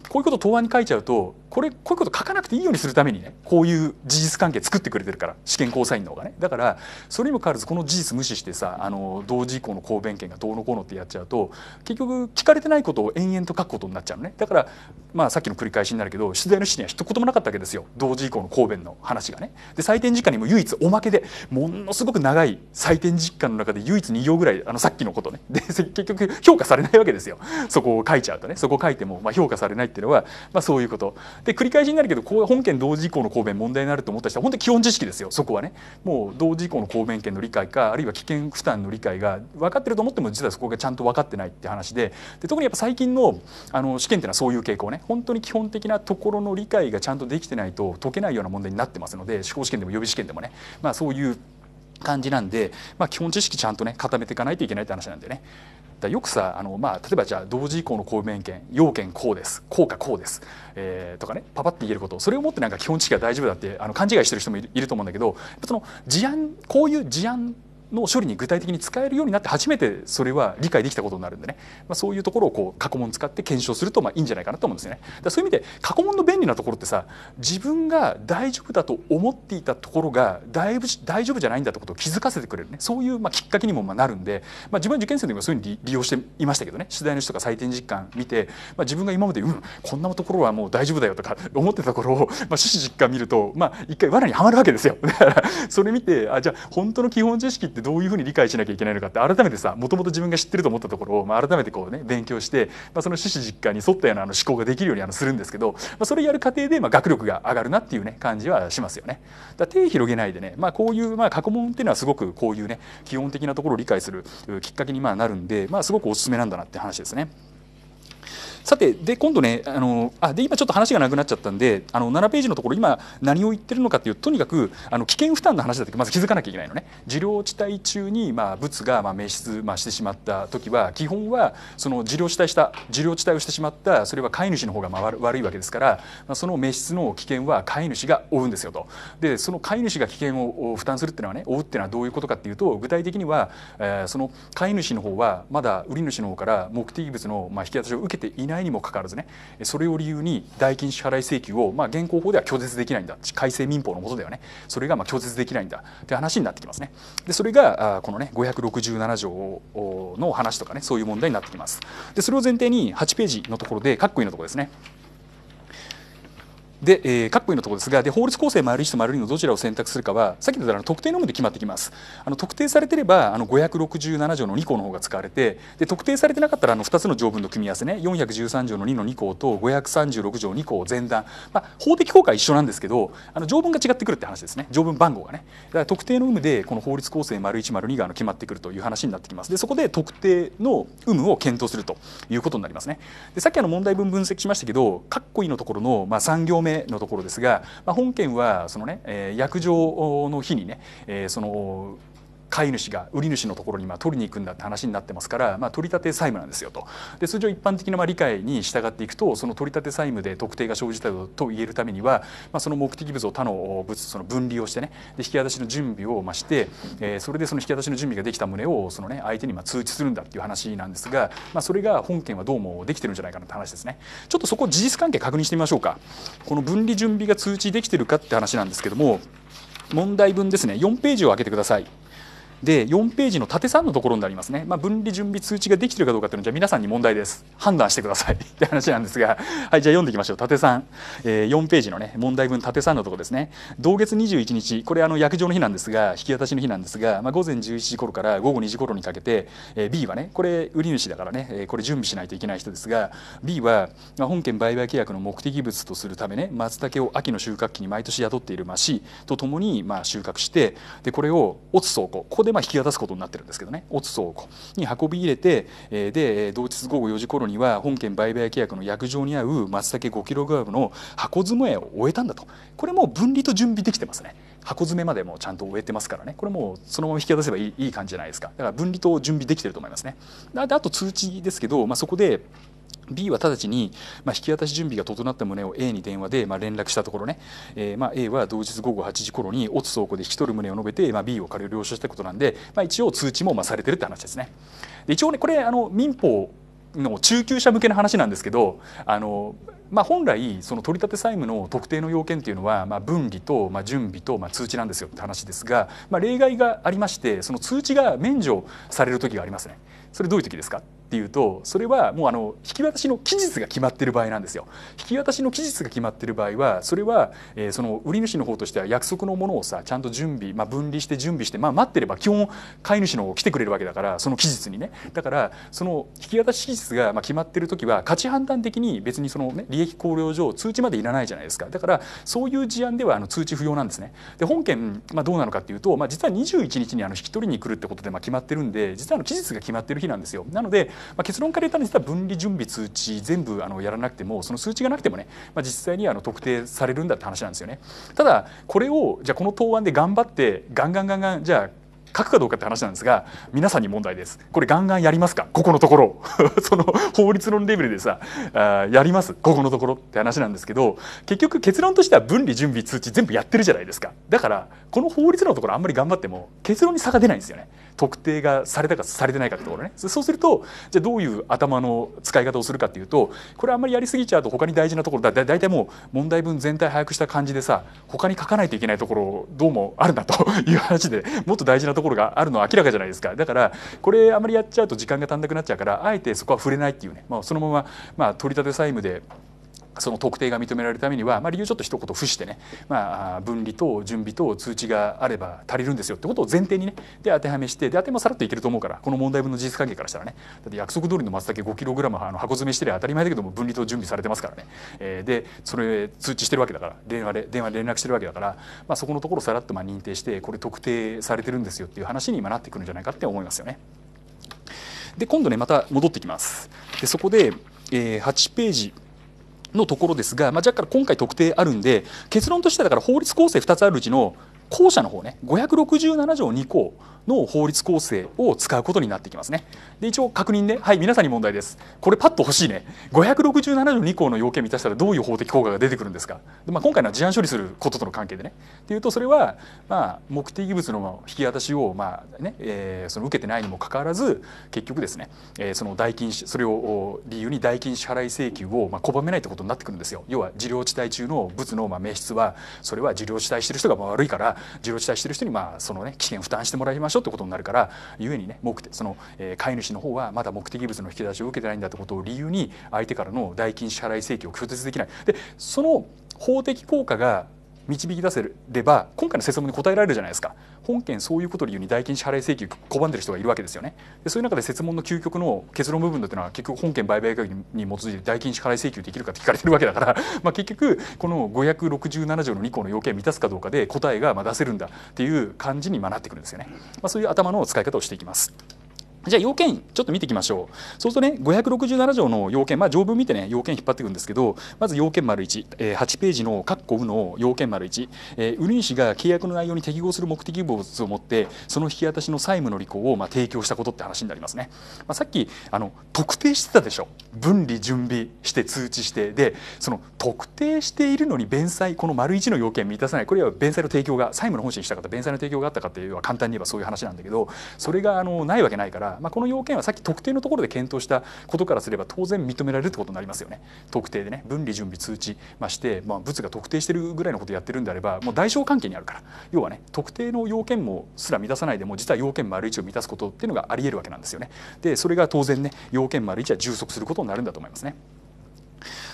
こういうことを答案に書いちゃうとこれこういうこと書かなくていいようにするためにねこういう事実関係作ってくれてるから試験交際員の方がねだからそれにもかかわらずこの事実無視してさあの同時以降の答弁権がどうのこうのってやっちゃうと結局聞かれてないことを延々と書くことになっちゃうのねだからまあさっきの繰り返しになるけど取材の指示には一言もなかったわけですよ同時以降の答弁の話がね。で採点実感にも唯一おまけでものすごく長い採点実感の中で唯一2行ぐらいあのさっきのことねで結局評価されないわけですよそこを書いちゃうとねそこを書いてもまあ評価されないっていうのはまあそういうこと。で繰り返しになるけど本件同時以降の答弁問題になると思った人は本当に基本知識ですよそこはねもう同時以降の答弁権の理解かあるいは危険負担の理解が分かってると思っても実はそこがちゃんと分かってないって話でで特にやっぱ最近のあの試験っていうのはそういう傾向ね本当に基本的なところの理解がちゃんとできてないと解けないような問題になってますので司法試験でも予備試験でもね、まあ、そういう感じなんで、まあ、基本知識ちゃんとね固めていかないといけないって話なんでね。だよくさあの、まあ、例えばじゃあ同時以降の公務員権要件こうですこうかこうです、えー、とかねパパって言えることそれをもってなんか基本知識は大丈夫だってあの勘違いしてる人もいると思うんだけどその事案こういう事案の処理に具体的に使えるようになって初めてそれは理解できたことになるんでね、まあ、そういうところをこう過去問使って検証するとまあいいんじゃないかなと思うんですよね。だそういう意味で過去問の便利なところってさ自分が大丈夫だと思っていたところがだいぶ大丈夫じゃないんだってことを気づかせてくれるねそういうまあきっかけにもまあなるんで、まあ、自分は受験生の時もそういうふうに利用していましたけどね取材の人とか採点実感見て、まあ、自分が今までうんこんなところはもう大丈夫だよとか思ってたところを、まあ、趣旨実感見ると、まあ、一回罠にはまるわけですよ。だからそれ見てあじゃあ本当の基本知識ってってどういうふうに理解しなきゃいけないのかって改めてさもともと自分が知ってると思ったところを、まあ、改めてこうね勉強して、まあ、その趣旨実感に沿ったようなあの思考ができるようにあのするんですけど、まあ、それやる過程で、まあ、学力が上がるなっていうね感じはしますよね。だ手広げないでね、まあ、こういう、まあ、過去問っていうのはすごくこういうね基本的なところを理解するきっかけにまあなるんで、まあ、すごくおすすめなんだなって話ですね。さてで今度ねあのあで今ちょっと話がなくなっちゃったんであの7ページのところ今何を言ってるのかっていうとにかくあの危険負担の話だとまず気づかなきゃいけないのね。受領地帯中にまあ物がまあ滅失まあしてしまった時は基本はその受領地帯した受領地帯をしてしまったそれは飼い主の方がまあ悪いわけですから、まあ、その滅失の危険は飼い主が負うんですよと。でその飼い主が危険を負担するっていうのはね負うっていうのはどういうことかっていうと具体的には、えー、その飼い主の方はまだ売り主の方から目的物のまあ引き渡しを受けていないないにもかかわらずねそれを理由に代金支払い請求を、まあ、現行法では拒絶できないんだ改正民法のとではねそれがまあ拒絶できないんだって話になってきますねでそれがあこのね567条の話とかねそういう問題になってきますでそれを前提に8ページのところでかっこいいのところですねで、えー、いいのところですがで法律構成丸1と丸2のどちらを選択するかはさっき言ったあの特定の有無で決まってきますあの特定されてればあの567条の2項の方が使われてで特定されてなかったらあの2つの条文の組み合わせね413条の2の2項と536条2項前段、まあ、法的効果は一緒なんですけどあの条文が違ってくるって話ですね条文番号がねだから特定の有無でこの法律構成丸1丸2があの決まってくるという話になってきますでそこで特定の有無を検討するということになりますねでさっきあの問題文分析しましたけどかっこいいのところの、まあ、3行目目のところですが、まあ、本件はそのね、約定の日にね、その買い主が売り主のところにま取りに行くんだって話になってますから、まあ、取り立て債務なんですよとで通常一般的なま理解に従っていくとその取り立て債務で特定が生じたと言えるためには、まあ、その目的物を他の物その分離をしてねで引き渡しの準備をまして、えー、それでその引き渡しの準備ができた旨をその、ね、相手にま通知するんだっていう話なんですが、まあ、それが本件はどうもできてるんじゃないかなって話ですねちょっとそこ事実関係確認してみましょうかこの分離準備が通知できてるかって話なんですけども問題文ですね4ページを開けてください。で4ページの縦3のところになりますね、まあ、分離準備通知ができてるかどうかっていうのはじゃあ皆さんに問題です判断してください って話なんですが、はい、じゃあ読んでいきましょう縦3、えー、4ページのね問題文縦3のところですね同月21日これあの薬場の日なんですが引き渡しの日なんですが、まあ、午前11時頃から午後2時頃にかけて、えー、B はねこれ売り主だからね、えー、これ準備しないといけない人ですが B は、まあ、本件売買契約の目的物とするためね松茸を秋の収穫期に毎年雇っているましとともに、まあ、収穫してでこれを落つ倉庫ここでまあ引き渡すことになってるんですけどね乙倉庫に運び入れて、えで同日午後4時頃には本件売買契約の約定に合う松茸 5kg の箱詰めを終えたんだとこれも分離と準備できてますね箱詰めまでもちゃんと終えてますからねこれもそのまま引き渡せばいいいい感じじゃないですかだから分離と準備できてると思いますねあと通知ですけど、まあ、そこで B は直ちに、まあ、引き渡し準備が整った旨を A に電話で、まあ、連絡したところね、えーまあ、A は同日午後8時頃にオツ倉庫で引き取る旨を述べて、まあ、B を借り了承したことなんで、まあ、一応通知もまあされてるって話ですね。で一応ねこれあの民法の中級者向けの話なんですけどあのまあ、本来その取り立て債務の特定の要件というのは、まあ、分離と、まあ、準備と、まあ、通知なんですよって話ですが、まあ、例外がありましてその通知が免除される時がありますね。それどういう時ですかっていうとそれはもうあの引き渡しの期日が決まってる場合なんですよ。引き渡しの期日が決まってる場合はそれは、えその売り主の方としては約束のものをさちゃんと準備、まあ、分離して準備して、まあ、待ってれば基本飼い主の方来てくれるわけだからその期日にねだからその引き渡し期日がまあ決まってる時は価値判断的に別にその、ね、利益考慮上通知までいらないじゃないですかだからそういう事案ではあの通知不要なんですね。で本件、まあ、どうなのかっていうと、まあ、実は21日にあの引き取りに来るってことでまあ決まってるんで実はあの期日が決まってる日なんですよ。なのでまあ、結論から言ったら実は分離準備通知全部あのやらなくてもその数値がなくてもね、まあ、実際にあの特定されるんだって話なんですよね。ただこれをじゃこの答案で頑張ってガンガンガンガンじゃあ書くかどうかって話なんですが皆さんに問題ですこれガンガンやりますかここのところ その法律論レベルでさあやりますここのところって話なんですけど結局結論としては分離準備通知全部やってるじゃないですかだからこの法律のところあんまり頑張っても結論に差が出ないんですよね特定がされたかされてないかってところねそうするとじゃあどういう頭の使い方をするかっていうとこれあんまりやりすぎちゃうと他に大事なところだだ大体もう問題文全体把握した感じでさ他に書かないといけないところどうもあるなという話でもっと大事なところがあるのは明らかじゃないですかだからこれあまりやっちゃうと時間が足んなくなっちゃうからあえてそこは触れないっていうね、まあ、そのまま、まあ、取り立て債務でその特定が認められるためには、まあ、理由ちょっと一言付してね、まあ、分離と準備と通知があれば足りるんですよってことを前提にねで当てはめしてで当てもさらっといけると思うからこの問題文の事実関係からしたらねだって約束通りの松茸 5kg あの箱詰めしてりゃ当たり前だけども分離と準備されてますからね、えー、でそれ通知してるわけだから電話で電話で連絡してるわけだから、まあ、そこのところさらっとまあ認定してこれ特定されてるんですよっていう話に今なってくるんじゃないかって思いますよね。で今度ねまた戻ってきます。でそこで、えー、8ページのところですが、まあ、若干今回特定あるんで結論としてはだから法律構成2つあるうちの後者の方ね567条2項の法律構成を使うことになってきますねで一応確認ねはい皆さんに問題ですこれパッと欲しいね五百六十七条二項の要件満たしたらどういう法的効果が出てくるんですかで、まあ、今回のは事案処理することとの関係でねっていうとそれは、まあ、目的物の引き渡しを、まあねえー、その受けてないにもかかわらず結局ですね、えー、その代金それを理由に代金支払い請求を、まあ、拒めないってことになってくるんですよ要は事領地帯中の物の、まあ、名質はそれは事領地帯してる人が悪いから事領地帯してる人に、まあそのね、危険負担してもらいましょうょってことになるから故にね目的その、えー、飼い主の方はまだ目的物の引き出しを受けてないんだってことを理由に相手からの代金支払い請求を拒絶できない。でその法的効果が導き出せれば今回の説問に答えられるじゃないですか本件そういうことを理由に代金支払い請求拒んでる人がいるわけですよねでそういう中で説問の究極の結論部分だというのは結局本件売買議に基づいて代金支払い請求できるかって聞かれてるわけだから まあ結局この567条の2項の要件を満たすかどうかで答えがまあ出せるんだっていう感じにまなってくるんですよね、まあ、そういう頭の使い方をしていきます。じゃあ要件ちょっと見ていきましょうそうするとね567条の要件まあ条文見てね要件引っ張っていくんですけどまず要件丸一、えー、8ページの括弧うの要件丸一、えー、売主が契約の内容に適合する目的物を持ってその引き渡しの債務の履行をまあ提供したことって話になりますね、まあ、さっきあの特定してたでしょ分離準備して通知してでその特定しているのに弁済この丸一の要件満たさないこれは弁済の提供が債務の本心した方弁済の提供があったかっていうのは簡単に言えばそういう話なんだけどそれがあのないわけないからまあ、この要件はさっき特定のところで検討したことからすれば当然認められるってことになりますよね特定でね分離準備通知、まあ、して、まあ、物が特定してるぐらいのことをやってるんであればもう代償関係にあるから要はね特定の要件もすら満たさないでも実は要件丸置を満たすことっていうのがありえるわけなんですよね。でそれが当然ね要件丸置は充足することになるんだと思いますね。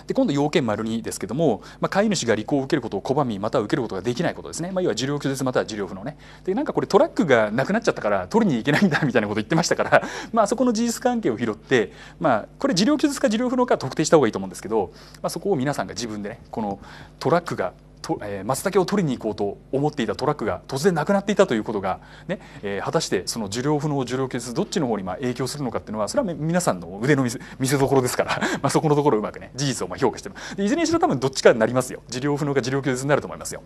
で今度要件丸2ですけども、まあ、飼い主が履行を受けることを拒みまたは受けることができないことですね、まあ、要は受領拒絶または受領不能ねでなんかこれトラックがなくなっちゃったから取りに行けないんだみたいなこと言ってましたから、まあそこの事実関係を拾って、まあ、これ受領拒絶か受領不能か特定した方がいいと思うんですけど、まあ、そこを皆さんが自分でねこのトラックがと、えー、松茸を取りに行こうと思っていたトラックが突然なくなっていたということがね、えー、果たしてその受領不能受領拒絶どっちの方にまあ影響するのかっていうのはそれは皆さんの腕の見せ所ですから まあそこのところうまくね事実をまあ評価してるいずれにしろ多分どっちかになりますよ受領不能か受領拒絶になると思いますよ。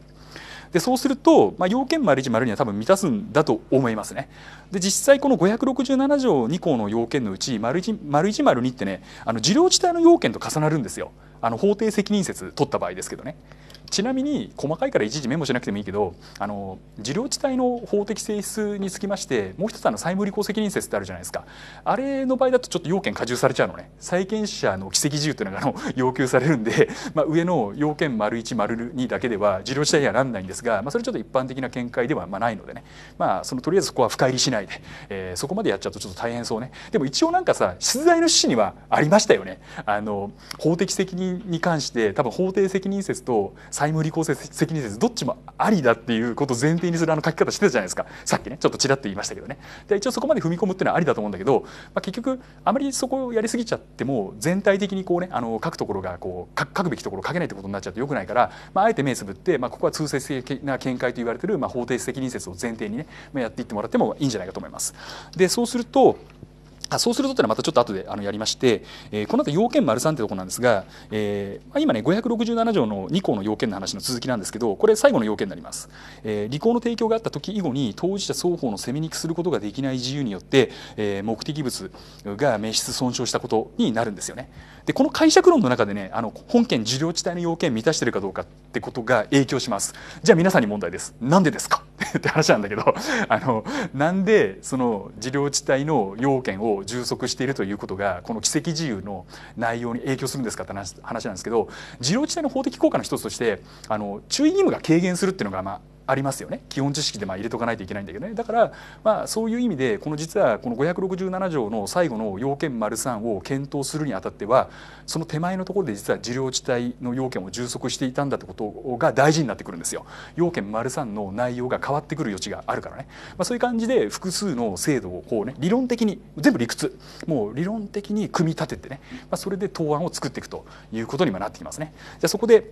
でそうすると、まあ、要件丸一丸には多分満たすんだと思いますね。で実際この567条2項の要件のうち丸1丸1丸2ってねあの受領自体の要件と重なるんですよあの法定責任説取った場合ですけどね。ちなみに細かいから一時メモしなくてもいいけどあの事業地帯の法的性質につきましてもう一つあの債務履行責任説ってあるじゃないですかあれの場合だとちょっと要件加重されちゃうのね債権者の奇跡自由というのがあの 要求されるんで、まあ、上の要件丸1丸2だけでは事業地帯にはなんないんですが、まあ、それちょっと一般的な見解ではまあないのでね、まあ、そのとりあえずそこは深入りしないで、えー、そこまでやっちゃうとちょっと大変そうねでも一応なんかさ出題の趣旨にはありましたよねあの法的責任に関して多分法定責任説と債務履行責任説どっちもありだっていうことを前提にするあの書き方してたじゃないですかさっきねちょっとちらっと言いましたけどねで一応そこまで踏み込むっていうのはありだと思うんだけど、まあ、結局あまりそこをやりすぎちゃっても全体的にこうねあの書くところがこう書くべきところを書けないってことになっちゃうとよくないから、まあ、あえて目つぶって、まあ、ここは通説的な見解と言われてる、まあ、法定責任説を前提にね、まあ、やっていってもらってもいいんじゃないかと思います。でそうするとそうするとというのはまたちょっと後であのやりまして、えー、この後要件丸3ってとこなんですが、えー、今ね567条の2項の要件の話の続きなんですけどこれ最後の要件になります、えー、履行の提供があった時以後に当事者双方の責めにくすることができない自由によって、えー、目的物が名質損傷したことになるんですよねでこの解釈論の中でねあの本件受領地帯の要件満たしてるかどうかってことが影響しますじゃあ皆さんに問題ですなんでですか って話なんだけど あのなんでその受領地帯の要件を充足しているということがこの奇跡自由の内容に影響するんですかって話なんですけど受領地帯の法的効果の一つとしてあの注意義務が軽減するっていうのがまあありますよね基本知識でまあ入れとかないといけないんだけどねだからまあそういう意味でこの実はこの567条の最後の要件丸三を検討するにあたってはその手前のところで実は受領地帯の要件を充足していたんだってことが大事になってくるんですよ要件丸三の内容が変わってくる余地があるからね、まあ、そういう感じで複数の制度をこうね理論的に全部理屈もう理論的に組み立ててね、まあ、それで答案を作っていくということにもなってきますね。じゃそこで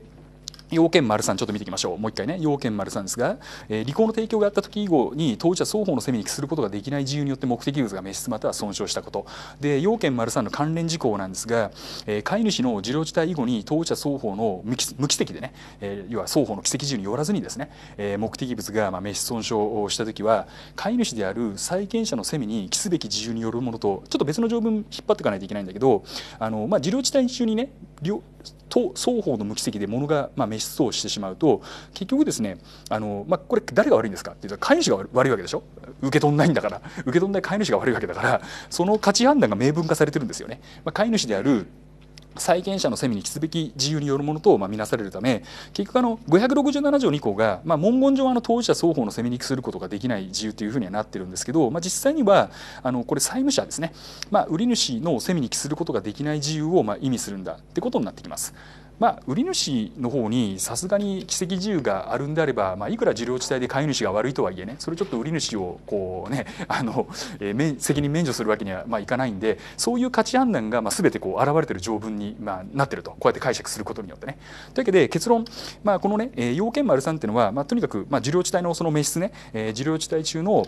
要件丸3ちょっと見ていきましょうもう一回ね要件丸3ですが、えー、利口の提供があった時以後に当事者双方の責めに帰することができない自由によって目的物が滅失または損傷したことで要件丸3の関連事項なんですが、えー、飼い主の受領事態以後に当事者双方の無奇跡でね、えー、要は双方の奇跡事由によらずにですね、えー、目的物がまあ滅失損傷をした時は飼い主である債権者の責めに帰すべき事由によるものとちょっと別の条文引っ張っていかないといけないんだけどあの、まあ、受領事態中にね両双方の無奇跡で物が、まあ、失踪してしまうと結局ですねあの、まあ、これ誰が悪いんですかって言ったら飼い主が悪いわけでしょ受け取んないんだから 受け取んない飼い主が悪いわけだからその価値判断が明文化されてるんですよね。まあ、飼い主である債権者の責務に帰すべき自由によるものとまあ見なされるため結局あの567条2項が、まあ、文言上はあの当事者双方の責めに帰することができない自由というふうにはなってるんですけど、まあ、実際にはあのこれ債務者ですね、まあ、売り主の責ミに帰することができない自由をまあ意味するんだってことになってきます。まあ、売り主の方にさすがに奇跡自由があるんであれば、まあ、いくら受領地帯で飼い主が悪いとはいえねそれちょっと売り主をこうね あの、えー、責任免除するわけにはまあいかないんでそういう価値判断がまあ全てこう現れてる条文にまあなってるとこうやって解釈することによってね。というわけで結論、まあ、このね、えー、要件丸3っていうのは、まあ、とにかくまあ受領地帯のその滅失ね、えー、受領地帯中の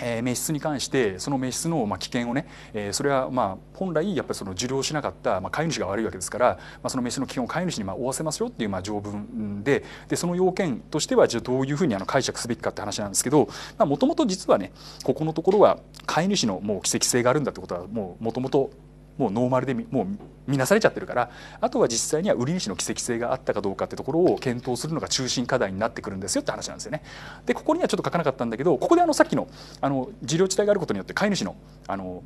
えー、滅失に関してその滅失のま危険をね、えそれはまあ本来やっぱりその受領しなかった、ま飼い主が悪いわけですから、まその滅失の危険を飼い主にま負わせますよっていうま条文ででその要件としてはじゃどういうふうにあの解釈すべきかって話なんですけどもともと実はねここのところは飼い主のもう奇跡性があるんだってことはもうもともともうノーマルでもう見なされちゃってるからあとは実際には売り主の奇跡性があったかどうかってところを検討するのが中心課題になってくるんですよって話なんですよね。でここにはちょっと書かなかったんだけどここであのさっきのあの事業地帯があることによって飼い主のあの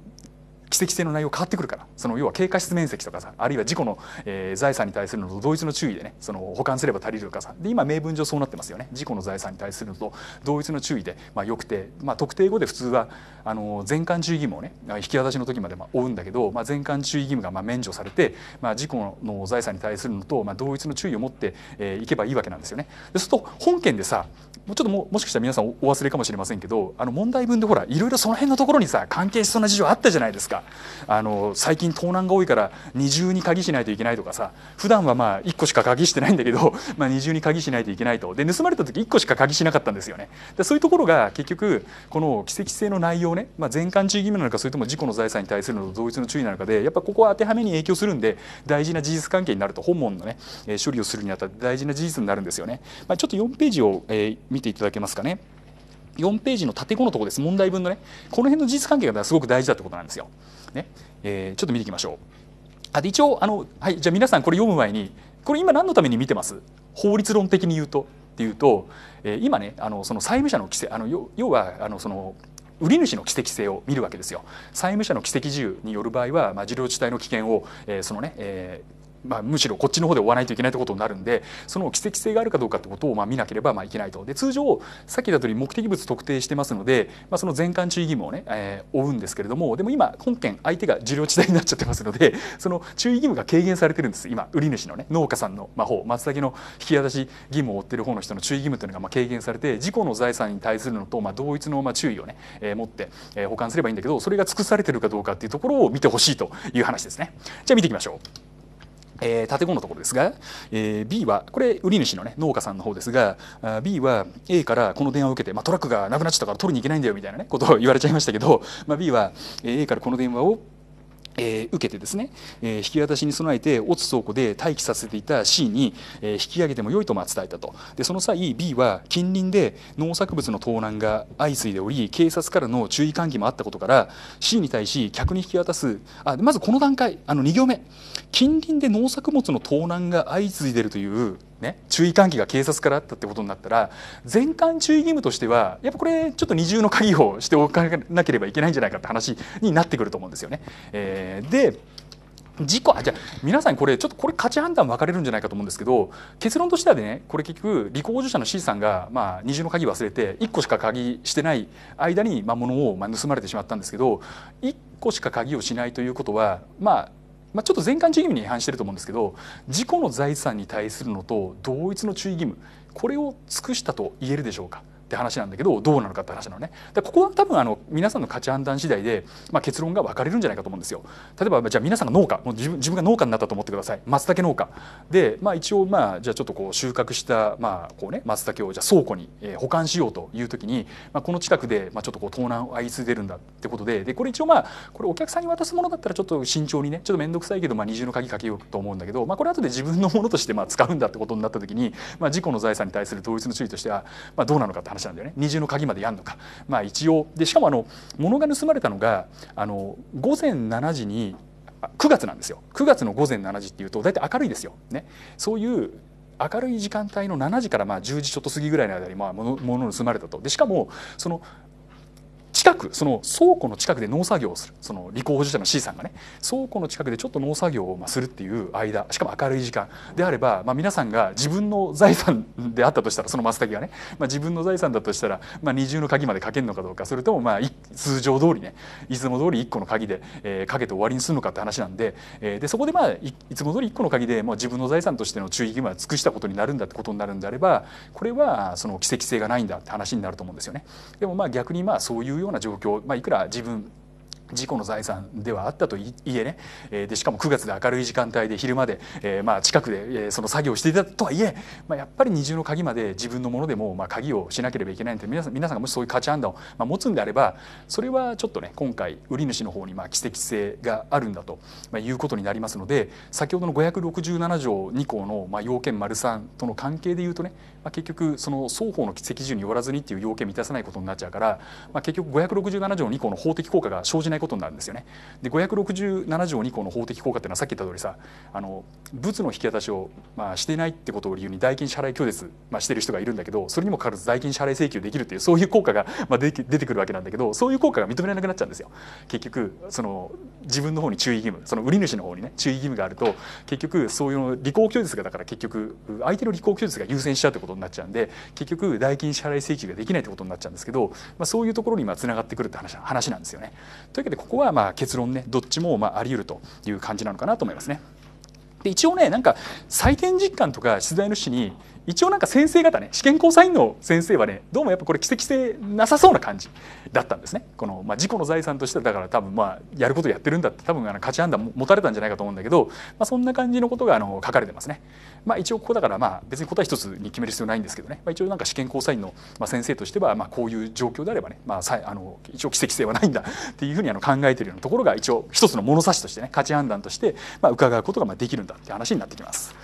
奇跡性の内容変わってくるからその要は経過室面積とかさあるいは事故の、えー、財産に対するのと同一の注意でねその保管すれば足りるとかさで今名分上そうなってますよね事故の財産に対するのと同一の注意で、まあ、よくて、まあ、特定後で普通はあの全館注意義務をね引き渡しの時までまあ負うんだけど、まあ、全館注意義務がまあ免除されて、まあ、事故の財産に対するのと、まあ、同一の注意を持ってえー、いけばいいわけなんですよね。でそうすると本件でさもうちょっとももしかしたら皆さんお忘れかもしれませんけどあの問題文でほらいろいろその辺のところにさ関係しそうな事情あったじゃないですか。あの最近盗難が多いから二重に鍵しないといけないとかさ普段はまあ1個しか鍵してないんだけど、まあ、二重に鍵しないといけないとで盗まれた時1個しか鍵しなかったんですよねでそういうところが結局この奇跡性の内容ね、まあ、全館注意義務なのかそれとも事故の財産に対するの同一の注意なのかでやっぱここは当てはめに影響するんで大事な事実関係になると本文のね処理をするにあたって大事な事実になるんですよね、まあ、ちょっと4ページを、えー、見ていただけますかね。4ページの縦5のところです問題文のねこの辺の事実関係がすごく大事だってことなんですよ。ねえー、ちょっと見ていきましょう。あで一応あの、はい、じゃあ皆さんこれ読む前にこれ今何のために見てます法律論的に言うとっていうと、えー、今ねあのその債務者の規制あの要はあのその売り主の奇跡性を見るわけですよ債務者の奇跡自由による場合は、まあ、事業自体の危険を、えー、そのね、えーまあ、むしろこっちの方で追わないといけないってことになるんでその奇跡性があるかどうかってことをまあ見なければまあいけないとで通常さっき言った通り目的物特定してますので、まあ、その全館注意義務をね、えー、追うんですけれどもでも今本件相手が受領地帯になっちゃってますのでその注意義務が軽減されてるんです今売り主のね農家さんの、まあ、方松茸の引き渡し義務を負ってる方の人の注意義務というのがまあ軽減されて事故の財産に対するのとまあ同一のまあ注意をね、えー、持って、え保管すればいいんだけどそれが尽くされてるかどうかっていうところを見てほしいという話ですね。じゃあ見ていきましょう。えー、建物のところですが、えー、B はこれ売り主の、ね、農家さんの方ですが B は A からこの電話を受けて、まあ、トラックがなくなっちゃったから取りに行けないんだよみたいな、ね、ことを言われちゃいましたけど、まあ、B は A からこの電話をえー、受けてですね、えー、引き渡しに備えてオツ倉庫で待機させていた C に、えー、引き上げてもよいとま伝えたとでその際 B は近隣で農作物の盗難が相次いでおり警察からの注意喚起もあったことから C に対し客に引き渡すあまずこの段階あの2行目近隣で農作物の盗難が相次いでいるというね、注意喚起が警察からあったってことになったら全館注意義務としてはやっぱこれちょっと二重の鍵をしておかなければいけないんじゃないかって話になってくると思うんですよね。えー、で事故じゃ皆さんこれちょっとこれ価値判断分かれるんじゃないかと思うんですけど結論としてはねこれ結局履行補助者の C さんが、まあ、二重の鍵忘れて1個しか鍵してない間に、まあ、物を、ま盗まれてしまったんですけど1個しか鍵をしないということはまあまあ、ちょっと全館注意義務に違反してると思うんですけど自己の財産に対するのと同一の注意義務これを尽くしたと言えるでしょうかって話なんだけどどうなのかって話なのねでここは多分あの皆さんの価値判断次第で、まあ、結論が分かれるんじゃないかと思うんですよ例えばじゃあ皆さんが農家もう自分自分が農家になったと思ってください松茸農家で、まあ、一応まあじゃあちょっとこう収穫した、まあこうね、松茸をじゃあ倉庫に保管しようという時に、まあ、この近くでまあちょっとこう盗難を相次いでるんだってことででこれ一応まあこれお客さんに渡すものだったらちょっと慎重にねちょっと面倒くさいけどまあ二重の鍵かけようと思うんだけど、まあ、これ後で自分のものとしてまあ使うんだってことになった時に、まあ、自の財産に対する同一の注意としてはまあどうなのかって話話なんだよね二重の鍵までやんのか、まあ、一応でしかもあの物が盗まれたのがあの午前7時に9月なんですよ9月の午前7時っていうと大体明るいですよ、ね、そういう明るい時間帯の7時からまあ10時ちょっと過ぎぐらいの間にまあ物物盗まれたとでしかもその近くその倉庫の近くで農作業をするその立候補者の C さんがね倉庫の近くでちょっと農作業をするっていう間しかも明るい時間であれば、まあ、皆さんが自分の財産であったとしたらそのマスタキがね、まあ、自分の財産だとしたら、まあ、二重の鍵までかけるのかどうかそれともまあ通常通りねいつも通り1個の鍵で、えー、かけて終わりにするのかって話なんで,、えー、でそこでまあいつも通り1個の鍵で、まあ、自分の財産としての注意義務は尽くしたことになるんだってことになるんであればこれはその奇跡性がないんだって話になると思うんですよね。でもまあ逆にまあそういうような状況、まあ、いくら自分自己の財産ではあったといえね、でしかも9月で明るい時間帯で昼まで、えー、まあ、近くで、えその作業をしていたとはいえ、まあ、やっぱり二重の鍵まで自分のものでも、まあ、鍵をしなければいけないので皆さん皆さんがもしそういう価値判断を、持つんであればそれはちょっとね今回売り主の方に、ま奇跡性があるんだと、まいうことになりますので先ほどの567条2項の、ま要件丸3との関係で言うとねまあ、結局その双方の規制によらずにっていう要件を満たさないことになっちゃうから、まあ、結局567条2項の法的効果が生じないことになるんですよね。で567条2項の法的効果っていうのはさっき言った通りさあの物の引き渡しを、まあ、してないってことを理由に代金支払い拒絶、まあ、してる人がいるんだけどそれにもかかわらず代金支払い請求できるっていうそういう効果が、まあ、で出てくるわけなんだけどそういう効果が認められなくなっちゃうんですよ。結局その自分の方に注意義務その売り主の方にね注意義務があると結局そういう履行拒絶がだから結局相手の履行拒絶が優先しちゃうってことことになっちゃうんで結局代金支払い請求ができないってことになっちゃうんですけど、まあ、そういうところにつながってくるって話話なんですよね。というわけでここはまあ結論ねどっちもまああり得るという感じなのかなと思いますね。で一応ねなんか採点実感とか出題の主に一応なんか先生方ね試験交際員の先生はねどうもやっぱこれ奇跡性なさそうな感じだったんですねこの、まあ、自己の財産としてだから多分まあやることやってるんだって多分あの価値判断持たれたんじゃないかと思うんだけど、まあ、そんな感じのことがあの書かれてますね。まあ、一応ここだからまあ別に答え一つに決める必要ないんですけどね、まあ、一応なんか試験交際員の先生としてはまあこういう状況であればね、まあ、さあの一応奇跡性はないんだっていうふうにあの考えているようなところが一応一つの物差しとしてね価値判断としてまあ伺うことがまあできるんだって話になってきます。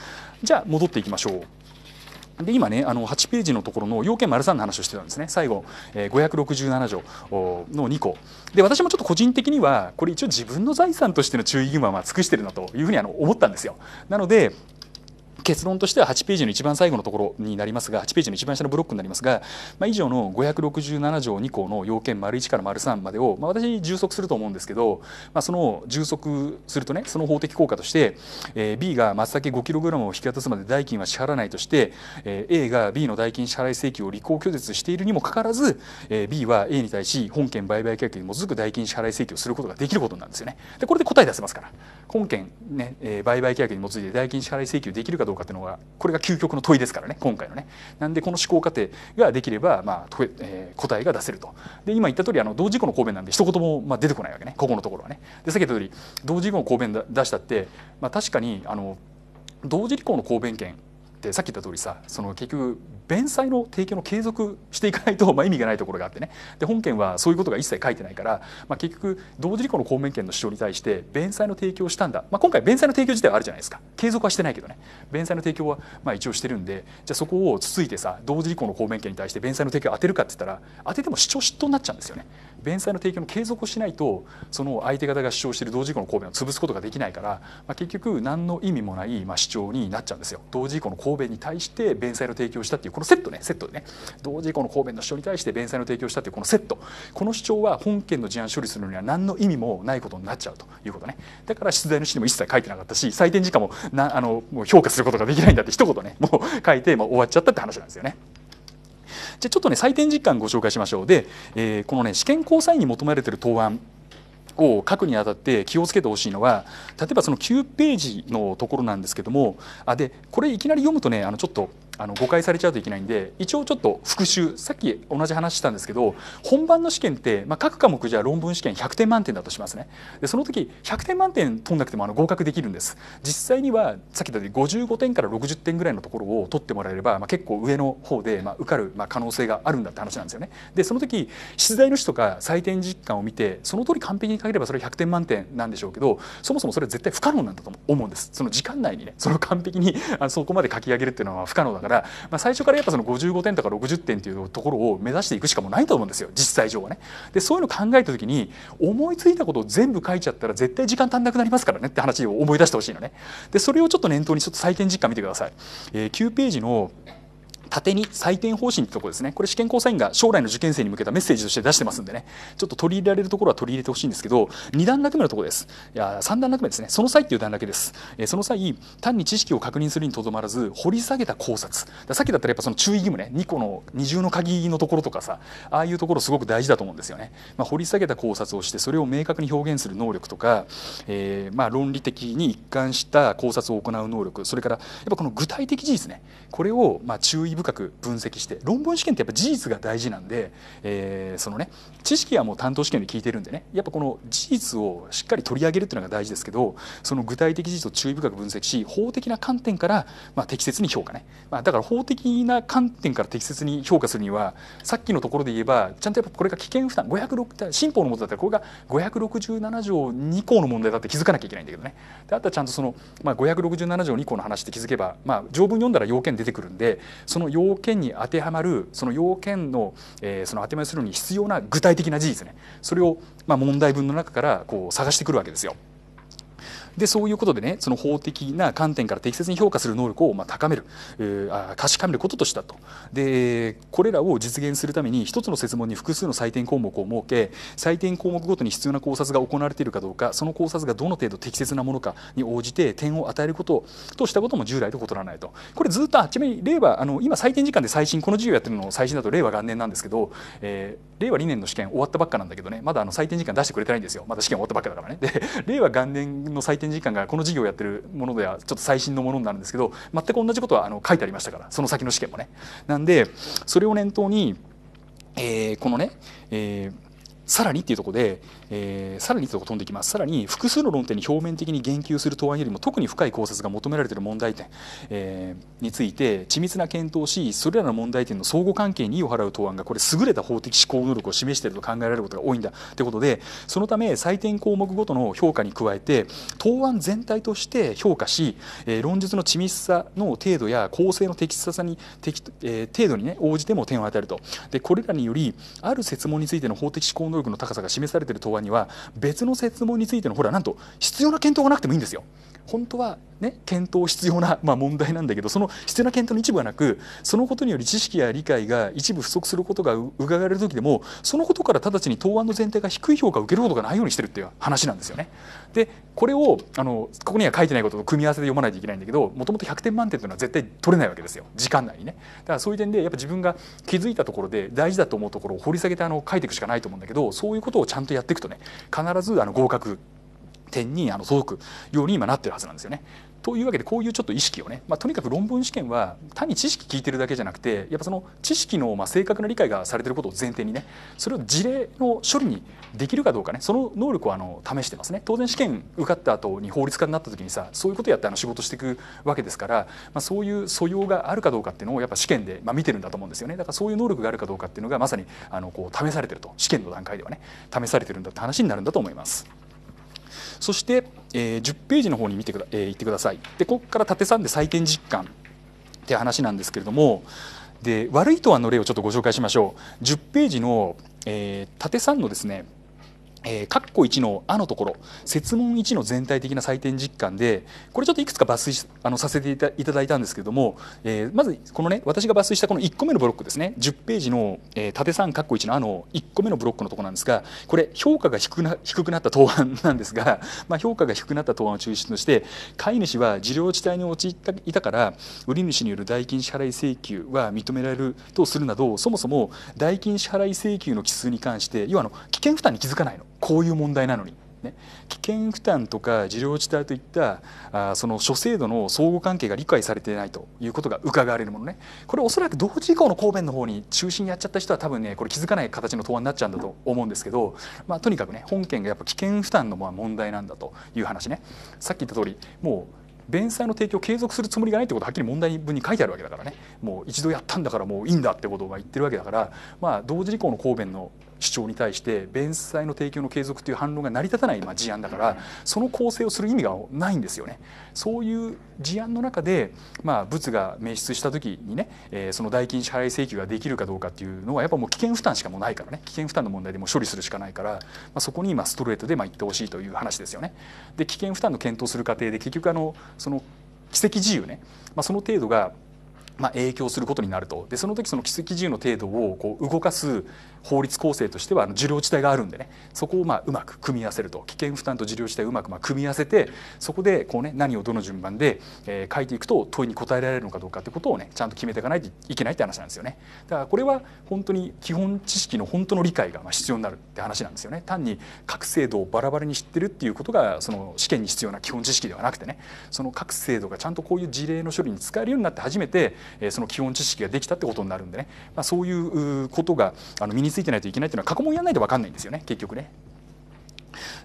じゃあ戻っていきましょう。で今ねあの8ページのところの要件丸三の話をしてたんですね最後、えー、567条の2個で私もちょっと個人的にはこれ一応自分の財産としての注意義務はまあ尽くしてるなというふうにあの思ったんですよなので結論としては8ページの一番最後のところになりますが8ページの一番下のブロックになりますが、まあ、以上の567条2項の要件丸1から丸3までを、まあ、私充足すると思うんですけど、まあ、その充足するとねその法的効果として、えー、B が松茸 5kg を引き渡すまで代金は支払わないとして、えー、A が B の代金支払い請求を履行拒絶しているにもかかわらず、えー、B は A に対し本件売買契約に基づく代金支払い請求をすることができることなんですよね。でこれで答え出せますから本件ね、えー、売買契約に基づいて代金支払い請求できるかどうかかていうのがこれが究極の問いですからね今回のね。なんでこの思考過程ができれば、まあえー、答えが出せると。で今言った通りあの同時降の答弁なんで一言もまあ出てこないわけねここのところはね。でさっき言った通り同時刻の答弁出したって、まあ、確かにあの同時刻の答弁権ってさっき言った通りさその結局弁済の提供の継続していかないと、まあ、意味がないところがあってねで本件はそういうことが一切書いてないから、まあ、結局同時履行の公明権の主張に対して弁済の提供をしたんだ、まあ、今回弁済の提供自体はあるじゃないですか継続はしてないけどね弁済の提供はまあ一応してるんでじゃあそこをつついてさ同時履行の公明権に対して弁済の提供を当てるかって言ったら当てても主張嫉妬になっちゃうんですよね弁済の提供の継続をしないとその相手方が主張している同時履行の公弁を潰すことができないから、まあ、結局何の意味もないまあ主張になっちゃうんですよ同時履行の公弁に対して弁済の提供したっていうこのセットねセットでね同時この神戸の主張に対して弁済の提供したというこのセットこの主張は本件の事案処理するには何の意味もないことになっちゃうということねだから出題の指示も一切書いてなかったし採点時間もなあのもう評価することができないんだって一言ねもう書いて、ま終わっちゃったって話なんですよね。じゃちょっとね採点実感ご紹介しましょうで、えー、このね試験交際に求められてる答案を書くにあたって気をつけてほしいのは例えばその9ページのところなんですけどもあでこれいきなり読むとねあのちょっとあの誤解されちゃうといけないんで一応ちょっと復習さっき同じ話したんですけど本番の試験って、まあ、各科目じゃ論文試験100点満点だとしますねでその時100点満点取んなくてもあの合格できるんです実際にはさっき言ったように55点から60点ぐらいのところを取ってもらえれば、まあ、結構上の方で、まあ、受かる、まあ、可能性があるんだって話なんですよねでその時出題の人とか採点実感を見てその通り完璧に書ければそれ100点満点なんでしょうけどそもそもそれは絶対不可能なんだと思うんですその時間内にねその完璧にあそこまで書き上げるっていうのは不可能だからから、まあ、最初からやっぱその55点とか60点っていうところを目指していくしかもないと思うんですよ実際上はね。でそういうの考えた時に思いついたことを全部書いちゃったら絶対時間足んなくなりますからねって話を思い出してほしいのね。でそれをちょっと念頭にちょっと採点実感見てください。えー、9ページの縦に採点方針ってとこですねこれ試験交査員が将来の受験生に向けたメッセージとして出してますんでねちょっと取り入れられるところは取り入れてほしいんですけど2段落目のとこですいや3段落目ですねその際っていう段落です、えー、その際単に知識を確認するにとどまらず掘り下げた考察さっきだったらやっぱその注意義務ね2個の二重の鍵のところとかさああいうところすごく大事だと思うんですよね、まあ、掘り下げた考察をしてそれを明確に表現する能力とか、えー、まあ論理的に一貫した考察を行う能力それからやっぱこの具体的事実ねこれをまあ注意深く分析して論文試験ってやっぱ事実が大事なんで、えー、そのね知識はもう担当試験で聞いてるんでねやっぱこの事実をしっかり取り上げるっていうのが大事ですけどその具体的事実を注意深く分析し法的な観点から、まあ、適切に評価ね、まあ、だから法的な観点から適切に評価するにはさっきのところで言えばちゃんとやっぱこれが危険負担新法のもとだったらこれが567条2項の問題だって気づかなきゃいけないんだけどねであとはちゃんとその、まあ、567条2項の話って気づけば、まあ、条文読んだら要件出てくるんでその要件に当てはまるその要件の,、えー、その当てはりするのに必要な具体的な事実ねそれをまあ問題文の中からこう探してくるわけですよ。でそういうことでねその法的な観点から適切に評価する能力をま高める、えー、確かめることとしたとでこれらを実現するために1つの設問に複数の採点項目を設け採点項目ごとに必要な考察が行われているかどうかその考察がどの程度適切なものかに応じて点を与えることとしたことも従来と異ならないとこれずっとちなみに令和あの今採点時間で最新この授業やってるの最新だと令和元年なんですけど、えー、令和2年の試験終わったばっかなんだけどねまだあの採点時間出してくれてないんですよまだ試験終わったばっかだからねで 令和元年の採点展示機がこの事業をやってるものではちょっと最新のものになるんですけど全く同じことはあの書いてありましたからその先の試験もね。なんでそれを念頭に、えー、このね、えーさらにっていうとこでえー、さらにそ飛んできますさらに複数の論点に表面的に言及する答案よりも特に深い考察が求められている問題点、えー、について緻密な検討をしそれらの問題点の相互関係に意を払う答案がこれ優れた法的思考能力を示していると考えられることが多いんだということでそのため採点項目ごとの評価に加えて答案全体として評価し、えー、論述の緻密さの程度や構成の適切さに適、えー、程度に、ね、応じても点を与えるとでこれらによりある設問についての法的思考能力の高さが示されている答案法には別の設問についてのほらなんと必要な検討がなくてもいいんですよ。本当はね検討必要な、まあ、問題なんだけどその必要な検討の一部はなくそのことにより知識や理解が一部不足することが伺われる時でもそのことから直ちに答案の前提が低い評価を受けることがないようにしてるっていう話なんですよね。でこれをあのここには書いてないことと組み合わせで読まないといけないんだけどもともと100点満点というのは絶対取れないわけですよ時間内にねだからそういう点でやっぱ自分が気づいたところで大事だと思うところを掘り下げてあの書いていくしかないと思うんだけどそういうことをちゃんとやっていくとね必ずあの合格点にあの届くように今なってるはずなんですよね。というわけでこういうちょっと意識をね、まあ、とにかく論文試験は単に知識聞いてるだけじゃなくてやっぱその知識のまあ正確な理解がされてることを前提にねそれを事例の処理にできるかどうかねその能力をあの試してますね当然試験受かった後に法律家になった時にさそういうことやってあの仕事していくわけですから、まあ、そういう素養があるかどうかっていうのをやっぱ試験でまあ見てるんだと思うんですよねだからそういう能力があるかどうかっていうのがまさにあのこう試されてると試験の段階ではね試されてるんだって話になるんだと思います。そして、えー、10ページの方に見てくだ、えー、ってくださいでここから縦3で採点実感って話なんですけれどもで悪いとはの例をちょっとご紹介しましょう10ページの、えー、縦3のですねえ括弧1の「あ」のところ設問1の全体的な採点実感でこれちょっといくつか抜粋あのさせていたいただいたんですけれども、えー、まずこのね私が抜粋したこの1個目のブロックですね10ページの、えー、縦3括弧1の「あ」の1個目のブロックのところなんですがこれ評価が低くな低くなった答案なんですが、まあ、評価が低くなった答案を中心として飼い主は受領地帯に陥っていたから売り主による代金支払い請求は認められるとするなどそもそも代金支払い請求の奇数に関して要はあの危険負担に気づかないの。こういう問題なのに。ね、危険負担とか事業自体といったあその諸制度の相互関係が理解されていないということが伺われるものねこれおそらく同時以降の答弁の方に中心にやっちゃった人は多分ねこれ気づかない形の答案になっちゃうんだと思うんですけど、まあ、とにかくね本件がやっぱ危険負担のまあ問題なんだという話ねさっき言った通りもう弁済の提供を継続するつもりがないってことはっきり問題文に書いてあるわけだからねもう一度やったんだからもういいんだってことが言ってるわけだから、まあ、同時以降の答弁の主張に対して弁済の提供の継続という反論が成り立たないまあ事案だからその構成をする意味がないんですよね。そういう事案の中でまあ物が滅失した時にね、えー、その代金支払い請求ができるかどうかっていうのはやっぱもう危険負担しかもないからね危険負担の問題でも処理するしかないから、まあ、そこに今ストレートでまあ言ってほしいという話ですよね。で危険負担の検討する過程で結局あのその奇跡自由ね、まあ、その程度がまあ、影響することになるとでその時その奇跡自由の程度をこう動かす法律構成としては受領地帯があるんでねそこをまあうまく組み合わせると危険負担と受領地帯をうまくまあ組み合わせてそこでこう、ね、何をどの順番で、えー、書いていくと問いに答えられるのかどうかってことをねちゃんと決めていかないといけないって話なんですよね。だからこれは本当に基本知識の本当の理解がまあ必要になるって話なんですよね。単に各制度をバラバラに知ってるっていうことがその試験に必要な基本知識ではなくてねその各制度がちゃんとこういう事例の処理に使えるようになって初めて、えー、その基本知識ができたってことになるんでね、まあ、そういうことがあの身にについてないといけないというのは過去問やらないと分かんないんですよね結局ね。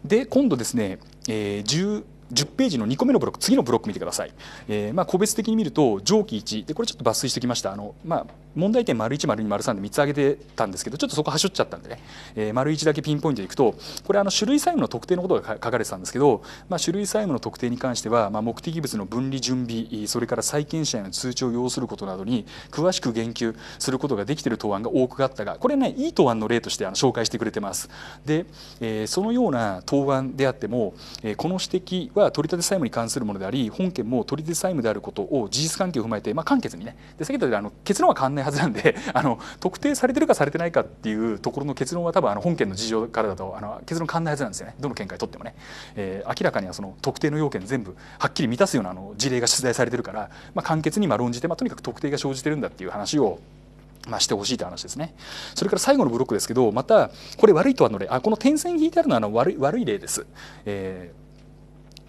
で今度ですね、えー、10, 10ページの2個目のブロック次のブロック見てください、えー、まあ個別的に見ると上記1でこれちょっと抜粋してきましたあの、まあ、問題点丸1丸2丸3で3つ挙げてたんですけどちょっとそこはしょっちゃったんでね、えー、丸1だけピンポイントでいくとこれあの種類債務の特定のことが書かれてたんですけど、まあ、種類債務の特定に関しては、まあ、目的物の分離準備それから債権者への通知を要することなどに詳しく言及することができている答案が多くあったがこれねいい答案の例としてあの紹介してくれてます。で、えー、そのような答案であっても、えー、この指摘は取り立て債務に関するものであり本件も取り立て債務であることを事実関係を踏まえて、まあ、簡潔にねで先ほどあの結論ははずなんで あの特定されてるかされてないかっていうところの結論は多分あの本件の事情からだとあの結論変わんないはずなんですよねどの見解とってもね、えー、明らかにはその特定の要件全部はっきり満たすようなあの事例が出題されてるから、まあ、簡潔にまあ論じて、まあ、とにかく特定が生じてるんだっていう話をまあ、してほしいという話ですね。それから最後のブロックですけど、また、これ悪いとはの例、あ、この点線引いてあるのはあの悪い悪い例です。えー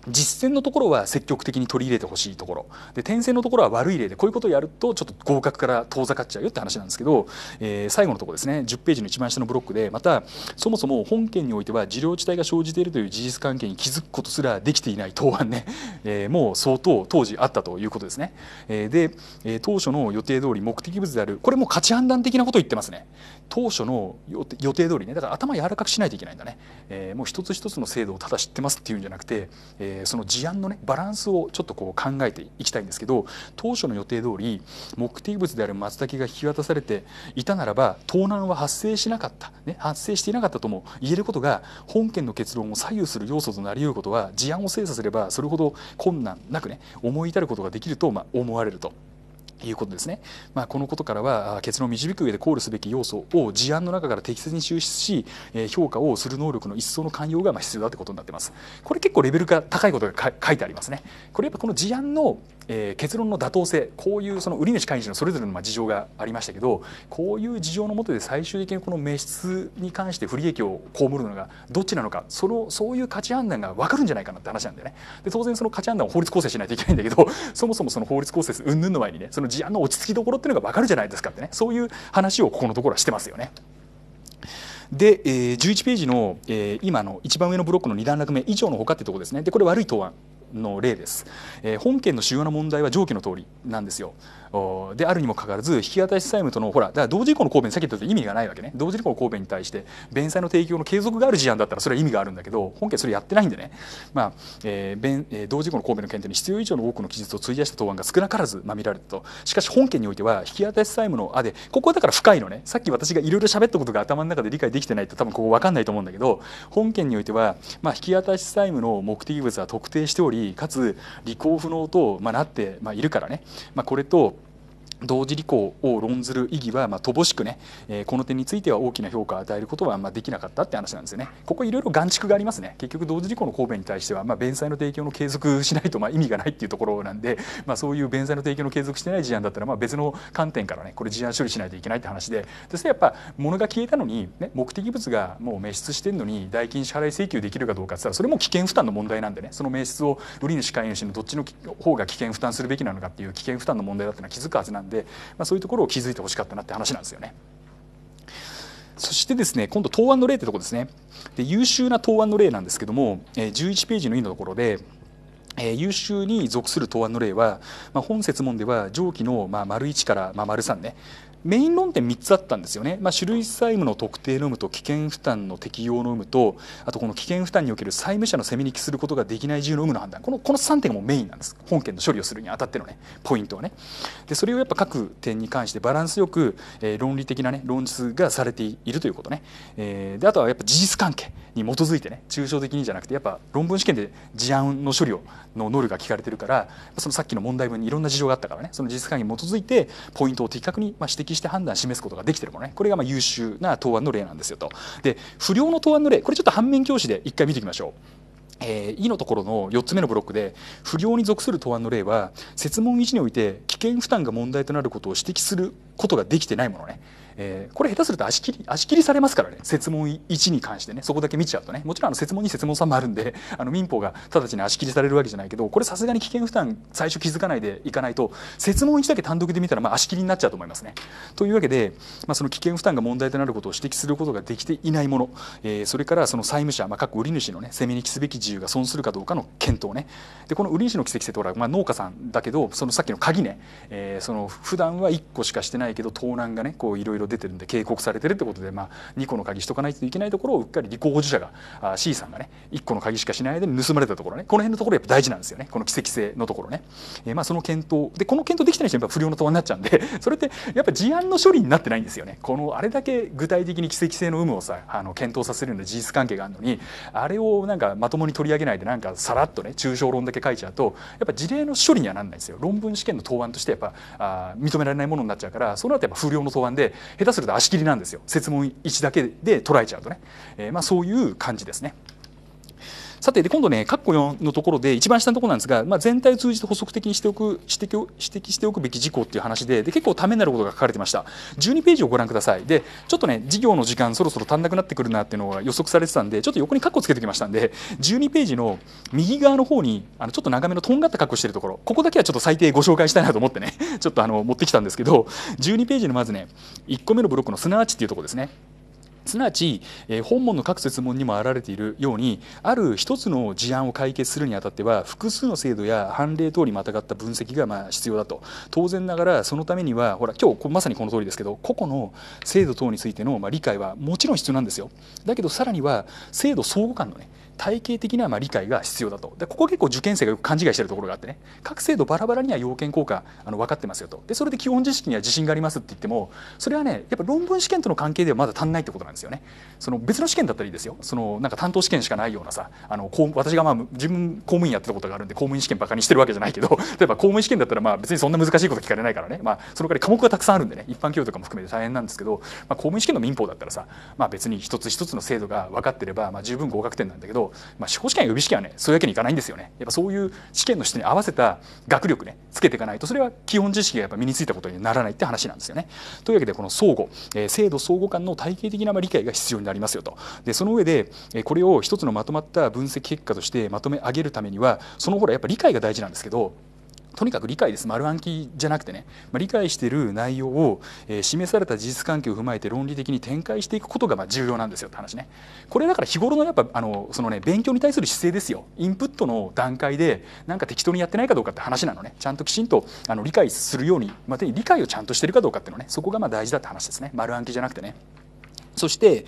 実践のところは積極的に取り入れてほしいところで転生のところは悪い例でこういうことをやるとちょっと合格から遠ざかっちゃうよって話なんですけど、えー、最後のところですね10ページの一番下のブロックでまたそもそも本件においては事領地帯が生じているという事実関係に気づくことすらできていない答案ね、えー、もう相当当時あったということですね、えー、で、え当初の予定通り目的物であるこれも価値判断的なことを言ってますね当初の予定通りねだから頭柔らかくしないといけないんだね、えもう一つ一つの制度をただ知ってますっていうんじゃなくて、ええー、その事案の、ね、バランスをちょっとこう考えていきたいんですけど当初の予定通り目的物である松茸が引き渡されていたならば盗難は発生しなかった、ね、発生していなかったとも言えることが本件の結論を左右する要素となり得ることは事案を精査すればそれほど困難なくね思い至ることができるとまあ思われると。いうことですね、まあ、このことからは結論を導く上で考慮すべき要素を事案の中から適切に抽出し評価をする能力の一層の寛容が必要だということになっていますこれ結構レベルが高いことが書いてありますねこれやっぱこの事案のえー、結論の妥当性こういうその売り主買い主のそれぞれの事情がありましたけどこういう事情のもとで最終的にこの滅失に関して不利益を被るのがどっちなのかそのそういう価値判断が分かるんじゃないかなって話なんだよね。で当然その価値判断を法律構成しないといけないんだけど そもそもその法律構成云々の前にねその事案の落ち着きどころっていうのが分かるじゃないですかってねそういう話をここのところはしてますよね。で、えー、11ページの、えー、今の一番上のブロックの2段落目以上のほかってとこですねでこれ悪い答案の例です、えー、本件の主要な問題は上記の通りなんですよであるにもかかわらず引き渡し債務とのほらだから同時以降の公弁さっき言ったと意味がないわけね同時以降の公弁に対して弁済の提供の継続がある事案だったらそれは意味があるんだけど本件それやってないんでね、まあえー弁えー、同時以降の公弁の検定に必要以上の多くの記述を費やした答案が少なからず、まあ、見られたとしかし本件においては引き渡し債務のあでここはだから深いのねさっき私がいろいろ喋ったことが頭の中で理解できてないと多分ここ分かんないと思うんだけど本件においては、まあ、引き渡し債務の目的物は特定しておりかつ履行不能と、まあ、なって、まあ、いるからね、まあ、これと同時履行を論ずる意義はまあ乏しくね、えこの点については大きな評価を与えることはまあできなかったって話なんですよね。ここいろいろ眼蓄がありますね。結局同時履行の方便に対してはまあ、弁済の提供の継続しないとまあ意味がないっていうところなんで、まあ、そういう弁済の提供の継続してない事案だったらま別の観点からねこれ事案処理しないといけないって話で、でそれやっぱ物が消えたのにね目的物がもう滅失してるのに代金支払い請求できるかどうかってったらそれも危険負担の問題なんでねその滅失を売り主買い主のどっちの方が危険負担するべきなのかっていう危険負担の問題だったのは気づくはずなんで。で、まあ、そういうところを気づいてほしかったなって話なんですよね。そしてですね今度答案の例ってとこですねで優秀な答案の例なんですけども11ページの2のところでえ優秀に属する答案の例は、まあ、本設問では上記の、まあ、丸1から、まあ、丸3ねメイン論点3つあったんですよね、まあ、種類債務の特定の有無と危険負担の適用の有無とあとこの危険負担における債務者の責めに帰することができない自由の有無の判断このこの3点がもうメインなんです本件の処理をするにあたってのねポイントはねでそれをやっぱ各点に関してバランスよく、えー、論理的なね論述がされているということね、えー、であとはやっぱ事実関係に基づいてね抽象的にじゃなくてやっぱ論文試験で事案の処理をの能力が聞かれてるからそのさっきの問題文にいろんな事情があったからねその事実関係に基づいてポイントを的確にま指摘して判断示すことができてるものねこれがまあ優秀な答案の例なんですよと。で不良の答案の例これちょっと反面教師で一回見ていきましょう。え E のところの4つ目のブロックで不良に属する答案の例は設問1において危険負担が問題となることを指摘することができてないものねえー、これ下手すると足切り足切りされますからね設問1に関してねそこだけ見ちゃうとねもちろんあの設問2設問3もあるんで あの民法が直ちに足切りされるわけじゃないけどこれさすがに危険負担最初気づかないでいかないと設問1だけ単独で見たらまあ足切りになっちゃうと思いますね。というわけで、まあ、その危険負担が問題となることを指摘することができていないもの、えー、それからその債務者、まあ、各売り主のね責めに来すべき自由が損するかどうかの検討ねでこの売り主の奇跡性ってほら、まあ、農家さんだけどそのさっきの鍵ね、えー、その普段は1個しかしてないけど盗難がねこういろいろろ出てるんで警告されてるってことで、まあ、2個の鍵しとかないといけないところをうっかり履行保持者があ C さんがね1個の鍵しかしないで盗まれたところねこの辺のところやっぱ大事なんですよねこの奇跡性のところね、えー、まあその検討でこの検討できてない人はやっぱ不良の問になっちゃうんで それってやっぱ事案の処理になってないんですよねこのあれだけ具体的に奇跡性の有無をさあの検討させるような事実関係があるのにあれをなんかまともに取り上げないでなんかさらっとね抽象論だけ書いちゃうとやっぱ事例の処理にはなんないんですよ論文試験の答案としてやっぱあ認められないものになっちゃうからその後やっぱ不良の答案で下手すると足切りなんですよ設問1だけで捉えちゃうとね、えー、まあ、そういう感じですね。さてで今度ね括弧4のところで一番下のところなんですが、まあ、全体を通じて補足的にしておく指摘を指摘しておくべき事項っていう話でで結構ためになることが書かれてました12ページをご覧くださいでちょっとね授業の時間そろそろ足んなくなってくるなっていうのが予測されてたんでちょっと横に括弧つけてきましたんで12ページの右側の方にあのちょっと長めのとんがった括弧してるところここだけはちょっと最低ご紹介したいなと思ってねちょっとあの持ってきたんですけど12ページのまずね1個目のブロックのすなわちというところですねすなわち、えー、本門の各設問にもあられているようにある一つの事案を解決するにあたっては複数の制度や判例等にまたがった分析がまあ必要だと当然ながらそのためにはほら今日まさにこの通りですけど個々の制度等についてのまあ理解はもちろん必要なんですよだけどさらには制度相互間のね体系的なま理解が必要だとでここ結構受験生がよく勘違いしてるところがあってね各制度バラバラには要件効果あの分かってますよとでそれで基本知識には自信がありますって言ってもそれはねやっぱ論文試験との関係ではまだ足んないってことなんですよねその別の試験だったらいいですよそのなんか担当試験しかないようなさあの私がまあ自分公務員やってたことがあるんで公務員試験ばかにしてるわけじゃないけど 例えば公務員試験だったらまあ別にそんな難しいこと聞かれないからねまあその代わり科目がたくさんあるんでね一般教養とかも含めて大変なんですけど、まあ、公務員試験の民法だったらさ、まあ、別に一つ一つの制度が分かってれば、まあ、十分合格点なんだけどまあ、司法試験や予備試験はねそういうわけにいかないんですよねやっぱそういう試験の人に合わせた学力ねつけていかないとそれは基本知識がやっぱ身についたことにならないって話なんですよね。というわけでこの相互、えー、制度相互間の体系的な理解が必要になりますよとでその上でこれを一つのまとまった分析結果としてまとめ上げるためにはそのほらやっぱ理解が大事なんですけどとにかく理解です丸暗記じゃなくてね、まあ、理解している内容を、えー、示された事実関係を踏まえて論理的に展開していくことがまあ重要なんですよって話ねこれだから日頃のやっぱあのそのね勉強に対する姿勢ですよインプットの段階でなんか適当にやってないかどうかって話なのねちゃんときちんとあの理解するようにまた、あ、理解をちゃんとしてるかどうかっていうのねそこがまあ大事だって話ですね丸暗記じゃなくてね。そして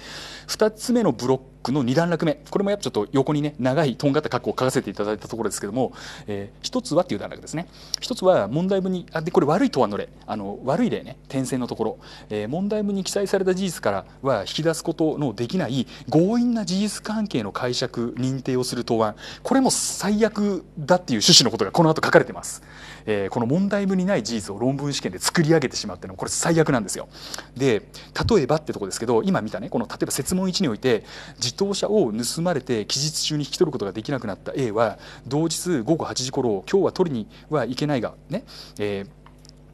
2つ目のブロックの2段落目これもやっぱちょっと横にね長いとんがった括弧を書かせていただいたところですけども、えー、1つはという段落ですね1つは問題文にあでこれ悪い答案の例あの悪い例ね点線のところ、えー、問題文に記載された事実からは引き出すことのできない強引な事実関係の解釈認定をする答案これも最悪だっていう趣旨のことがこの後書かれてますえー、この問題文にない事実を論文試験で作り上げてしまってのこれ最悪なんですよ。で例えばってとこですけど今見たねこの例えば設問1において自動車を盗まれて期日中に引き取ることができなくなった A は同日午後8時頃今日は取りには行けないがね、えー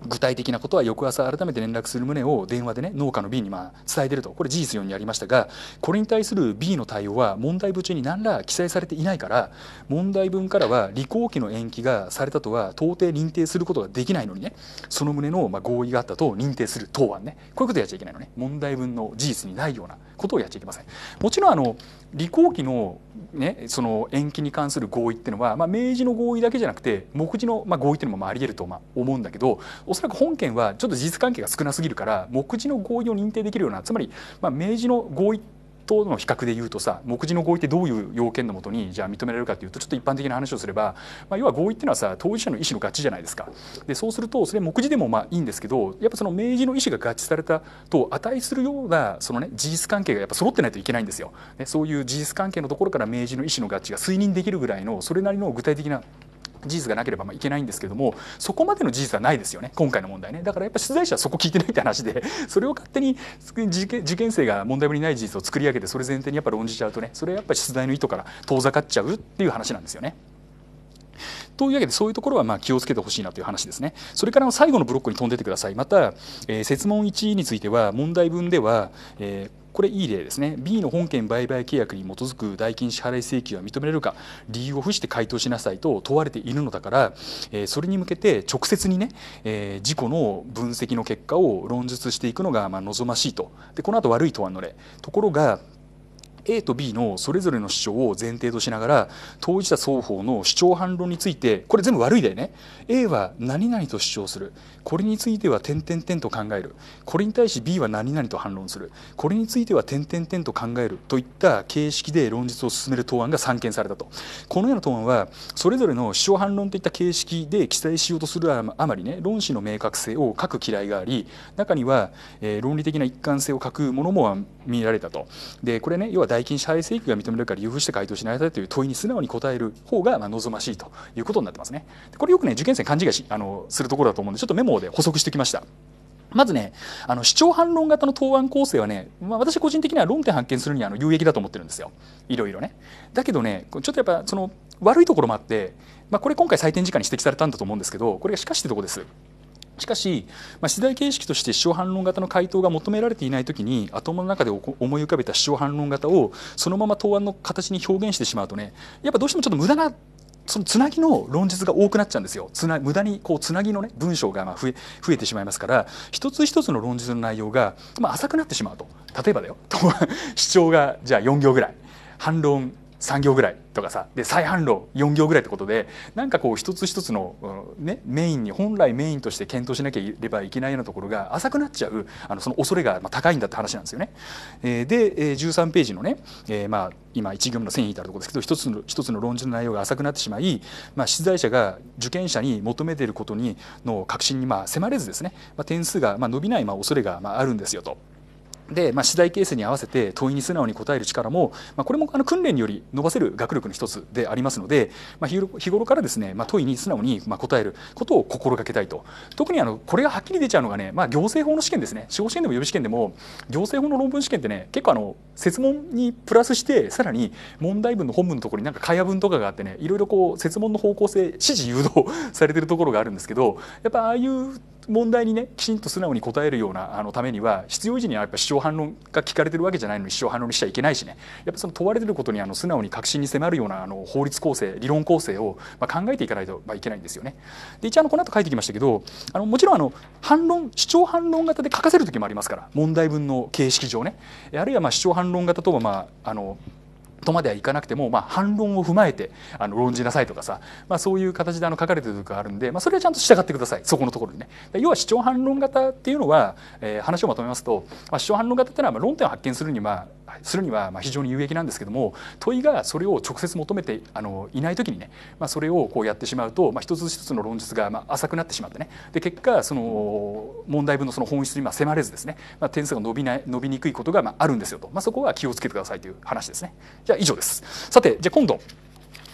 具体的なことは翌朝改めて連絡する旨を電話でね農家の B にま伝えてるとこれ事実4にありましたがこれに対する B の対応は問題文中に何ら記載されていないから問題文からは履行期の延期がされたとは到底認定することができないのにねその旨のま合意があったと認定する答案ねこういうことやっちゃいけないのね問題文の事実にないようなことをやっちゃいけません。もちろんあの履行期の,、ね、その延期に関する合意っていうのは、まあ、明治の合意だけじゃなくて目次の、まあ、合意っていうのもあり得るとま思うんだけどおそらく本件はちょっと事実関係が少なすぎるから目次の合意を認定できるようなつまり、まあ、明治の合意ってとの比較で言うとさ目次の合意ってどういう要件のもとにじゃあ認められるかというとちょっと一般的な話をすれば、まあ、要は合意っていうのはさ当事者の意思の合致じゃないですかでそうするとそれ目次でもまあいいんですけどやっぱその明示の意思が合致されたと値するようなその、ね、事実関係がやっぱ揃ってないといけないんですよ、ね、そういう事実関係のところから明示の意思の合致が推認できるぐらいのそれなりの具体的な事実がなければまあいけないんですけどもそこまでの事実はないですよね今回の問題ねだからやっぱ取材者はそこ聞いてないって話で それを勝手に受験生が問題文にない事実を作り上げてそれ前提にやっぱ論じちゃうとねそれはやっぱり出題の意図から遠ざかっちゃうっていう話なんですよね。というわけでそういうところはまあ気をつけてほしいなという話ですね。それから最後のブロックに飛んでてください。また、えー、設問1については問題文では、えーこれいい例ですね B の本件売買契約に基づく代金支払い請求は認められるか理由を付して回答しなさいと問われているのだから、えー、それに向けて直接にね、えー、事故の分析の結果を論述していくのがまあ望ましいとでこの後悪い答案の例ところが A と B のそれぞれの主張を前提としながら当事者双方の主張反論についてこれ全部悪いだよね A は何々と主張するこれについては点々点と考えるこれに対し B は何々と反論するこれについては点々点と考えるといった形式で論述を進める答案が散見されたとこのような答案はそれぞれの主張反論といった形式で記載しようとするあまりね論旨の明確性を欠く嫌いがあり中には、え論理的な一貫性を欠くものも見られたとでこれね要は代金支配請求が認められるから由布して回答しなさいという問いに素直に答える方がま望ましいということになってますねこれよくね受験生勘違いしあのするところだと思うんでちょっとメモ網で補足してきました。まずね、あの、主張反論型の答案構成はね、まあ、私個人的には論点発見するにはあの有益だと思ってるんですよ。いろいろね。だけどね、ちょっとやっぱその悪いところもあって、まあ、これ今回採点時間に指摘されたんだと思うんですけど、これがしかしってとこです。しかし、まあ、出題形式として主張反論型の回答が求められていないときに頭の中で思い浮かべた主張反論型をそのまま答案の形に表現してしまうとねやっぱどうしてもちょっと無駄なそのつなぎの論述が多くなっちゃうんですよつな無駄にこうつなぎの、ね、文章がまあ増え増えてしまいますから一つ一つの論述の内容が、まあ、浅くなってしまうと例えばだよ 主張がじゃあ4行ぐらい反論3行ぐらいとかさで再販路4行ぐらいってことでなんかこう一つ一つの、ね、メインに本来メインとして検討しなきゃいればいけないようなところが浅くなっちゃうあのその恐れが高いんだって話なんですよね。えー、で13ページのね、えー、まあ今1行目の線引いてあるところですけど一つの一つの論じの内容が浅くなってしまい、まあ、出題者が受験者に求めていることにの確信にまあ迫れずですね、まあ、点数がまあ伸びないまあ恐れがまああるんですよと。で、まあ、次第ケースに合わせて問いに素直に答える力も、まあ、これもあの訓練により伸ばせる学力の一つでありますので、まあ、日頃からですね、まあ、問いに素直にまあ答えることを心がけたいと特にあのこれがはっきり出ちゃうのがね、まあ、行政法の試験ですね司法試験でも予備試験でも行政法の論文試験ってね結構あの設問にプラスしてさらに問題文の本文のところになんか会話文とかがあってねいろいろこう設問の方向性指示誘導されてるところがあるんですけどやっぱああいう問題にねきちんと素直に答えるようなあのためには必要以上にはやっぱ主張反論が聞かれてるわけじゃないのに主張反論にしちゃいけないしねやっぱその問われてることにあの素直に確信に迫るようなあの法律構成理論構成をまあ考えていかないとまあいけないんですよね。で一応あのこの後書いてきましたけどあのもちろんあの反論主張反論型で書かせる時もありますから問題文の形式上ねあるいはまあ主張反論型とはまああのとまではいかなくても、まあ、反論を踏まえてあの論じなさいとかさ、まあ、そういう形であの書かれてるとこがあるんで、まあ、それはちゃんと従ってくださいそこのところにね。要は主張反論型っていうのは、えー、話をまとめますと、まあ、主張反論型っていうのはまあ論点を発見するにまあするにはま非常に有益なんですけども問いがそれを直接求めてあのいない時にね、まそれをこうやってしまうと、まあ、一つ一つの論述がま浅くなってしまってねで結果その問題文のその本質にま迫れずですね、ま点数が伸びない伸びにくいことがまあるんですよと、まそこは気をつけてくださいという話ですね。じゃあ以上です。さてじゃ今度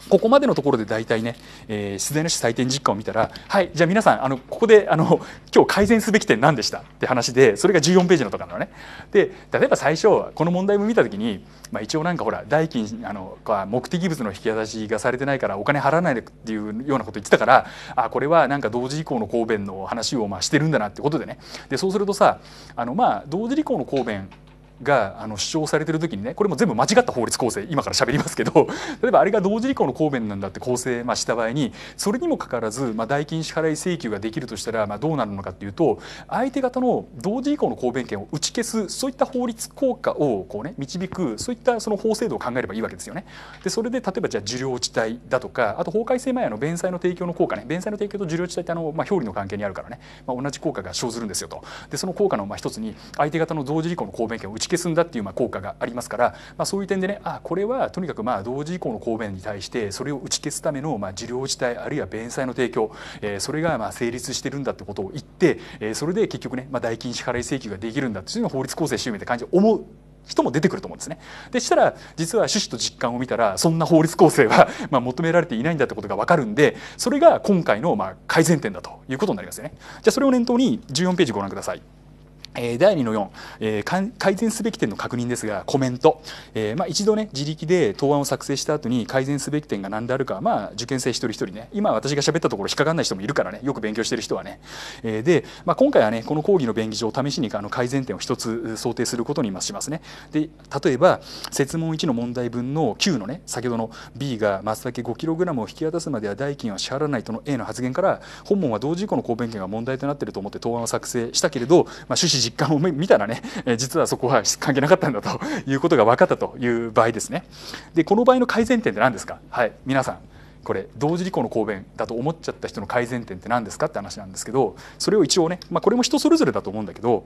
ここまでのところで大体ね、えー、自然種採点実感を見たら、はい、じゃあ皆さん、あの、ここで、あの、今日改善すべき点何でしたって話で、それが14ページのとかなのね。で、例えば最初、この問題も見たときに、まあ一応なんかほら、代金、あの、目的物の引き渡しがされてないからお金払わないでっていうようなこと言ってたから、あ、これはなんか同時以降の答弁の話をまあしてるんだなってことでね。で、そうするとさ、あの、まあ、同時以降の答弁があの主張されてる時にねこれも全部間違った法律構成今から喋りますけど 例えばあれが同時履行の公弁なんだって構成、まあ、した場合にそれにもかかわらず、まあ、代金支払い請求ができるとしたら、まあ、どうなるのかっていうと相手方の同時履行の公弁権を打ち消すそういった法律効果をこう、ね、導くそういったその法制度を考えればいいわけですよね。でそれで例えばじゃあ受領地帯だとかあと法改正前の弁済の提供の効果ね弁済の提供と受領地帯ってあの、まあ、表裏の関係にあるからね、まあ、同じ効果が生ずるんですよと。でその効果のまあ一つに相手方の同時履行の公弁権を打ち消すんだっていうまあ効果がありますから、まあ、そういう点でねあこれはとにかくまあ同時以降の答弁に対してそれを打ち消すためのまあ事業自体あるいは弁済の提供、えー、それがまあ成立してるんだってことを言って、えー、それで結局ね、まあ、代金支払い請求ができるんだっていうのを法律構成修明って感じで思う人も出てくると思うんですね。でしたら実は趣旨と実感を見たらそんな法律構成は まあ求められていないんだってことが分かるんでそれが今回のまあ改善点だということになりますよね。じゃあそれを念頭に14ページご覧ください。第2の4、え改善すべき点の確認ですがコメント、えー、まあ、一度ね自力で答案を作成した後に改善すべき点が何であるか、まあ、受験生一人一人ね今私が喋ったところ引っかかんない人もいるからねよく勉強してる人はね、えー、で、まあ、今回はねこの講義の便宜上試しにあの改善点を1つ想定することにしますねで例えば設問1の問題分の9のね先ほどの B が松茸 5kg を引き渡すまでは代金は支払わないとの A の発言から本門は同時以降の公弁権が問題となっていると思って答案を作成したけれど、まあ、趣旨実感を見たらね実はそこは関係なかったんだと いうことが分かったという場合ですね。でこの場合の改善点って何ですか、はい、皆さんこれ同時履行の公弁だと思っちゃった人の改善点って何ですかって話なんですけどそれを一応ね、まあ、これも人それぞれだと思うんだけど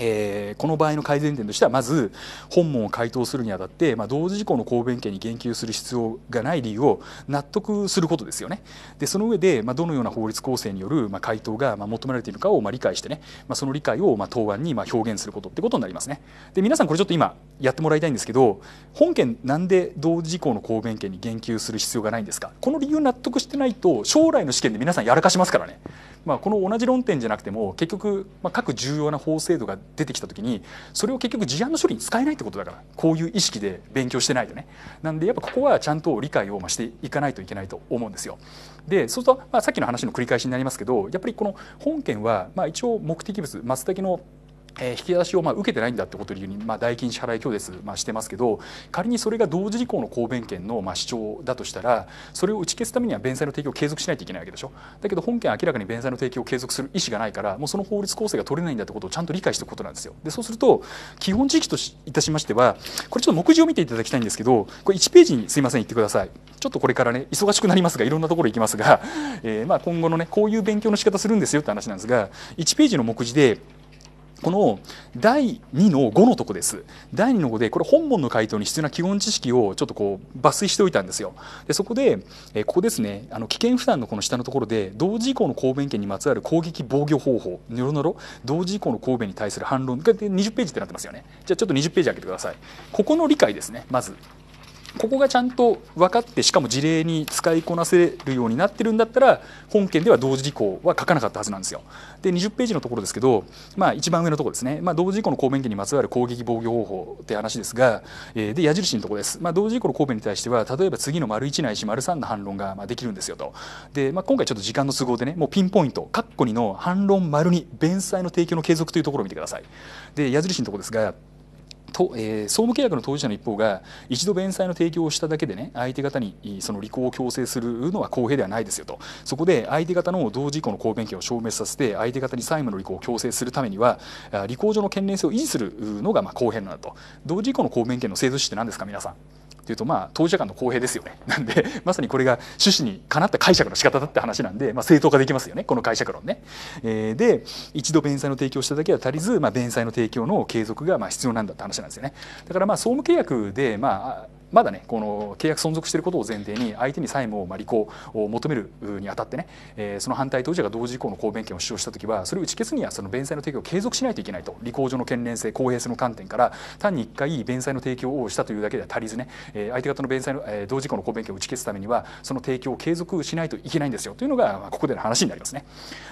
えー、この場合の改善点としてはまず本文を回答するにあたって、まあ、同時事項の公弁権に言及する必要がない理由を納得することですよね。でその上で、まあ、どのような法律構成による、まあ、回答が、まあ、求められているかを、まあ、理解してね、まあ、その理解を、まあ、答案に、まあ、表現することってことになりますね。で皆さんこれちょっと今やってもらいたいんですけど本件なんで同時事項の答弁権に言及する必要がないんですかこの理由納得してないと将来の試験で皆さんやらかしますからね。まあ、この同じ論点じゃなくても結局、まあ、各重要な法制度が出てきた時にそれを結局事案の処理に使えないってことだからこういう意識で勉強してないとねなんでやっぱここはちゃんと理解をしていかないといけないと思うんですよ。でそうすると、まあ、さっきの話の繰り返しになりますけどやっぱりこの本件は、まあ、一応目的物松茸のえ引き出しをまあ受けてないんだってことを理由に、まあ、代金支払い拒絶、まあ、してますけど仮にそれが同時以降の公弁権のまあ主張だとしたらそれを打ち消すためには弁済の提供を継続しないといけないわけでしょだけど本件明らかに弁済の提供を継続する意思がないからもうその法律構成が取れないんだってことをちゃんと理解しておくことなんですよでそうすると基本地域といたしましてはこれちょっと目次を見ていただきたいんですけどこれ1ページにすいません言ってくださいちょっとこれからね忙しくなりますがいろんなところ行きますが、えー、まあ今後のねこういう勉強の仕方するんですよって話なんですが1ページの目次でこの第2の5のとこです第2の5でこれ本文の回答に必要な基本知識をちょっとこう抜粋しておいたんですよでそこで、えここですねあの危険負担のこの下のところで同時以降の抗弁権にまつわる攻撃防御方法ニョロニロ同時以降の抗弁に対する反論が20ページってなってますよねじゃあちょっと20ページ開けてくださいここの理解ですねまずここがちゃんと分かってしかも事例に使いこなせるようになってるんだったら本件では同時事項は書かなかったはずなんですよ。で20ページのところですけど、まあ、一番上のところですね、まあ、同時事項の公弁権にまつわる攻撃防御方法って話ですが、えー、で矢印のところです、まあ、同時事項の公弁に対しては例えば次の丸1ないし丸3の反論がまあできるんですよとで、まあ、今回ちょっと時間の都合でねもうピンポイント括弧2の反論丸2弁済の提供の継続というところを見てください。で矢印のところですがとえー、総務契約の当事者の一方が一度弁済の提供をしただけでね相手方にその履行を強制するのは公平ではないですよとそこで相手方の同時以降の公弁権を消滅させて相手方に債務の履行を強制するためには履行上の権限性を維持するのがまあ公平なんだと同時以降の公弁権の制度士って何ですか皆さんっていうと、まあ、当事者間の公平ですよね。なんで、まさにこれが趣旨にかなった解釈の仕方だって話なんで、まあ、正当化できますよね、この解釈論ね。えー、で、一度弁済の提供しただけは足りず、まあ、弁済の提供の継続がまあ必要なんだって話なんですよね。だから、まあ、総務契約で、まあ、まだねこの契約存続していることを前提に相手に債務をまあ履行を求めるにあたってね、えー、その反対当事者が同時以降の公弁権を主張したときはそれを打ち消すにはその弁済の提供を継続しないといけないと履行上の健連性公平性の観点から単に1回弁済の提供をしたというだけでは足りずね、えー、相手方の弁済の、えー、同時以降の公弁権を打ち消すためにはその提供を継続しないといけないんですよというのが、ここでの話になりますね。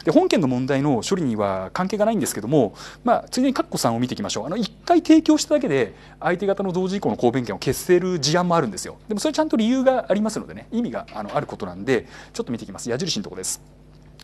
で本件の問題の処理には関係がないんですけども、まあ、ついでに括弧3を見ていきましょう。あの1回提供しただけで相手方の同時以降の公弁権を消せる事案もあるんですよでもそれちゃんと理由がありますのでね意味があのあることなんでちょっと見ていきます矢印のとこです。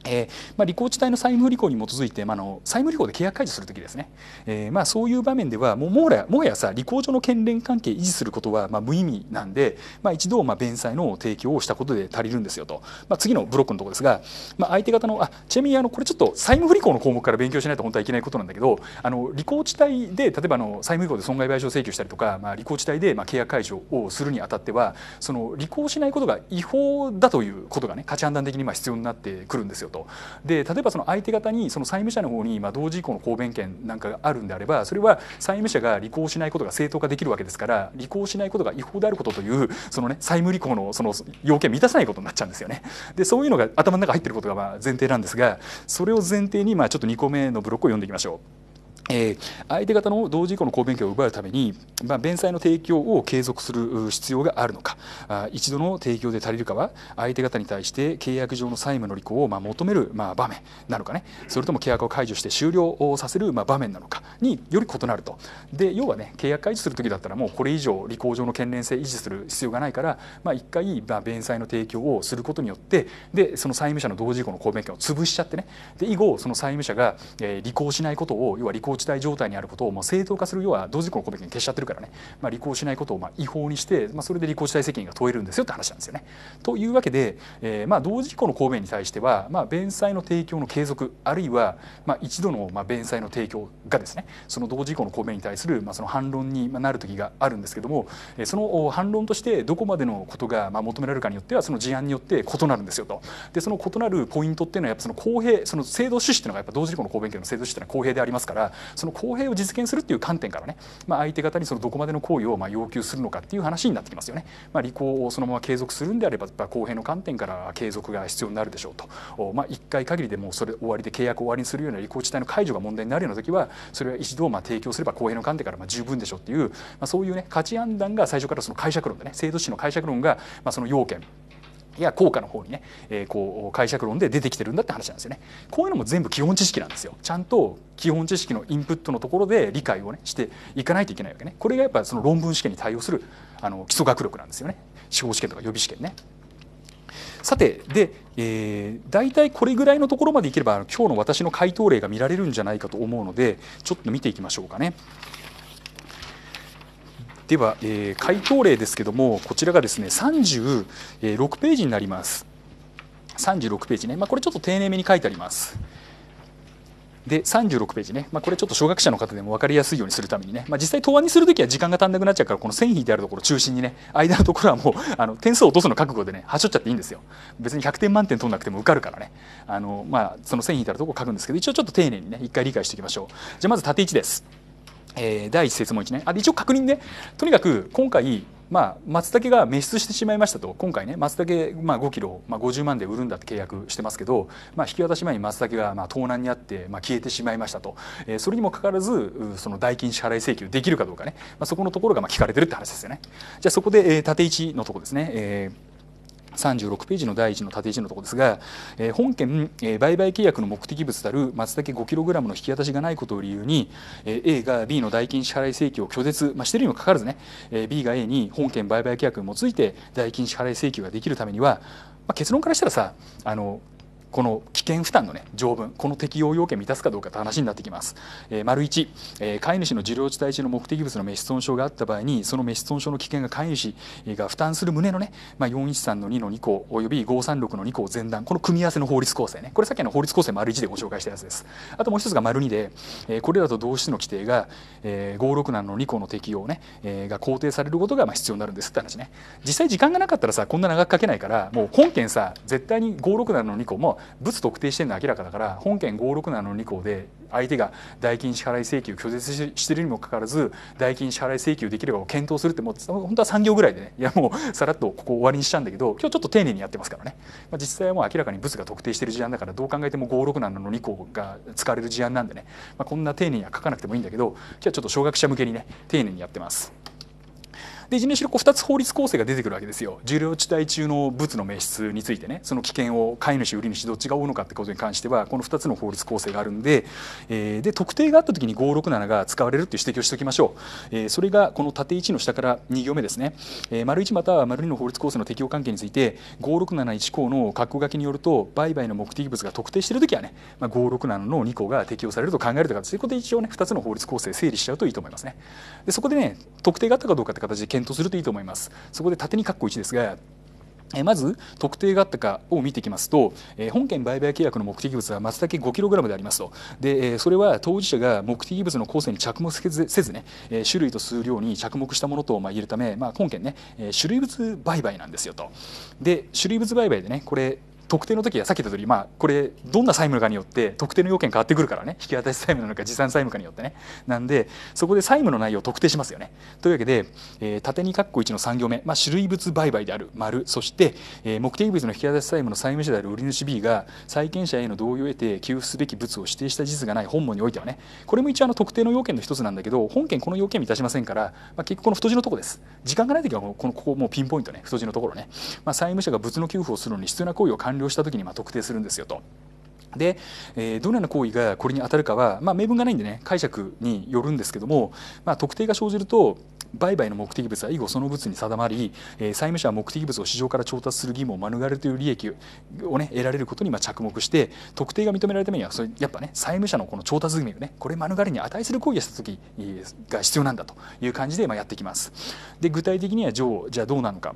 えーまあ、履行地帯の債務不履行に基づいて、まあ、の債務履行で契約解除するときですね、えーまあ、そういう場面ではもうもやもやさ履行上の権連関係維持することは、まあ、無意味なんで、まあ、一度、まあ、弁済の提供をしたことで足りるんですよと、まあ、次のブロックのところですが、まあ、相手方のあちなみにあのこれちょっと債務不履行の項目から勉強しないと本当はいけないことなんだけどあの履行地帯で例えばあの債務不履行で損害賠償請求したりとか、まあ、履行地帯で、まあ、契約解除をするにあたってはその履行しないことが違法だということがね価値判断的にまあ必要になってくるんですよ。とで例えばその相手方にその債務者の方に、まあ、同時以降の抗弁権なんかがあるんであればそれは債務者が履行しないことが正当化できるわけですから履行しないことが違法であることというその、ね、債務履行のその要件を満たさないことになっちゃうんですよね。でそういうのが頭の中入ってることがまあ前提なんですがそれを前提にまあちょっと2個目のブロックを読んでいきましょう。え相手方の同時以降の公弁権を奪うために、ま弁済の提供を継続する必要があるのか一度の提供で足りるかは相手方に対して契約上の債務の履行をま求めるま場面なのかねそれとも契約を解除して終了させるま場面なのかにより異なるとで要はね契約解除する時だったらもうこれ以上履行上の権限性維持する必要がないから、まあ、1回、ま弁済の提供をすることによってでその債務者の同時以降の公弁権を潰しちゃってねで以後その債務者が、え履行しないことを要は履行地帯状態にあることをもう正当化する要は同時刻の消しちゃってるからね、まあ、履行しないことをまあ違法にして、まあ、それで履行地帯責任が問えるんですよって話なんですよね。というわけで、えー、まあ同時事の公弁に対しては、まあ、弁済の提供の継続あるいはまあ一度のまあ弁済の提供がですねその同時事の公弁に対するまあその反論になる時があるんですけどもその反論としてどこまでのことがまあ求められるかによってはその事案によって異なるんですよと。でその異なるポイントっていうのはやっぱその公平その制度趣旨っていうのがやっぱ同時事の公弁権の制度趣旨っていうのは公平でありますからその公平を実現するっていう観点からね、まあ、相手方にそのどこまでの行為をま要求するのかっていう話になってきますよね。まあ、履行をそのまま継続するんであれば公平の観点から継続が必要になるでしょうと、まあ、1回限りでもうそれ終わりで契約を終わりにするような履行地帯の解除が問題になるような時はそれは一度ま提供すれば公平の観点からま十分でしょうっていう、まあ、そういうね価値判断が最初からその解釈論でね制度史の解釈論がまその要件や効果の方にね、えー、こう解釈論で出てきてるんだって話なんですよね。こういうのも全部基本知識なんですよ。ちゃんと基本知識のインプットのところで理解をねしていかないといけないわけね。これがやっぱその論文試験に対応するあの基礎学力なんですよね。司法試験とか予備試験ね。さてで、えー、大体これぐらいのところまでいければ今日の私の回答例が見られるんじゃないかと思うのでちょっと見ていきましょうかね。では、えー、回答例ですけどもこちらがですね36ページになります36ページね、まあ、これちょっと丁寧めに書いてありますで36ページね、まあ、これちょっと小学者の方でも分かりやすいようにするためにね、まあ、実際答案にするときは時間が足んなくなっちゃうからこの線引いてあるところ中心にね間のところはもう あの点数を落とすの覚悟でねはしょっちゃっていいんですよ別に100点満点取らなくても受かるからねあの、まあ、その線引いてあるところ書くんですけど一応ちょっと丁寧にね一回理解していきましょうじゃあまず縦1ですえー、第一節も一ねあ一応確認ねとにかく今回まあ、松茸が滅出してしまいましたと今回ね松茸、まあ、5キロ、まあ、50万で売るんだって契約してますけど、まあ、引き渡し前に松茸がまあ盗難にあって、まあ、消えてしまいましたと、えー、それにもかかわらずその代金支払い請求できるかどうかね、まあ、そこのところがまあ聞かれてるって話ですよねじゃあそこで、えー、縦位置のとこですね、えー36ページの第1の縦1のところですが、えー、本件、えー、売買契約の目的物たる松茸 5kg の引き渡しがないことを理由に、えー、A が B の代金支払い請求を拒絶、まあ、しているにもかかわらずね、えー、B が A に本件売買契約に基づいて代金支払い請求ができるためには、まあ、結論からしたらさあのこの危険負担の、ね、条文この適用要件を満たすかどうかという話になってきます、えー、丸1、えー、飼い主の受領地帯地の目的物の滅失損傷があった場合にその滅失損傷の危険が飼い主が負担する旨のね、まあ、413の2の2項および536の2項前段この組み合わせの法律構成ねこれさっきの法律構成丸1でご紹介したやつですあともう一つが丸2で、えー、これらと同種の規定が、えー、567の2項の適用ね、えー、が肯定されることがまあ必要になるんですって話ね実際時間がなかったらさこんな長く書けないからもう本件さ絶対に567の2項も物特定してるの明らかだから本件567の2項で相手が代金支払い請求拒絶してるにもかかわらず代金支払い請求できればを検討するってもう本当は3行ぐらいでねいやもうさらっとここ終わりにしたんだけど今日ちょっと丁寧にやってますからね、まあ、実際はもう明らかに物が特定してる事案だからどう考えても567の2項が使われる事案なんでね、まあ、こんな丁寧には書かなくてもいいんだけど今日はちょっと小学者向けにね丁寧にやってます。でいずれにしろこう2つ法律構成が出てくるわけですよ重量地帯中の物の名失についてねその危険を飼い主売り主どっちが負うのかってことに関してはこの2つの法律構成があるんで、えー、で特定があった時に567が使われるっていう指摘をしておきましょう、えー、それがこの縦1の下から2行目ですね、えー、丸1または丸2の法律構成の適用関係について5671項の括弧書きによると売買の目的物が特定している時はね、まあ、567の2項が適用されると考えるとかということで一応ね2つの法律構成整理しちゃうといいと思いますねでそこでね特定があったかどうかって形で検討するといいと思いますそこで縦に括弧1ですがまず特定があったかを見ていきますと本件売買契約の目的物は松茸 5kg でありますとでそれは当事者が目的物の構成に着目せずね種類と数量に着目したものと言えるため、まあ、本件ね種類物売買なんですよとで種類物売買でねこれ特定の時はさっき言った通り、まあ、これどんな債務かによって特定の要件変わってくるからね引き渡し債務なのか持参債務かによってねなんでそこで債務の内容を特定しますよね。というわけで、えー、縦に括弧1の3行目、まあ、種類物売買である丸そして、えー、目的物の引き渡し債務の債務者である売り主 B が債権者への同意を得て給付すべき物を指定した事実がない本文においてはねこれも一応あの特定の要件の一つなんだけど本件この要件満たしませんから、まあ、結局この太字のとこです時間がない時はこのここもうピンポイントね太字のところね、まあ、債務者が物の給付をするのに必要な行為を完了了した時にま特定するんですよと。で、えー、どのような行為がこれに当たるかは、まあ、明文がないんでね解釈によるんですけども、まあ、特定が生じると売買の目的物は以後その物に定まり、えー、債務者は目的物を市場から調達する義務を免れるという利益を、ね、得られることにま着目して特定が認められるためにはそれやっぱね債務者のこの調達義務をねこれ免れに値する行為をした時が必要なんだという感じでまやっていきます。で具体的には上じゃあどうなのか。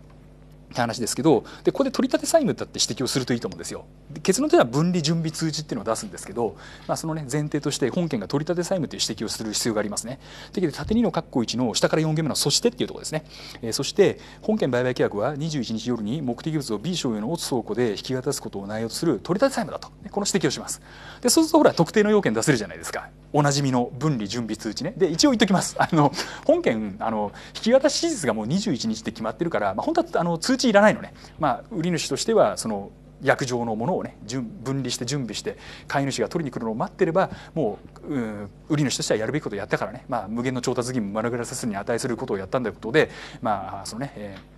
って話ですけどでここで取り立て債務だって指摘をするといいと思うんですよ。結論としては分離準備通知っていうのを出すんですけど、まあ、その、ね、前提として本件が取り立て債務という指摘をする必要がありますね。というわけで縦2の括弧1の下から4行目のそしてっていうところですね、えー、そして本件売買契約は21日夜に目的物を B 商用の乙倉庫で引き渡すことを内容とする取り立て債務だと、ね、この指摘をします。でそうするとほら特定の要件出せるじゃないですか。おなじみの分離準備通知ねで一応言っときます あの本件あの引き渡し事実がもう21日で決まってるから、まあ、本当はあの通知いらないのね、まあ、売り主としてはその薬状のものをね分離して準備して飼い主が取りに来るのを待ってればもう、うん、売り主としてはやるべきことをやったからね、まあ、無限の調達義務を免れさせるに値することをやったんだということで、まあそのねえー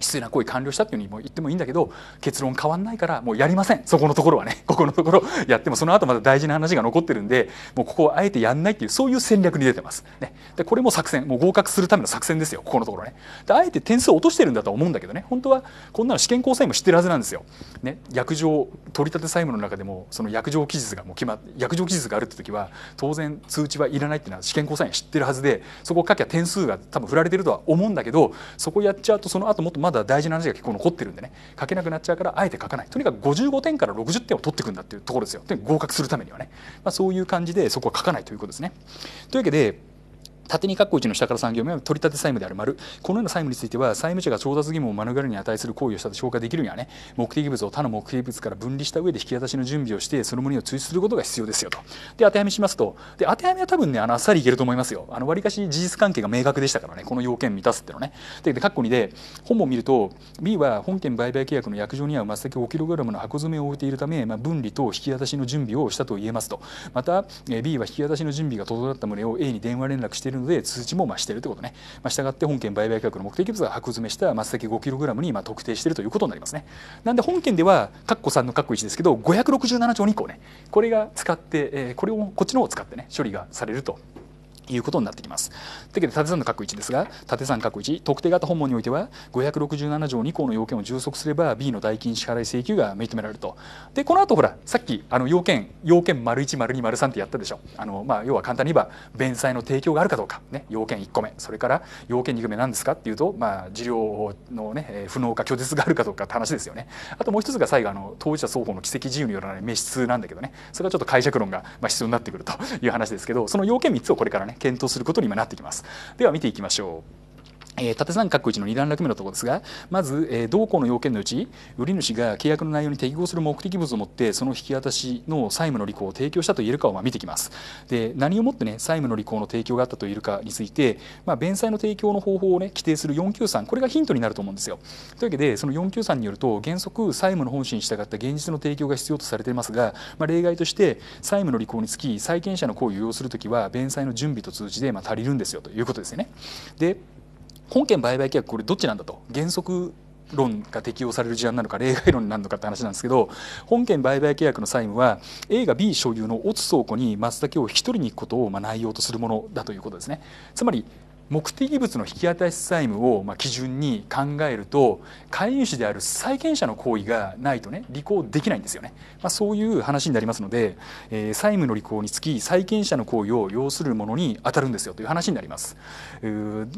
失礼な行為完了したというふうにも言ってもいいんだけど結論変わんないからもうやりませんそこのところはね ここのところやってもその後まだ大事な話が残ってるんでもうここはあえてやんないっていうそういう戦略に出てます、ね、でこれも作戦もう合格するための作戦ですよここのところねであえて点数を落としてるんだと思うんだけどね本当はこんなの試験交際も知ってるはずなんですよ、ね、約定取り立て債務の中でもその約定期日がもう決まっ約定期日があるって時は当然通知はいらないっていうのは試験交際員知ってるはずでそこを書きゃ点数が多分振られてるとは思うんだけどそこやっちゃうとその後もっとまだ大事な話が結構残ってるんでね書けなくなっちゃうからあえて書かないとにかく55点から60点を取っていくんだっていうところですよで合格するためにはね、まあ、そういう感じでそこは書かないということですね。というわけで縦に括弧1の下から3行目は取り立て債務である丸このような債務については債務者が調達義務を免れるに値する行為をしたと消化できるにはね目的物を他の目的物から分離した上で引き渡しの準備をしてその旨を追出することが必要ですよとで当てはめしますとで当てはめは多分ねあのあっさりいけると思いますよあの割かし事実関係が明確でしたからねこの要件満たすってのねで括弧2で本文を見ると B は本件売買契約の約定にはマツタ 5kg の箱詰めを置いているため、まあ、分離と引き渡しの準備をしたと言えますとまた B は引き渡しの準備が整った旨を A に電話連絡しているるので通知も増しているということね、まあ、したがって本件売買価格の目的物が箱詰めした松茸 5kg に今特定しているということになりますねなんで本件では括弧3の括弧1ですけど567条2項ねこれが使って、えー、これをこっちの方を使ってね処理がされるということになってきます。だけど縦算の角1ですが縦算角1特定型本文においては567条2項の要件を充足すれば B の代金支払い請求が認められると。でこの後ほらさっきあの要件要件丸1丸2丸3ってやったでしょ。あのまあ要は簡単に言えば弁済の提供があるかどうかね要件1個目それから要件2個目何ですかっていうとまあ事業のね不能か拒絶があるかどうかって話ですよね。あともう一つが最後あの当事者双方の奇跡自由によらない滅失なんだけどねそれはちょっと解釈論が必要になってくるという話ですけどその要件3つをこれからね検討することに今なってきますでは見ていきましょうえー、縦三角1の2段落目のところですがまず、えー、同行の要件のうち売り主が契約の内容に適合する目的物を持ってその引き渡しの債務の履行を提供したと言えるかをまあ見てきますで何をもってね債務の履行の提供があったと言えるかについて、まあ、弁済の提供の方法をね規定する493これがヒントになると思うんですよというわけでその493によると原則債務の本心に従った現実の提供が必要とされていますが、まあ、例外として債務の履行につき債権者の行為を要するときは弁済の準備と通じてまあ足りるんですよということですよねで本件売買契約これどっちなんだと原則論が適用される事案なのか例外論になるのかって話なんですけど本件売買契約の債務は A が B 所有の乙倉庫に松茸を引き取りに行くことをま内容とするものだということですねつまり目的物の引き渡し債務をま基準に考えると買い主である債権者の行為がないとね履行できないんですよね、まあ、そういう話になりますので、えー、債務の履行につき債権者の行為を要するものに当たるんですよという話になります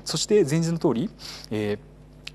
そして前日の通り、えー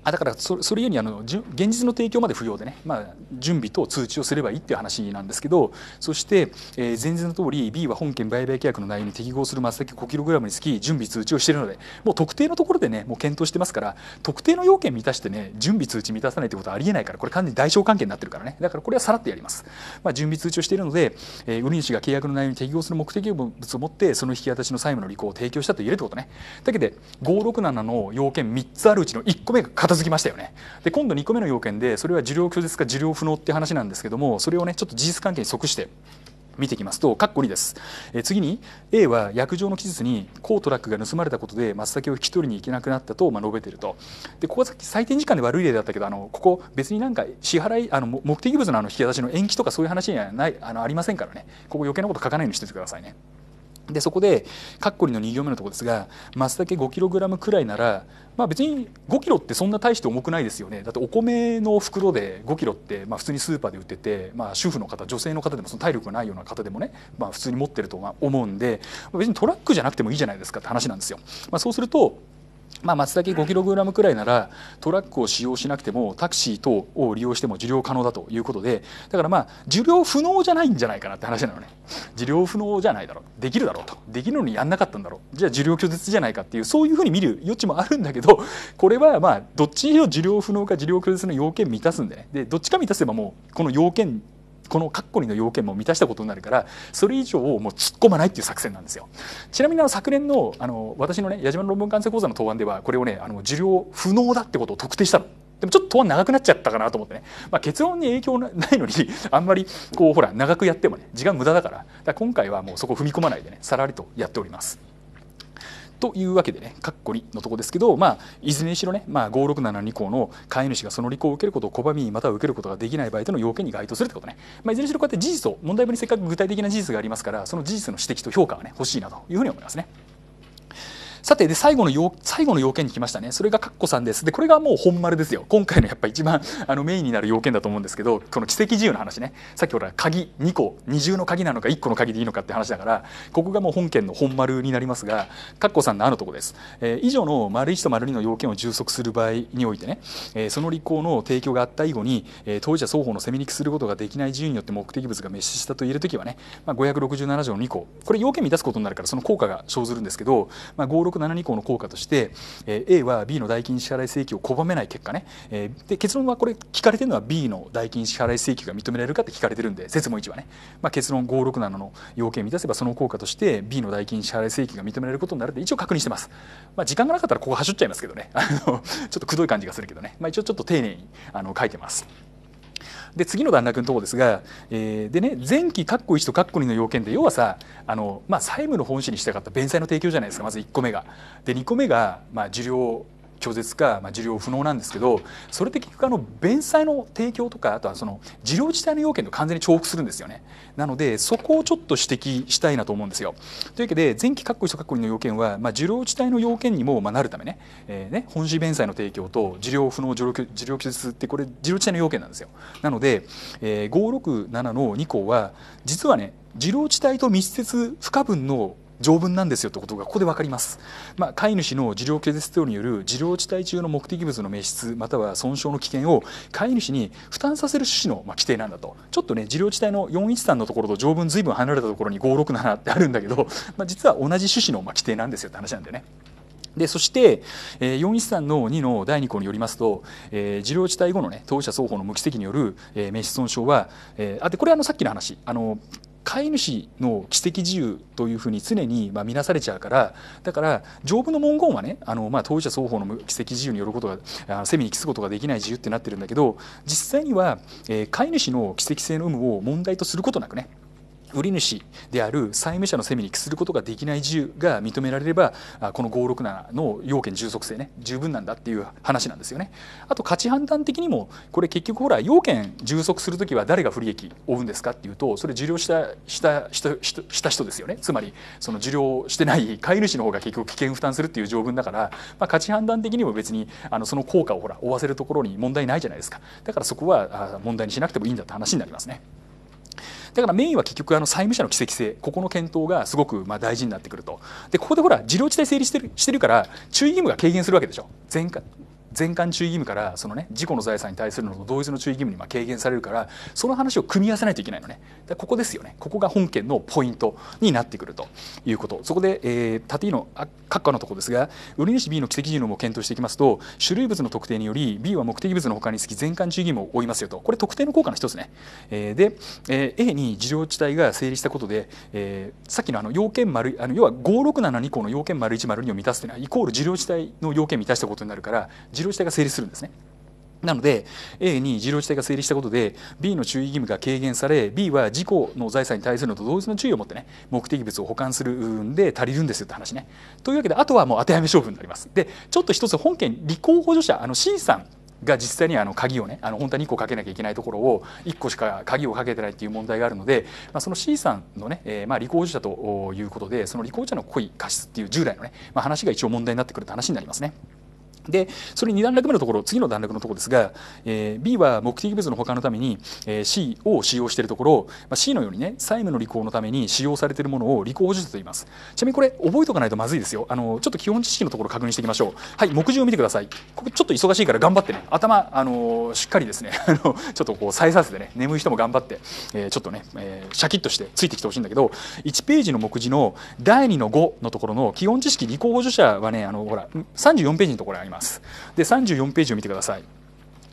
あだからそれよりあの現実の提供まで不要でね、まあ、準備と通知をすればいいっていう話なんですけどそして、えー、前日の通り B は本件売買契約の内容に適合する松茸 5kg につき準備通知をしているのでもう特定のところでねもう検討してますから特定の要件満たしてね準備通知満たさないってことはありえないからこれ完全に代償関係になってるからねだからこれはさらっとやります、まあ、準備通知をしているので、えー、売り主が契約の内容に適合する目的物を持ってその引き渡しの債務の履行を提供したと言えるってことねだけど567の要件3つあるうちの1個目が形片きましたよねで今度2個目の要件でそれは受領拒絶か受領不能って話なんですけどもそれをねちょっと事実関係に即して見ていきますと、カッコ2です。え次に A は薬状の記述に高トラックが盗まれたことで松茸を引き取りに行けなくなったとまあ述べていると。でここはさっき採点時間で悪い例だったけど、あのここ別になんか支払いあの目的物のあの引き渡しの延期とかそういう話にはないあのありませんからね。ここ余計なこと書かないようにしててくださいね。でそこでカッコリの2行目のところですが松茸 5kg くらいなら、まあ、別に 5kg ってそんな大して重くないですよねだってお米の袋で 5kg ってまあ普通にスーパーで売ってて、まあ、主婦の方女性の方でもその体力がないような方でもね、まあ、普通に持ってると思うんで別にトラックじゃなくてもいいじゃないですかって話なんですよ。まあ、そうするとまあ、松茸 5kg くらいならトラックを使用しなくてもタクシー等を利用しても受領可能だということでだからまあ受領不能じゃないんじゃないかなって話なのね受領不能じゃないだろうできるだろうとできるのにやんなかったんだろうじゃあ受領拒絶じゃないかっていうそういうふうに見る余地もあるんだけどこれはまあどっちにしろ受領不能か受領拒絶の要件満たすんでねでどっちか満たせばもうこの要件この括弧コの要件も満たしたことになるからそれ以上をもう突っ込まないっていう作戦なんですよちなみにあの昨年のあの私のね矢島の論文完成講座の答案ではこれをねあの受領不能だってことを特定したのでもちょっと答案長くなっちゃったかなと思ってね、まあ、結論に影響ないのに あんまりこうほら長くやってもね時間無駄だかだから今回はもうそこ踏み込まないでねさらりとやっております。というわけでね、かっこりのとこですけど、まあ、いずれにしろね、まあ、5672項の飼い主がその履行を受けることを拒み、または受けることができない場合との要件に該当するということね、まあ、いずれにしろこうやって事実を、問題文にせっかく具体的な事実がありますから、その事実の指摘と評価がね、欲しいなというふうに思いますね。さてで最後の要最後の要件に来ましたねそれがカッコさんですでこれがもう本丸ですよ今回のやっぱ一番 あのメインになる要件だと思うんですけどこの奇跡自由の話ねさっきほら鍵2個二重の鍵なのか1個の鍵でいいのかって話だからここがもう本件の本丸になりますがカッコさんのあのとこです、えー、以上の丸1と丸2の要件を充足する場合においてね、えー、その履行の提供があった以後に、えー、当事者双方のセミに帰することができない自由によって目的物が滅死したと言えるときはね、まあ、567条の2項これ要件満たすことになるからその効果が生ずるんですけど、まあ、56 672項の効果として、えー、A は B の代金支払い請求を拒めない結果ね、えー、で結論はこれ聞かれてるのは B の代金支払い請求が認められるかって聞かれてるんで説問1はね、まあ、結論567の要件を満たせばその効果として B の代金支払い請求が認められることになるって一応確認してます、まあ、時間がなかったらここはしょっちゃいますけどねちょっとくどい感じがするけどね、まあ、一応ちょっと丁寧にあの書いてます。で次の段落のとこですが、えー、でね前期括弧1と括弧2の要件で要はさあの、まあ、債務の本旨に従った弁済の提供じゃないですかまず1個目が。で2個目が、まあ、受領拒絶か、まあ、受領不能なんですけどそれって結局あの弁済の提供とかあとはその受領自体の要件と完全に重複するんですよねなのでそこをちょっと指摘したいなと思うんですよというわけで前期確弧1と括弧の要件は、まあ、受領自体の要件にも、まあ、なるためね,、えーね、本市弁済の提供と受領不能受領拒絶ってこれ受領自体の要件なんですよなので、えー、567の2項は実はね受領自体と密接不可分の条文なんですよということがここでわかります、まあ、飼い主の事業拒絶等による事業地帯中の目的物の滅失または損傷の危険を飼い主に負担させる趣旨の、規定なんだとちょっとね事業地帯の413のところと条文随分離れたところに567ってあるんだけど、まあ、実は同じ趣旨の、規定なんですよって話なんだよね。でそして、えー、413の2の第2項によりますと、えー、事業地帯後の、ね、当事者双方の無期責による、えー、損傷は、えー、あでこれはのさっきの話あの飼い主の奇跡自由というふうに常にま見なされちゃうからだから条文の文言はねあのま当事者双方の奇跡自由によることがあ任に帰すことができない自由ってなってるんだけど実際には、えー、飼い主の奇跡性の有無を問題とすることなくね売り主である債務者の責務に帰することができない自由が認められればこの567の要件充足性ね十分なんだっていう話なんですよね。あと価値判断的にもこれ結局ほら要件充足する時は誰が不利益を負うんですかっていうとそれ受領したしたしたした人ですよねつまりその受領してない買い主の方が結局危険負担するっていう条文だから、まあ、価値判断的にも別にあのその効果をほら負わせるところに問題ないじゃないですかだからそこは問題にしなくてもいいんだって話になりますね。だからメインは結局あの債務者の奇跡性ここの検討がすごくまあ大事になってくるとでここでほら事業地帯整理してるしてるから注意義務が軽減するわけでしょ前回全館注意義務からその、ね、事故の財産に対するのと同一の注意義務にま軽減されるからその話を組み合わせないといけないのねここですよねここが本件のポイントになってくるということそこで、えー、縦の各課のところですが売り主 B の軌跡事業も検討していきますと種類物の特定により B は目的物のほかにつき全館注意義務を負いますよとこれ特定の効果の一つね、えー、で、えー、A に事業地帯が成立したことで、えー、さっきのあの要件丸あの要は567 2項の要件丸1丸2を満たすというのはイコール事業地帯の要件を満たしたことになるから事自動自体が成立するんですね。なので A に事業自体が成立したことで B の注意義務が軽減され B は事故の財産に対するのと同一の注意を持ってね目的物を保管するんで足りるんですよって話ね。というわけであとはもう当てはめ勝負になります。でちょっと一つ本件履行補助者あの C さんが実際にあの鍵をねあの本当に2個かけなきゃいけないところを1個しか鍵をかけてないっていう問題があるので、まあ、その C さんのね、えー、まあ履行者ということでその履行者の故意過失っていう従来のね、まあ、話が一応問題になってくるって話になりますね。でそれ2段落目のところ次の段落のところですが、えー、B は目的物の保管のために、えー、C を使用しているところ、まあ、C のようにね債務の履行のために使用されているものを履行補助と言いますちなみにこれ覚えておかないとまずいですよあのちょっと基本知識のところ確認していきましょうはい目次を見てくださいここちょっと忙しいから頑張ってね頭あのしっかりですね ちょっとこう再させてね眠い人も頑張って、えー、ちょっとね、えー、シャキッとしてついてきてほしいんだけど1ページの目次の第2の5のところの基本知識履行補助者はねあのほら34ページのところありますますで34ページを見てください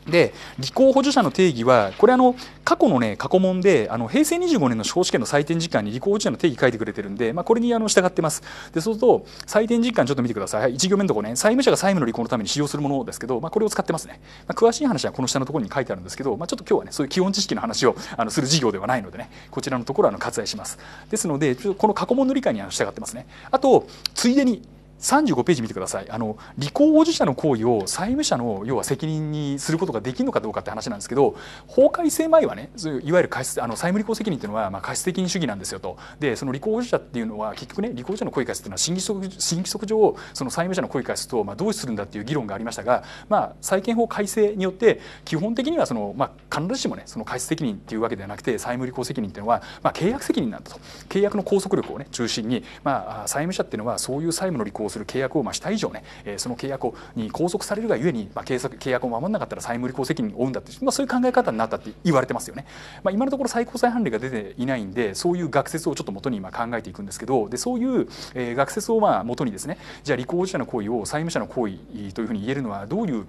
で立候補助者の定義はこれあの過去のね過去問であの平成25年の司法試験の採点時間に立候補助者の定義書いてくれてるんで、まあ、これにあの従ってますでそうすると採点時間ちょっと見てください、はい、1行目のところね債務者が債務の履行のために使用するものですけど、まあ、これを使ってますね、まあ、詳しい話はこの下のところに書いてあるんですけど、まあ、ちょっと今日はねそういう基本知識の話をあのする授業ではないのでねこちらのところはあの割愛しますですのでこの過去問の理解にあの従ってますねあとついでに35ページ見てくださいあの履行保持者の行為を債務者の要は責任にすることができるのかどうかって話なんですけど法改正前はねいわゆる過失あの債務履行責任っていうのはまあ過失責任主義なんですよとでその履行保持者っていうのは結局ね履行者の行為返すっていうのは新規則新規則上その債務者の行為返すとまあどうするんだっていう議論がありましたが、まあ、債権法改正によって基本的にはその、まあ、必ずしもねその過失責任っていうわけではなくて債務履行責任っていうのは、まあ、契約責任なんだと契約の拘束力をね中心に、まあ、債務者っていうのはそういう債務の履行する契約をまあした以上ね、えー、その契約に拘束されるがゆえに、まあ、契約を守らなかったら債務履行責任を負うんだって、まあ、そういう考え方になったって言われてますよね。まあ、今のところ最高裁判例が出ていないんでそういう学説をちょっと元に今考えていくんですけどでそういう、えー、学説をまあ元にですねじゃあ履行者の行為を債務者の行為というふうに言えるのはどういう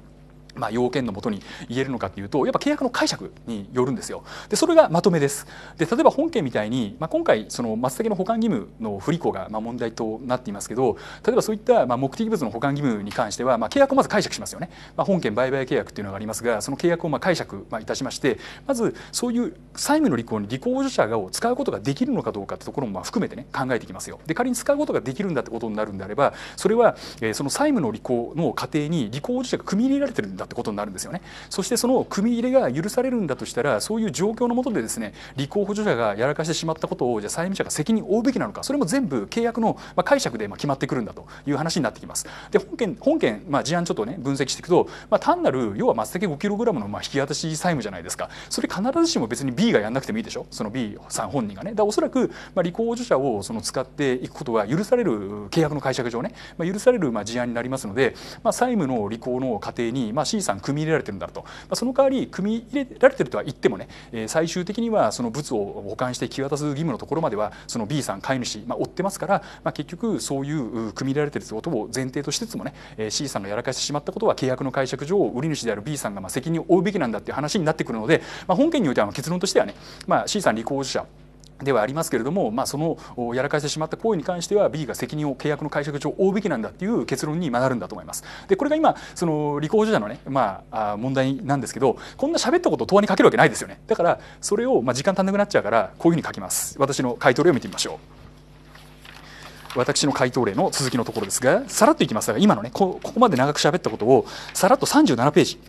まあ、要件のもとに言えるのかというとやっぱ契約の解釈によるんですよでそれがまとめですで例えば本件みたいに、まあ、今回その松茸の保管義務の不履行がまあ問題となっていますけど例えばそういったまあ目的物の保管義務に関しては、まあ、契約をまず解釈しますよね、まあ、本件売買契約というのがありますがその契約をまあ解釈まあいたしましてまずそういう債務の履行に履行者を使うことができるのかどうかというところもまあ含めてね考えていきますよで仮に使うことができるんだってことになるんであればそれは、えその債務の履行の過程に履行者が組み入れられてるんだたってことになるんですよねそしてその組み入れが許されるんだとしたらそういう状況の下でですね立候補助者がやらかしてしまったことをじゃあ債務者が責任を負うべきなのかそれも全部契約の解釈で決まってくるんだという話になってきますで本件本件、まあ、事案ちょっとね分析していくと、まあ、単なる要は松茸 5kg のまあ引き渡し債務じゃないですかそれ必ずしも別に B がやんなくてもいいでしょその B さん本人がねだおそらくまあ履行補助者をその使っていくことが許される契約の解釈上ね、まあ、許されるまあ事案になりますので、まあ、債務の履行の過程にまあ資産組み入れられてるんだと、まあ、その代わり組み入れられてるとは言ってもね、えー、最終的にはその物を保管して引き渡す義務のところまではその B さん買い主、まあ、追ってますから、まあ、結局そういう組み入れられてることを前提としつつもね、えー、C さんがやらかしてしまったことは契約の解釈上売り主である B さんがまあ責任を負うべきなんだっていう話になってくるので、まあ、本件においては結論としてはね、まあ、C さん履行者ではありますけれども、まあ、そのやらかしてしまった行為に関しては B が責任を契約の解釈上負うべきなんだっていう結論になるんだと思います。でこれが今その履行補者のね、まあ、問題なんですけどこんな喋ったことを問わにかけるわけないですよねだからそれを、まあ、時間足んなくなっちゃうからこういうふうに書きます私の回答例を見てみましょう私の回答例の続きのところですがさらっといきますが今のねここまで長く喋ったことをさらっと37ページ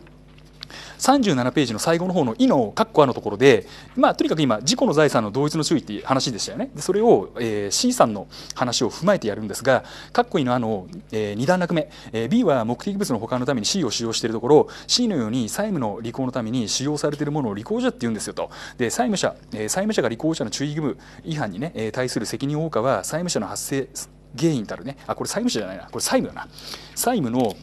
37ページの最後の方の「い」のッコア」のところで、まあ、とにかく今自己の財産の同一の注意っていう話でしたよねでそれを、えー、C さんの話を踏まえてやるんですがッコい」のあの、えー、2段落目、えー、B は目的物の保管のために C を使用しているところ C のように債務の履行のために使用されているものを履行者って言うんですよとで債務者、えー、債務者が履行者の注意義務違反に、ね、えー、対する責任を負うかは債務者の発生原因たるねあこれ債務者じゃないなこれ債務だな債務の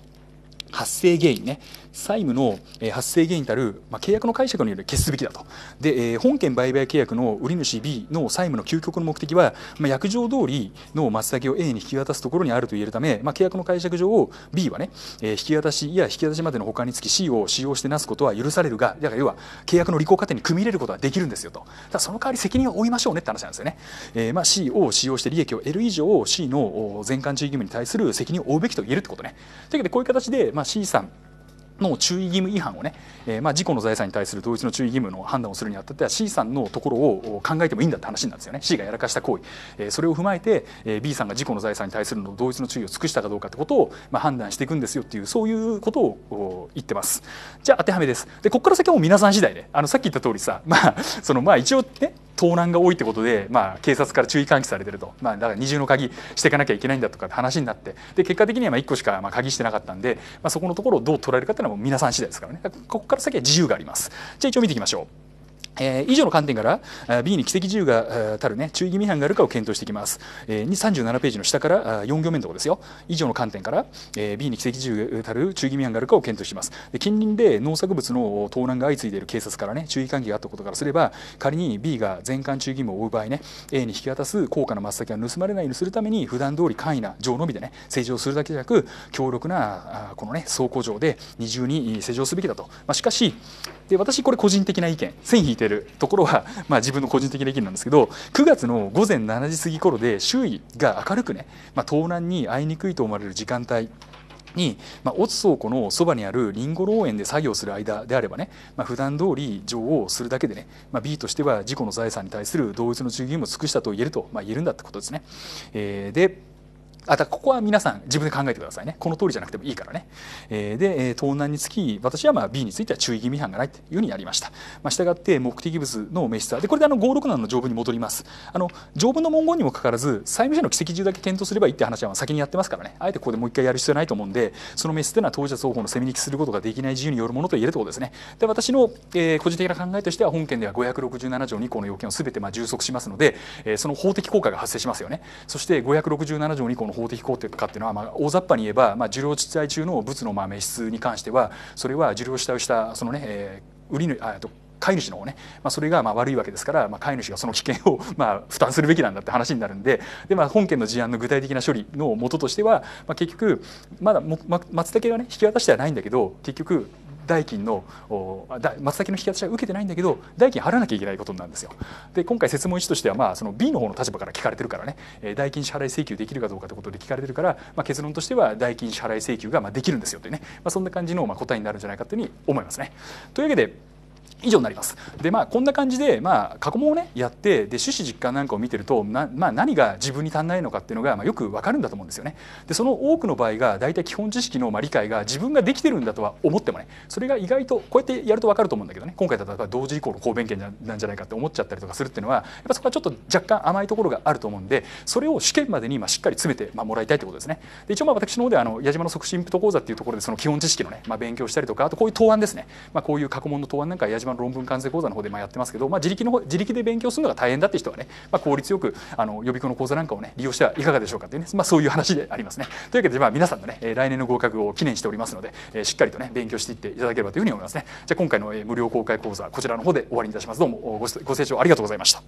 発生原因ね、債務の発生原因たる、まあ、契約の解釈により消すべきだとで、本件売買契約の売主 B の債務の究極の目的は、まあ、約定通りの松茸を A に引き渡すところにあると言えるため、まあ、契約の解釈上 B はね、引き渡しや引き渡しまでの保管につき C を使用してなすことは許されるがだから要は契約の履行過程に組み入れることはできるんですよとだその代わり責任を負いましょうねって話なんですよね、えー、まあ C を使用して利益を得る以上 C の全館注意義務に対する責任を負うべきと言えるってことねというわけでこういう形で、まあ、C さんの注意義務違反をね、えー、まあ自の財産に対する同一の注意義務の判断をするにあたっては C さんのところを考えてもいいんだって話なんですよね C がやらかした行為、えー、それを踏まえて、えー、B さんが事故の財産に対するの同一の注意を尽くしたかどうかってことを、まあ、判断していくんですよっていうそういうことを言ってますじゃあ当てはめですでここから先はもう皆さん次第であのさっき言った通りさまあそのまあ一応ね盗難が多いってことで、まあ、警察から注意喚起されてると、まあ、だから二重の鍵していかなきゃいけないんだとかって話になってで結果的にはま1個しかま鍵してなかったんで、まあ、そこのところをどう捉えるかっていうのはもう皆さん次第ですからねここから先は自由がありますじゃあ一応見ていきましょう。えー、以上の観点から B に奇跡自由がたる、ね、注意義務違反があるかを検討していきます、えー、37ページの下から4行目のところですよ以上の観点から、えー、B に奇跡自由がたる注意義務違反があるかを検討します近隣で農作物の盗難が相次いでいる警察からね注意喚起があったことからすれば仮に B が全館注意義務を負う場合ね A に引き渡す高価な真っ先が盗まれないようにするために普段通り簡易な錠のみでね施錠するだけじゃなく強力なこのね倉庫錠で二重に施錠すべきだと、まあ、しかしで私これ個人的な意見線引いてるところは、まあ、自分の個人的な意見なんですけど9月の午前7時過ぎ頃で周囲が明るくね、まあ、盗難に遭いにくいと思われる時間帯に、まあ、オツ倉庫のそばにあるりんご農園で作業する間であればね、まあ、普段通り王をするだけでね、まあ、B としては事故の財産に対する同一の注意義務を尽くしたと言えると、まあ、言えるんだってことですね。えー、であたここは皆さん自分で考えてくださいねこの通りじゃなくてもいいからね、えー、で盗難につき私はまあ B については注意義務違反がないというふうになりました、まあ、従って目的物の名刺はでこれであの567の条文に戻りますあの条文の文言にもかかわらず債務者の奇跡中だけ検討すればいいって話は先にやってますからねあえてここでもう一回やる必要ないと思うんでその滅失というのは当事者双方の責任にすることができない自由によるものと言えるとことですねで私の、えー、個人的な考えとしては本件では567条2項の要件をすべてまあ充足しますので、えー、その法的効果が発生しますよねそして567条2項の法的肯定かっていうのは、まあ、大雑把に言えば、まあ、受領地帯中の物のまあ滅失に関してはそれは受領地帯をしたそのね、えー、売りあ飼い主の方ね、まあ、それがまあ悪いわけですから、まあ、飼い主がその危険を まあ負担するべきなんだって話になるんでで、まあ、本件の事案の具体的な処理のもととしては、まあ、結局まだ松茸はね引き渡してはないんだけど結局代金の松崎の引き渡しは受けてないんだけど代金払わなきゃいけないことなんですよ。で今回設問1としては、まあ、その B の方の立場から聞かれてるからね代金支払い請求できるかどうかということで聞かれてるから、まあ、結論としては代金支払い請求がまあできるんですよというね、まあ、そんな感じのまあ答えになるんじゃないかというふうに思いますね。というわけで以上になります。でまあこんな感じで、まあ、過去問をねやってで趣旨実感なんかを見てるとな、まあ、何が自分に足んないのかっていうのが、まあ、よくわかるんだと思うんですよね。でその多くの場合が大体基本知識の、まあ、理解が自分ができてるんだとは思ってもねそれが意外とこうやってやるとわかると思うんだけどね今回だったら同時以降の公弁権なんじゃないかって思っちゃったりとかするっていうのはやっぱそこはちょっと若干甘いところがあると思うんでそれを試験までに、まあ、しっかり詰めて、まあ、もらいたいってことですね。で一応まあ私の方であの矢島の促進プト講座っていうところでその基本知識のね、まあ、勉強したりとかあとこういう答案ですね、まあ、こういう過去問の答案なんか矢島版論文完成講座の方でまやってますけど、まあ、自力の自力で勉強するのが大変だって人はね、まあ、効率よくあの予備校の講座なんかをね利用してはいかがでしょうかっていうね、まあ、そういう話でありますね。というわけで、まあ、皆さんのね来年の合格を記念しておりますので、えしっかりとね勉強していっていただければというふうに思いますね。じゃ今回の無料公開講座こちらの方で終わりにいたします。どうもご清聴ありがとうございました。